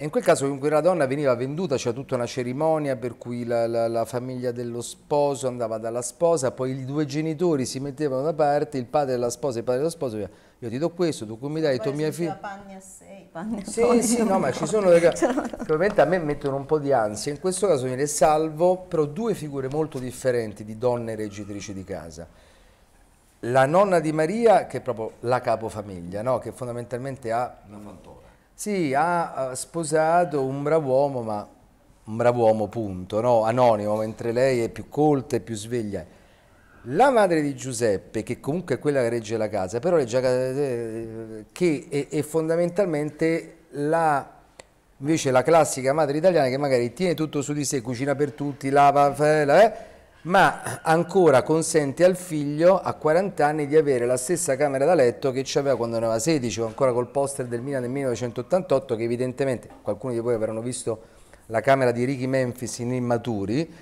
D: e in quel caso comunque la donna veniva venduta, c'era tutta una cerimonia per cui la, la, la, famiglia dello sposo andava dalla sposa, poi i due genitori si mettevano da parte, il padre della sposa e il padre dello sposo, io ti do questo, tu come mi dai, tu mia figlia...
A: panni a
F: sei, panni a Sì, sì, no, ma ci sono le cioè,
D: Probabilmente a me mettono un po' di ansia, in questo caso viene salvo però due figure molto differenti di donne reggitrici di casa. La nonna di Maria, che è proprio la capofamiglia, no? che fondamentalmente ha... La fantoma sì, ha sposato un bravo uomo, ma un bravo uomo punto, no? anonimo, mentre lei è più colta e più sveglia. La madre di Giuseppe, che comunque è quella che regge la casa, però regge la eh, che è, è fondamentalmente la invece la classica madre italiana che magari tiene tutto su di sé, cucina per tutti, lava, eh, ma ancora consente al figlio a 40 anni di avere la stessa camera da letto che aveva quando ne aveva 16 ancora col poster del Milan del 1988 che evidentemente qualcuno di voi avranno visto la camera di Ricky Memphis in Immaturi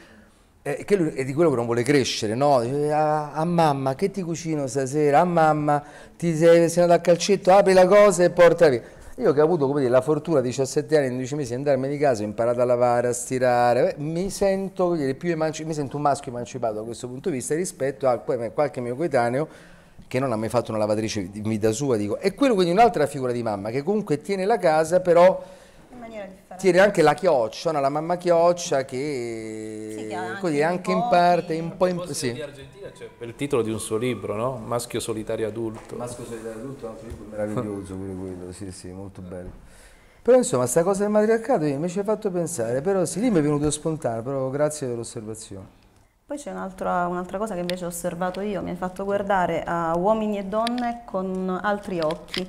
D: eh, che lui è di quello che non vuole crescere no? a, a ah, ah, mamma che ti cucino stasera a ah, mamma ti sei andato a calcetto apri la cosa e porta via io che ho avuto dire, la fortuna a 17 anni, in 12 mesi, di andarmene di casa, ho imparato a lavare, a stirare, mi sento, dire, mi sento, un maschio emancipato da questo punto di vista rispetto a qualche mio coetaneo che non ha mai fatto una lavatrice in vita sua, dico. E quello quindi un'altra figura di mamma che comunque tiene la casa, però in maniera differente. Tiene anche la chioccia, no? la mamma chioccia che, sì, anche così, anche in parte, un po' in... Sì. di Argentina c'è
B: il titolo di un suo libro, no? Maschio solitario adulto. Maschio
D: solitario adulto è un altro libro meraviglioso pure quello, sì sì, molto bello. Però insomma, sta cosa del matriarcato mi ci ha fatto pensare, però sì, lì mi è venuto spontaneo, però grazie dell'osservazione.
A: Poi c'è un'altra, un cosa che invece ho osservato io, mi ha fatto guardare a uomini e donne con altri occhi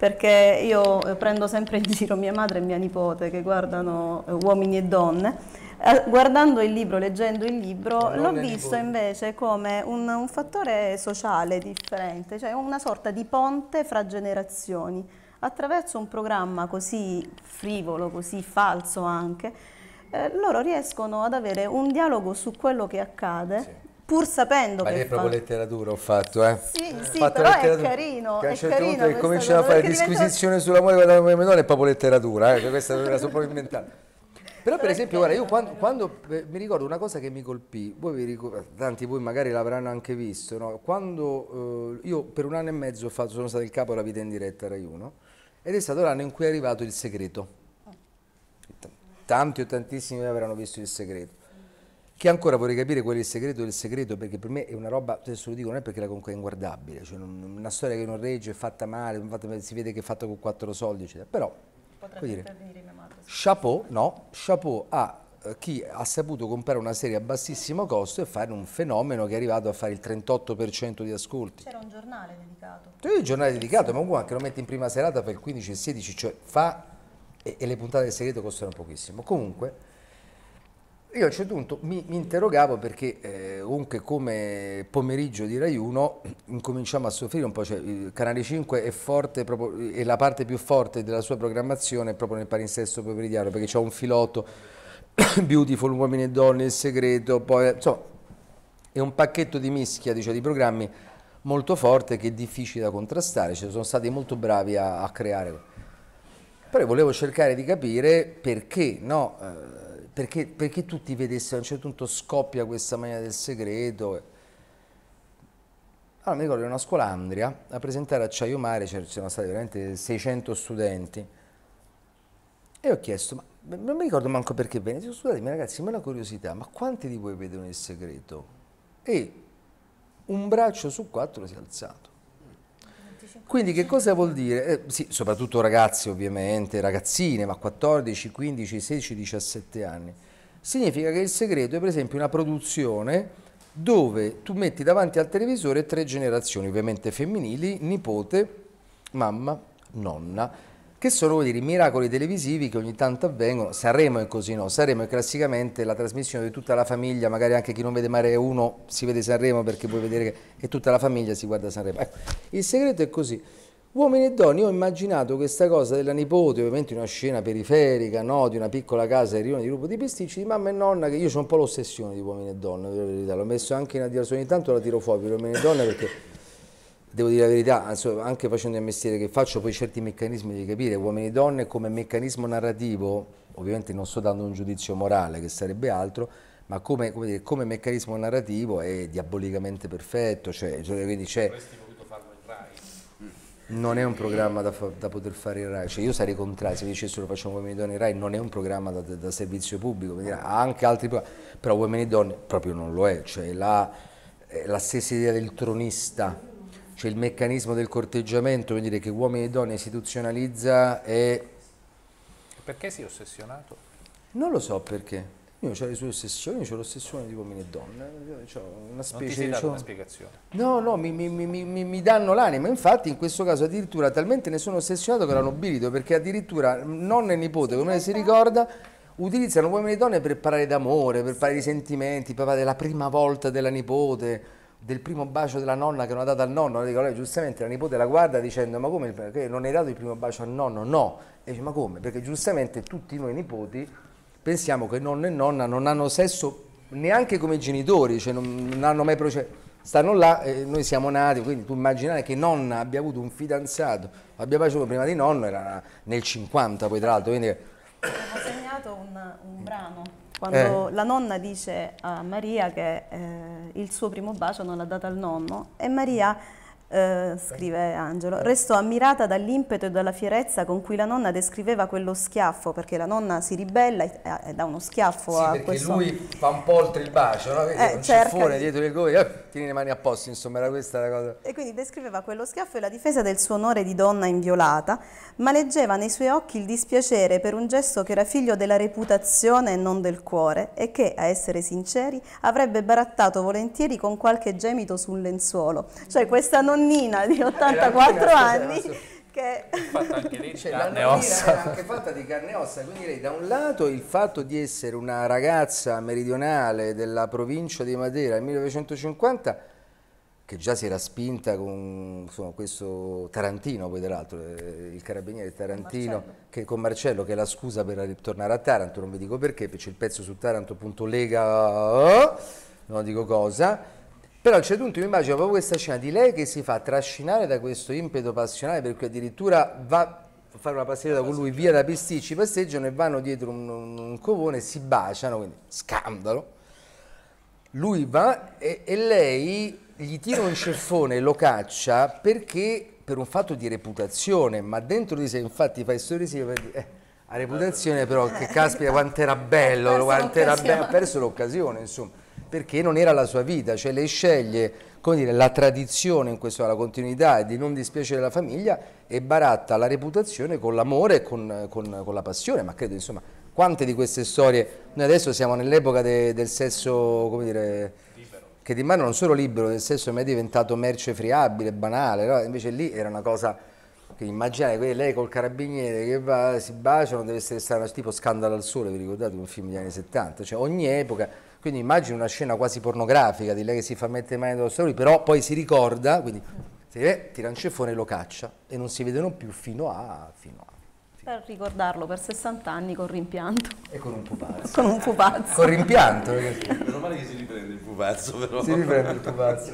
A: perché io eh, prendo sempre in giro mia madre e mia nipote che guardano eh, uomini e donne eh, guardando il libro, leggendo il libro, l'ho visto invece come un, un, fattore sociale differente, cioè una sorta di ponte fra generazioni. Attraverso un programma così frivolo, così falso anche, eh, loro riescono ad avere un dialogo su quello che accade. Sì pur sapendo Ma che... Ma è proprio fa...
D: letteratura ho fatto, eh? Sì, sì, fatto però è carino, che a un certo punto che cominciano a fare disquisizione diventa... sull'amore guardando come menore è proprio letteratura, eh? Cioè, questa me la sono proprio inventata. Però per esempio, guarda, io quando, quando eh, mi ricordo una cosa che mi colpì, voi vi ricordo, tanti voi magari l'avranno anche visto, no? quando eh, io per un anno e mezzo fatto, sono stato il capo della vita in diretta Rai 1 ed è stato l'anno in cui è arrivato il segreto. Tanti o tantissimi avranno visto il segreto che ancora vorrei capire qual è il segreto del segreto, perché per me è una roba, adesso lo dico, non è perché la conca è inguardabile, cioè una storia che non regge, è fatta male, si vede che è fatta con quattro soldi, eccetera. Però,
F: Potrebbe dire, mia madre.
D: Chapeau, no, chapeau a eh, chi ha saputo comprare una serie a bassissimo costo e fare un fenomeno che è arrivato a fare il 38% di ascolti.
A: C'era un giornale dedicato.
D: C'è un giornale dedicato, ma comunque anche lo mette in prima serata per il 15 e 16, cioè fa, e, e le puntate del segreto costano pochissimo. Comunque io a un certo punto mi, mi interrogavo perché eh, comunque come pomeriggio di Rai 1 incominciamo a soffrire un po', cioè Canale 5 è forte, proprio, è la parte più forte della sua programmazione proprio nel parinsesto pomeridiano perché c'è un filotto, Beautiful, Uomini e Donne, Il Segreto, poi insomma è un pacchetto di mischia diciamo, di programmi molto forte che è difficile da contrastare, cioè, sono stati molto bravi a, a creare. Però volevo cercare di capire perché no, eh, perché, perché tutti vedessero, a un certo punto scoppia questa mania del segreto. Allora mi ricordo che una scuola Andria, a presentare Acciaio Mare, c'erano stati veramente 600 studenti, e ho chiesto, ma non mi ricordo manco perché bene, dico scusatemi ragazzi, ma è una curiosità, ma quanti di voi vedono il segreto? E un braccio su quattro si è alzato. Quindi che cosa vuol dire? Eh, sì, soprattutto ragazzi ovviamente, ragazzine, ma 14, 15, 16, 17 anni. Significa che il segreto è per esempio una produzione dove tu metti davanti al televisore tre generazioni, ovviamente femminili, nipote, mamma, nonna, che sono dire, i miracoli televisivi che ogni tanto avvengono. Saremo è così, no? Sanremo è classicamente la trasmissione di tutta la famiglia, magari anche chi non vede Mare 1 si vede Sanremo perché vuoi vedere che è tutta la famiglia si guarda Sanremo. Ecco, il segreto è così. Uomini e donne, io ho immaginato questa cosa della nipote, ovviamente una scena periferica, no? di una piccola casa in rione di gruppo di pesticci, di mamma e nonna, che io ho un po' l'ossessione di uomini e donne, l'ho messo anche in addirittura, ogni tanto la tiro fuori per uomini e donne perché devo dire la verità, anche facendo il mestiere che faccio, poi certi meccanismi di capire uomini e donne come meccanismo narrativo, ovviamente non sto dando un giudizio morale che sarebbe altro, ma come, come, dire, come meccanismo narrativo è diabolicamente perfetto. Cioè, cioè, quindi c'è, non è un programma da, da poter fare in RAI, cioè, io sarei contrario se mi dicessero facciamo uomini e donne in RAI, non è un programma da, da servizio pubblico, ha anche altri programmi, però uomini e donne proprio non lo è, cioè la, la stessa idea del tronista c'è il meccanismo del corteggiamento, vuol dire che uomini e donne istituzionalizza e...
B: Perché sei ossessionato?
D: Non lo so perché. Io ho le sue ossessioni, ho l'ossessione di uomini e donne, ho una specie di... una spiegazione. No, no, mi, mi, mi, mi danno l'anima, infatti in questo caso addirittura talmente ne sono ossessionato che l'hanno bilito, perché addirittura nonna e nipote, come si ricorda, utilizzano uomini e donne per parlare d'amore, per parlare di sentimenti, per parlare della prima volta della nipote, del primo bacio della nonna che non ha dato al nonno, dico, allora, giustamente la nipote la guarda dicendo ma come perché non hai dato il primo bacio al nonno? No, e dice ma come? Perché giustamente tutti noi nipoti pensiamo che nonno e nonna non hanno sesso neanche come genitori, cioè non, non hanno mai processo. Stanno là, eh, noi siamo nati, quindi tu immaginare che nonna abbia avuto un fidanzato, abbia baciato prima di nonno, era nel 50 poi tra l'altro, quindi... Abbiamo
A: segnato un, un brano quando eh. la nonna dice a Maria che eh, il suo primo bacio non l'ha dato al nonno e Maria eh, scrive Angelo, restò ammirata dall'impeto e dalla fierezza con cui la nonna descriveva quello schiaffo, perché la nonna si ribella e, eh, dà uno schiaffo sì, a perché questo. lui
D: va un po' oltre il bacio, no? eh, un ciffone di... dietro le goie, eh, tieni le mani a posto, insomma era questa la cosa.
A: E quindi descriveva quello schiaffo e la difesa del suo onore di donna inviolata, ma leggeva nei suoi occhi il dispiacere per un gesto che era figlio della reputazione e non del cuore e che, a essere sinceri, avrebbe barattato volentieri con qualche gemito sul lenzuolo. Cioè
D: questa non nonnina di 84 eh, anni
A: esatto, esatto. che fatta anche lei cioè, carne
D: fatta di carne e ossa, quindi lei da un lato il fatto di essere una ragazza meridionale della provincia di Matera nel 1950 che già si era spinta con insomma, questo Tarantino, poi peraltro eh, il carabiniere Tarantino Marcello. Che, con Marcello che è la scusa per ritornare a Taranto, non vi dico perché, c'è il pezzo su Taranto punto Taranto.lega, eh? non dico cosa, però c'è certo punto immagino proprio questa scena di lei che si fa trascinare da questo impeto passionale per cui addirittura va a fare una passeggiata con lui via da Pesticci, passeggiano e vanno dietro un, un, un covone, si baciano, quindi scandalo. Lui va e, e lei gli tira un ceffone, lo caccia perché per un fatto di reputazione, ma dentro di sé infatti fa il sorrisino per dire... Eh, a reputazione però che caspita quant'era bello, quanto bello, ha perso l'occasione insomma perché non era la sua vita, cioè lei sceglie dire, la tradizione, in questo, la continuità e di non dispiacere la famiglia e baratta la reputazione con l'amore e con, con, con, la passione, ma credo insomma quante di queste storie, noi adesso siamo nell'epoca de, del sesso, come dire, libero. che di mano non solo libero, del sesso ma è diventato merce friabile, banale, no? invece lì era una cosa che immaginare lei col carabiniere che va, si baciano, deve essere stato tipo Scandalo al Sole, vi ricordate un film degli anni 70, cioè ogni epoca quindi immagino una scena quasi pornografica di lei che si fa mettere in mano dello story, però poi si ricorda, quindi si vede, tira un ceffone e lo caccia e non si vedono più fino a... Fino a
A: per ricordarlo per 60 anni con rimpianto.
D: E con un pupazzo.
A: con un pupazzo. con rimpianto.
C: Meno male che si riprende il pupazzo però. Si riprende il pupazzo.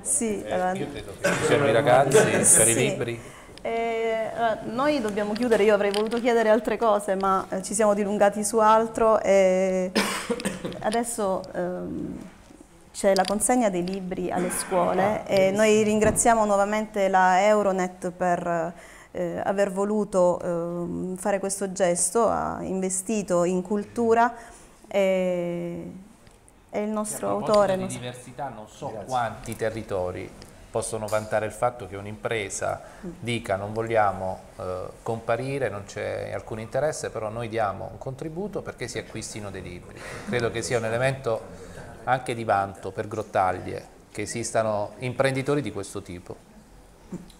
A: sì, eh, io credo che servono i ragazzi,
F: per sì. i libri.
A: Eh, noi dobbiamo chiudere, io avrei voluto chiedere altre cose, ma eh, ci siamo dilungati su altro e adesso ehm, c'è la consegna dei libri alle scuole ah, e noi ringraziamo nuovamente la Euronet per eh, aver voluto ehm, fare questo gesto, ha investito in cultura e, e il nostro autore...
B: Di non... diversità non so Grazie. quanti territori possono vantare il fatto che un'impresa dica non vogliamo eh, comparire, non c'è alcun interesse, però noi diamo un contributo perché si acquistino dei libri. Credo che sia un elemento anche di vanto per grottaglie che esistano imprenditori di questo tipo.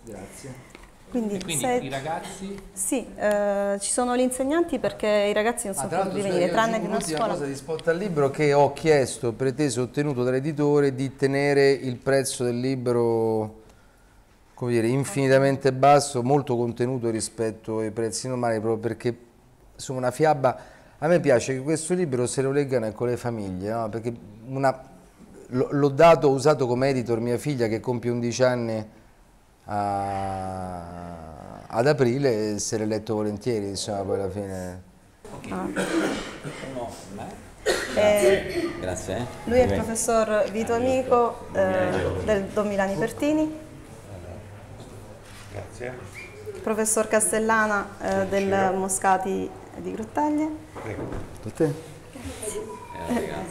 D: Grazie. Quindi, e quindi se, i ragazzi?
A: Sì, eh, ci sono gli insegnanti perché i ragazzi non ah, sono ah, potuti venire, cioè, tranne che una scuola. cosa
D: di spot al libro che ho chiesto, preteso e ottenuto dall'editore di tenere il prezzo del libro come dire, infinitamente basso, molto contenuto rispetto ai prezzi normali, proprio perché insomma una fiaba. A me piace che questo libro se lo leggano ecco le famiglie, no? perché l'ho dato, ho usato come editor mia figlia che compie 11 anni a, ad aprile se l'è letto volentieri, insomma, poi alla fine. Ok. Ah.
F: Eh,
D: Grazie. Eh. Lui è il
A: professor Vito Amico eh, del Don Milani Pertini. Grazie. Professor Castellana eh, del Moscati di Grottaglie.
E: Prego. A te.
F: Grazie. Eh,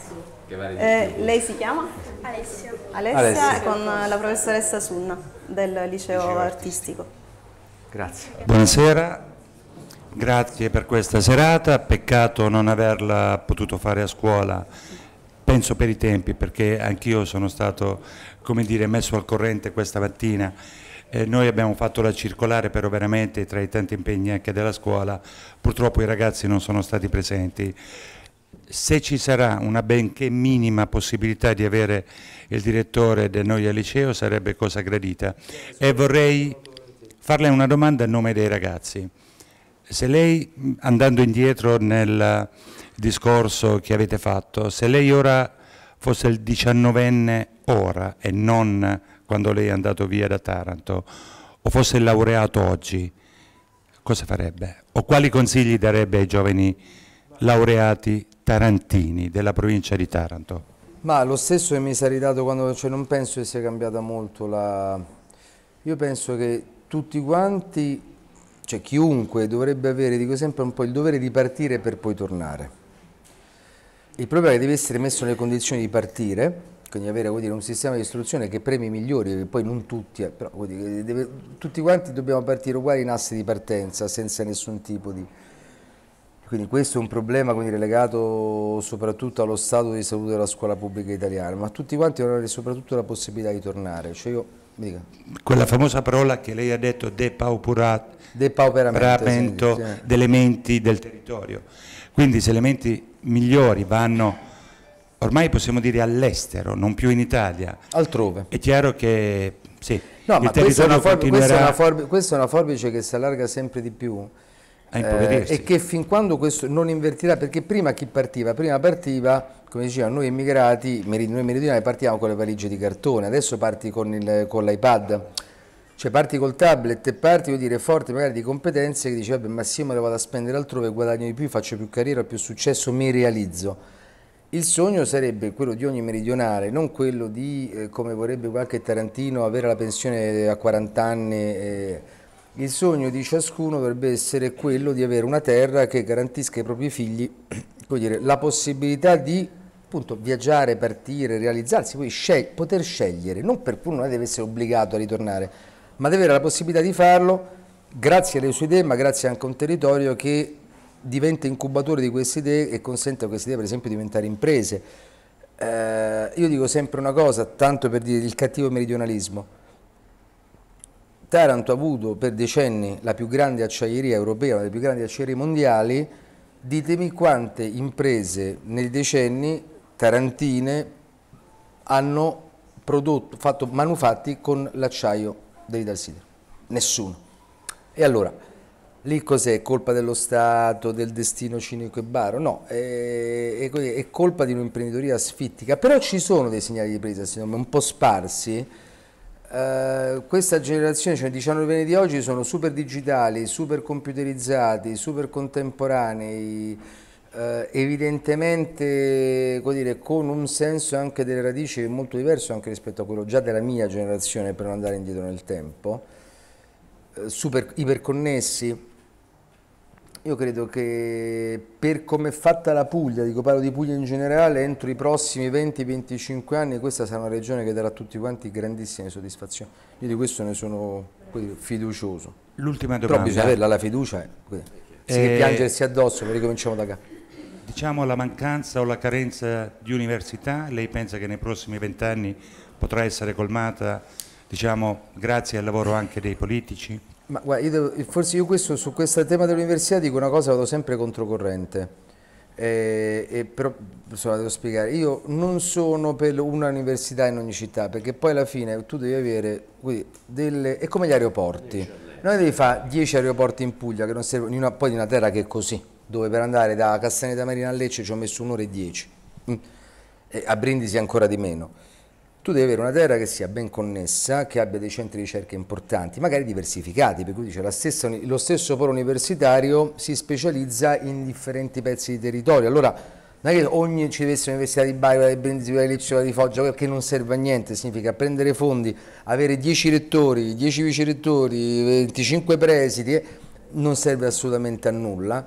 F: che vale eh, lei si chiama?
A: Alessia. Alessia, Alessia. con la professoressa Sunna del liceo, liceo artistico. artistico.
E: Grazie. Buonasera, grazie per questa serata, peccato non averla potuto fare a scuola, penso per i tempi perché anch'io sono stato come dire, messo al corrente questa mattina. Eh, noi abbiamo fatto la circolare però veramente tra i tanti impegni anche della scuola purtroppo i ragazzi non sono stati presenti se ci sarà una benché minima possibilità di avere il direttore del Noia Liceo sarebbe cosa gradita e vorrei farle una domanda a nome dei ragazzi. Se lei, andando indietro nel discorso che avete fatto, se lei ora fosse il diciannovenne ora e non quando lei è andato via da Taranto o fosse laureato oggi, cosa farebbe? O quali consigli darebbe ai giovani laureati tarantini della provincia di Taranto?
D: Ma lo stesso che mi sarei dato quando cioè non penso che sia cambiata molto la... Io penso che tutti quanti, cioè chiunque dovrebbe avere, dico sempre un po', il dovere di partire per poi tornare. Il problema è che deve essere messo nelle condizioni di partire, quindi avere dire, un sistema di istruzione che premi migliori, che poi non tutti, eh, però dire, deve, tutti quanti dobbiamo partire uguali in asse di partenza, senza nessun tipo di quindi questo è un problema quindi, legato soprattutto allo stato di salute della scuola pubblica italiana, ma tutti quanti devono avere soprattutto la possibilità di tornare. Cioè io,
E: Quella famosa parola che lei ha detto, depauperamento sì, delle menti del territorio. Quindi se le menti migliori vanno, ormai possiamo dire all'estero, non più in Italia. Altrove. È chiaro che sì, no, il territorio questa è, forbice, continuerà... questa, è
D: forbice, questa è una forbice che si allarga sempre di più
E: eh, e
D: che fin quando questo non invertirà, perché prima chi partiva? Prima partiva, come dicevano noi immigrati, noi meridionali partiamo con le valigie di cartone, adesso parti con, l'iPad, cioè parti col tablet e parti, vuol dire, forte magari di competenze che dici vabbè ma sì me le vado a spendere altrove, guadagno di più, faccio più carriera, ho più successo, mi realizzo. Il sogno sarebbe quello di ogni meridionale, non quello di, eh, come vorrebbe qualche Tarantino, avere la pensione a 40 anni... Eh, il sogno di ciascuno dovrebbe essere quello di avere una terra che garantisca ai propri figli dire, la possibilità di appunto, viaggiare, partire, realizzarsi, poi sceg poter scegliere, non per cui uno deve essere obbligato a ritornare, ma deve avere la possibilità di farlo grazie alle sue idee, ma grazie anche a un territorio che diventa incubatore di queste idee e consente a queste idee per esempio di diventare imprese. Eh, io dico sempre una cosa, tanto per dire il cattivo meridionalismo, Taranto ha avuto per decenni la più grande acciaieria europea, una delle più grandi acciaierie mondiali, ditemi quante imprese nei decenni tarantine hanno prodotto, fatto manufatti con l'acciaio dei Dalsidro? Nessuno. E allora, lì cos'è? Colpa dello Stato, del destino cinico e baro? No, è, è, è colpa di un'imprenditoria sfittica, però ci sono dei segnali di presa, un po' sparsi, eh, questa generazione, cioè i 19 anni di oggi, sono super digitali, super computerizzati, super contemporanei, uh, evidentemente dire, con un senso anche delle radici molto diverso anche rispetto a quello già della mia generazione per non andare indietro nel tempo, uh, super iperconnessi io credo che per come è fatta la Puglia, dico parlo di Puglia in generale, entro i prossimi 20-25 anni questa sarà una regione che darà a tutti quanti grandissime soddisfazioni. Io di questo ne sono fiducioso. L'ultima domanda. Però bisogna averla la fiducia, eh. sì, eh... piangersi
E: addosso, ricominciamo da capo diciamo la mancanza o la carenza di università, lei pensa che nei prossimi vent'anni potrà essere colmata diciamo, grazie al lavoro anche dei politici?
D: Ma guarda, io devo, forse io questo, su questo tema dell'università dico una cosa, vado sempre controcorrente. Eh, eh, però insomma, devo spiegare, io non sono per un'università in ogni città, perché poi alla fine tu devi avere quindi, delle... è come gli aeroporti. Noi devi fare 10 aeroporti in Puglia, che non servono, in una, poi di una terra che è così, dove per andare da Castaneda Marina a Lecce ci ho messo un'ora e dieci. Mm. a Brindisi ancora di meno tu devi avere una terra che sia ben connessa, che abbia dei centri di ricerca importanti, magari diversificati, per cui dice, stessa, lo stesso polo universitario si specializza in differenti pezzi di territorio. Allora, non è che ogni ci dovesse l'università di Bari, di Brindisi, di Lecce, di Foggia, perché non serve a niente, significa prendere fondi, avere 10 rettori, 10 vicerettori, 25 presidi, eh, non serve assolutamente a nulla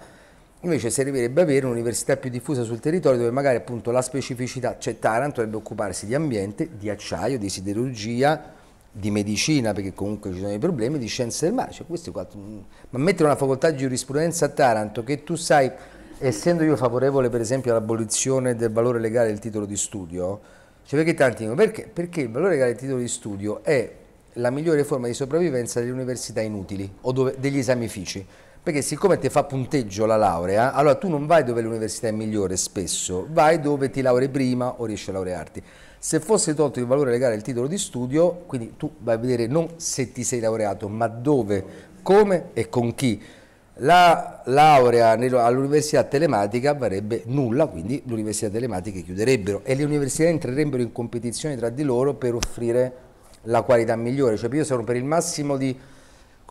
D: Invece servirebbe avere un'università più diffusa sul territorio dove magari appunto la specificità, cioè Taranto dovrebbe occuparsi di ambiente, di acciaio, di siderurgia, di medicina, perché comunque ci sono dei problemi, di scienze del mare, cioè, quattro... Mm, ma mettere una facoltà di giurisprudenza a Taranto che tu sai, essendo io favorevole per esempio all'abolizione del valore legale del titolo di studio, cioè perché tanti dicono perché? Perché il valore legale del titolo di studio è la migliore forma di sopravvivenza delle università inutili o dove, degli esamifici. Perché siccome ti fa punteggio la laurea, allora tu non vai dove l'università è migliore spesso, vai dove ti laurei prima o riesci a laurearti. Se fosse tolto il valore legale al titolo di studio, quindi tu vai a vedere non se ti sei laureato, ma dove, come e con chi. La laurea all'università telematica varrebbe nulla, quindi le università telematiche chiuderebbero e le università entrerebbero in competizione tra di loro per offrire la qualità migliore. Cioè io sono per il massimo di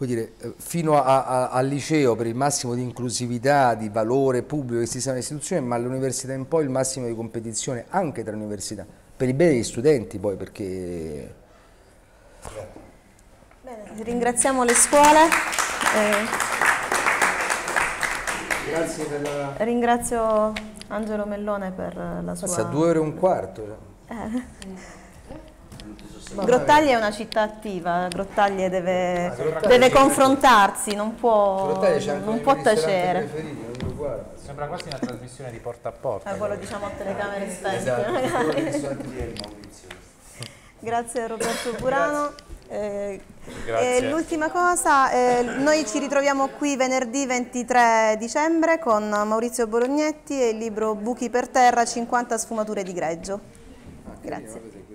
D: dire, eh, fino a, a, al liceo per il massimo di inclusività, di valore pubblico che si sa nell'istituzione, ma all'università in poi il massimo di competizione anche tra università, per il bene degli studenti poi perché...
A: Bene, ringraziamo le scuole. Eh.
D: Grazie per la...
A: Ringrazio Angelo Mellone per la sua... Passa due
D: ore e un quarto.
A: Cioè. Eh. Grottaglie è una città attiva, eh. Grottaglie deve, ah, deve confrontarsi, non può, non può tacere. Sembra quasi una trasmissione di porta a porta. Eh, quello lo diciamo a telecamere eh, spente.
B: Esatto,
A: Grazie Roberto Burano. Eh, eh, l'ultima cosa, eh, noi ci ritroviamo qui venerdì 23 dicembre con Maurizio Bolognetti e il libro Buchi per terra, 50 sfumature di greggio. Ah, Grazie.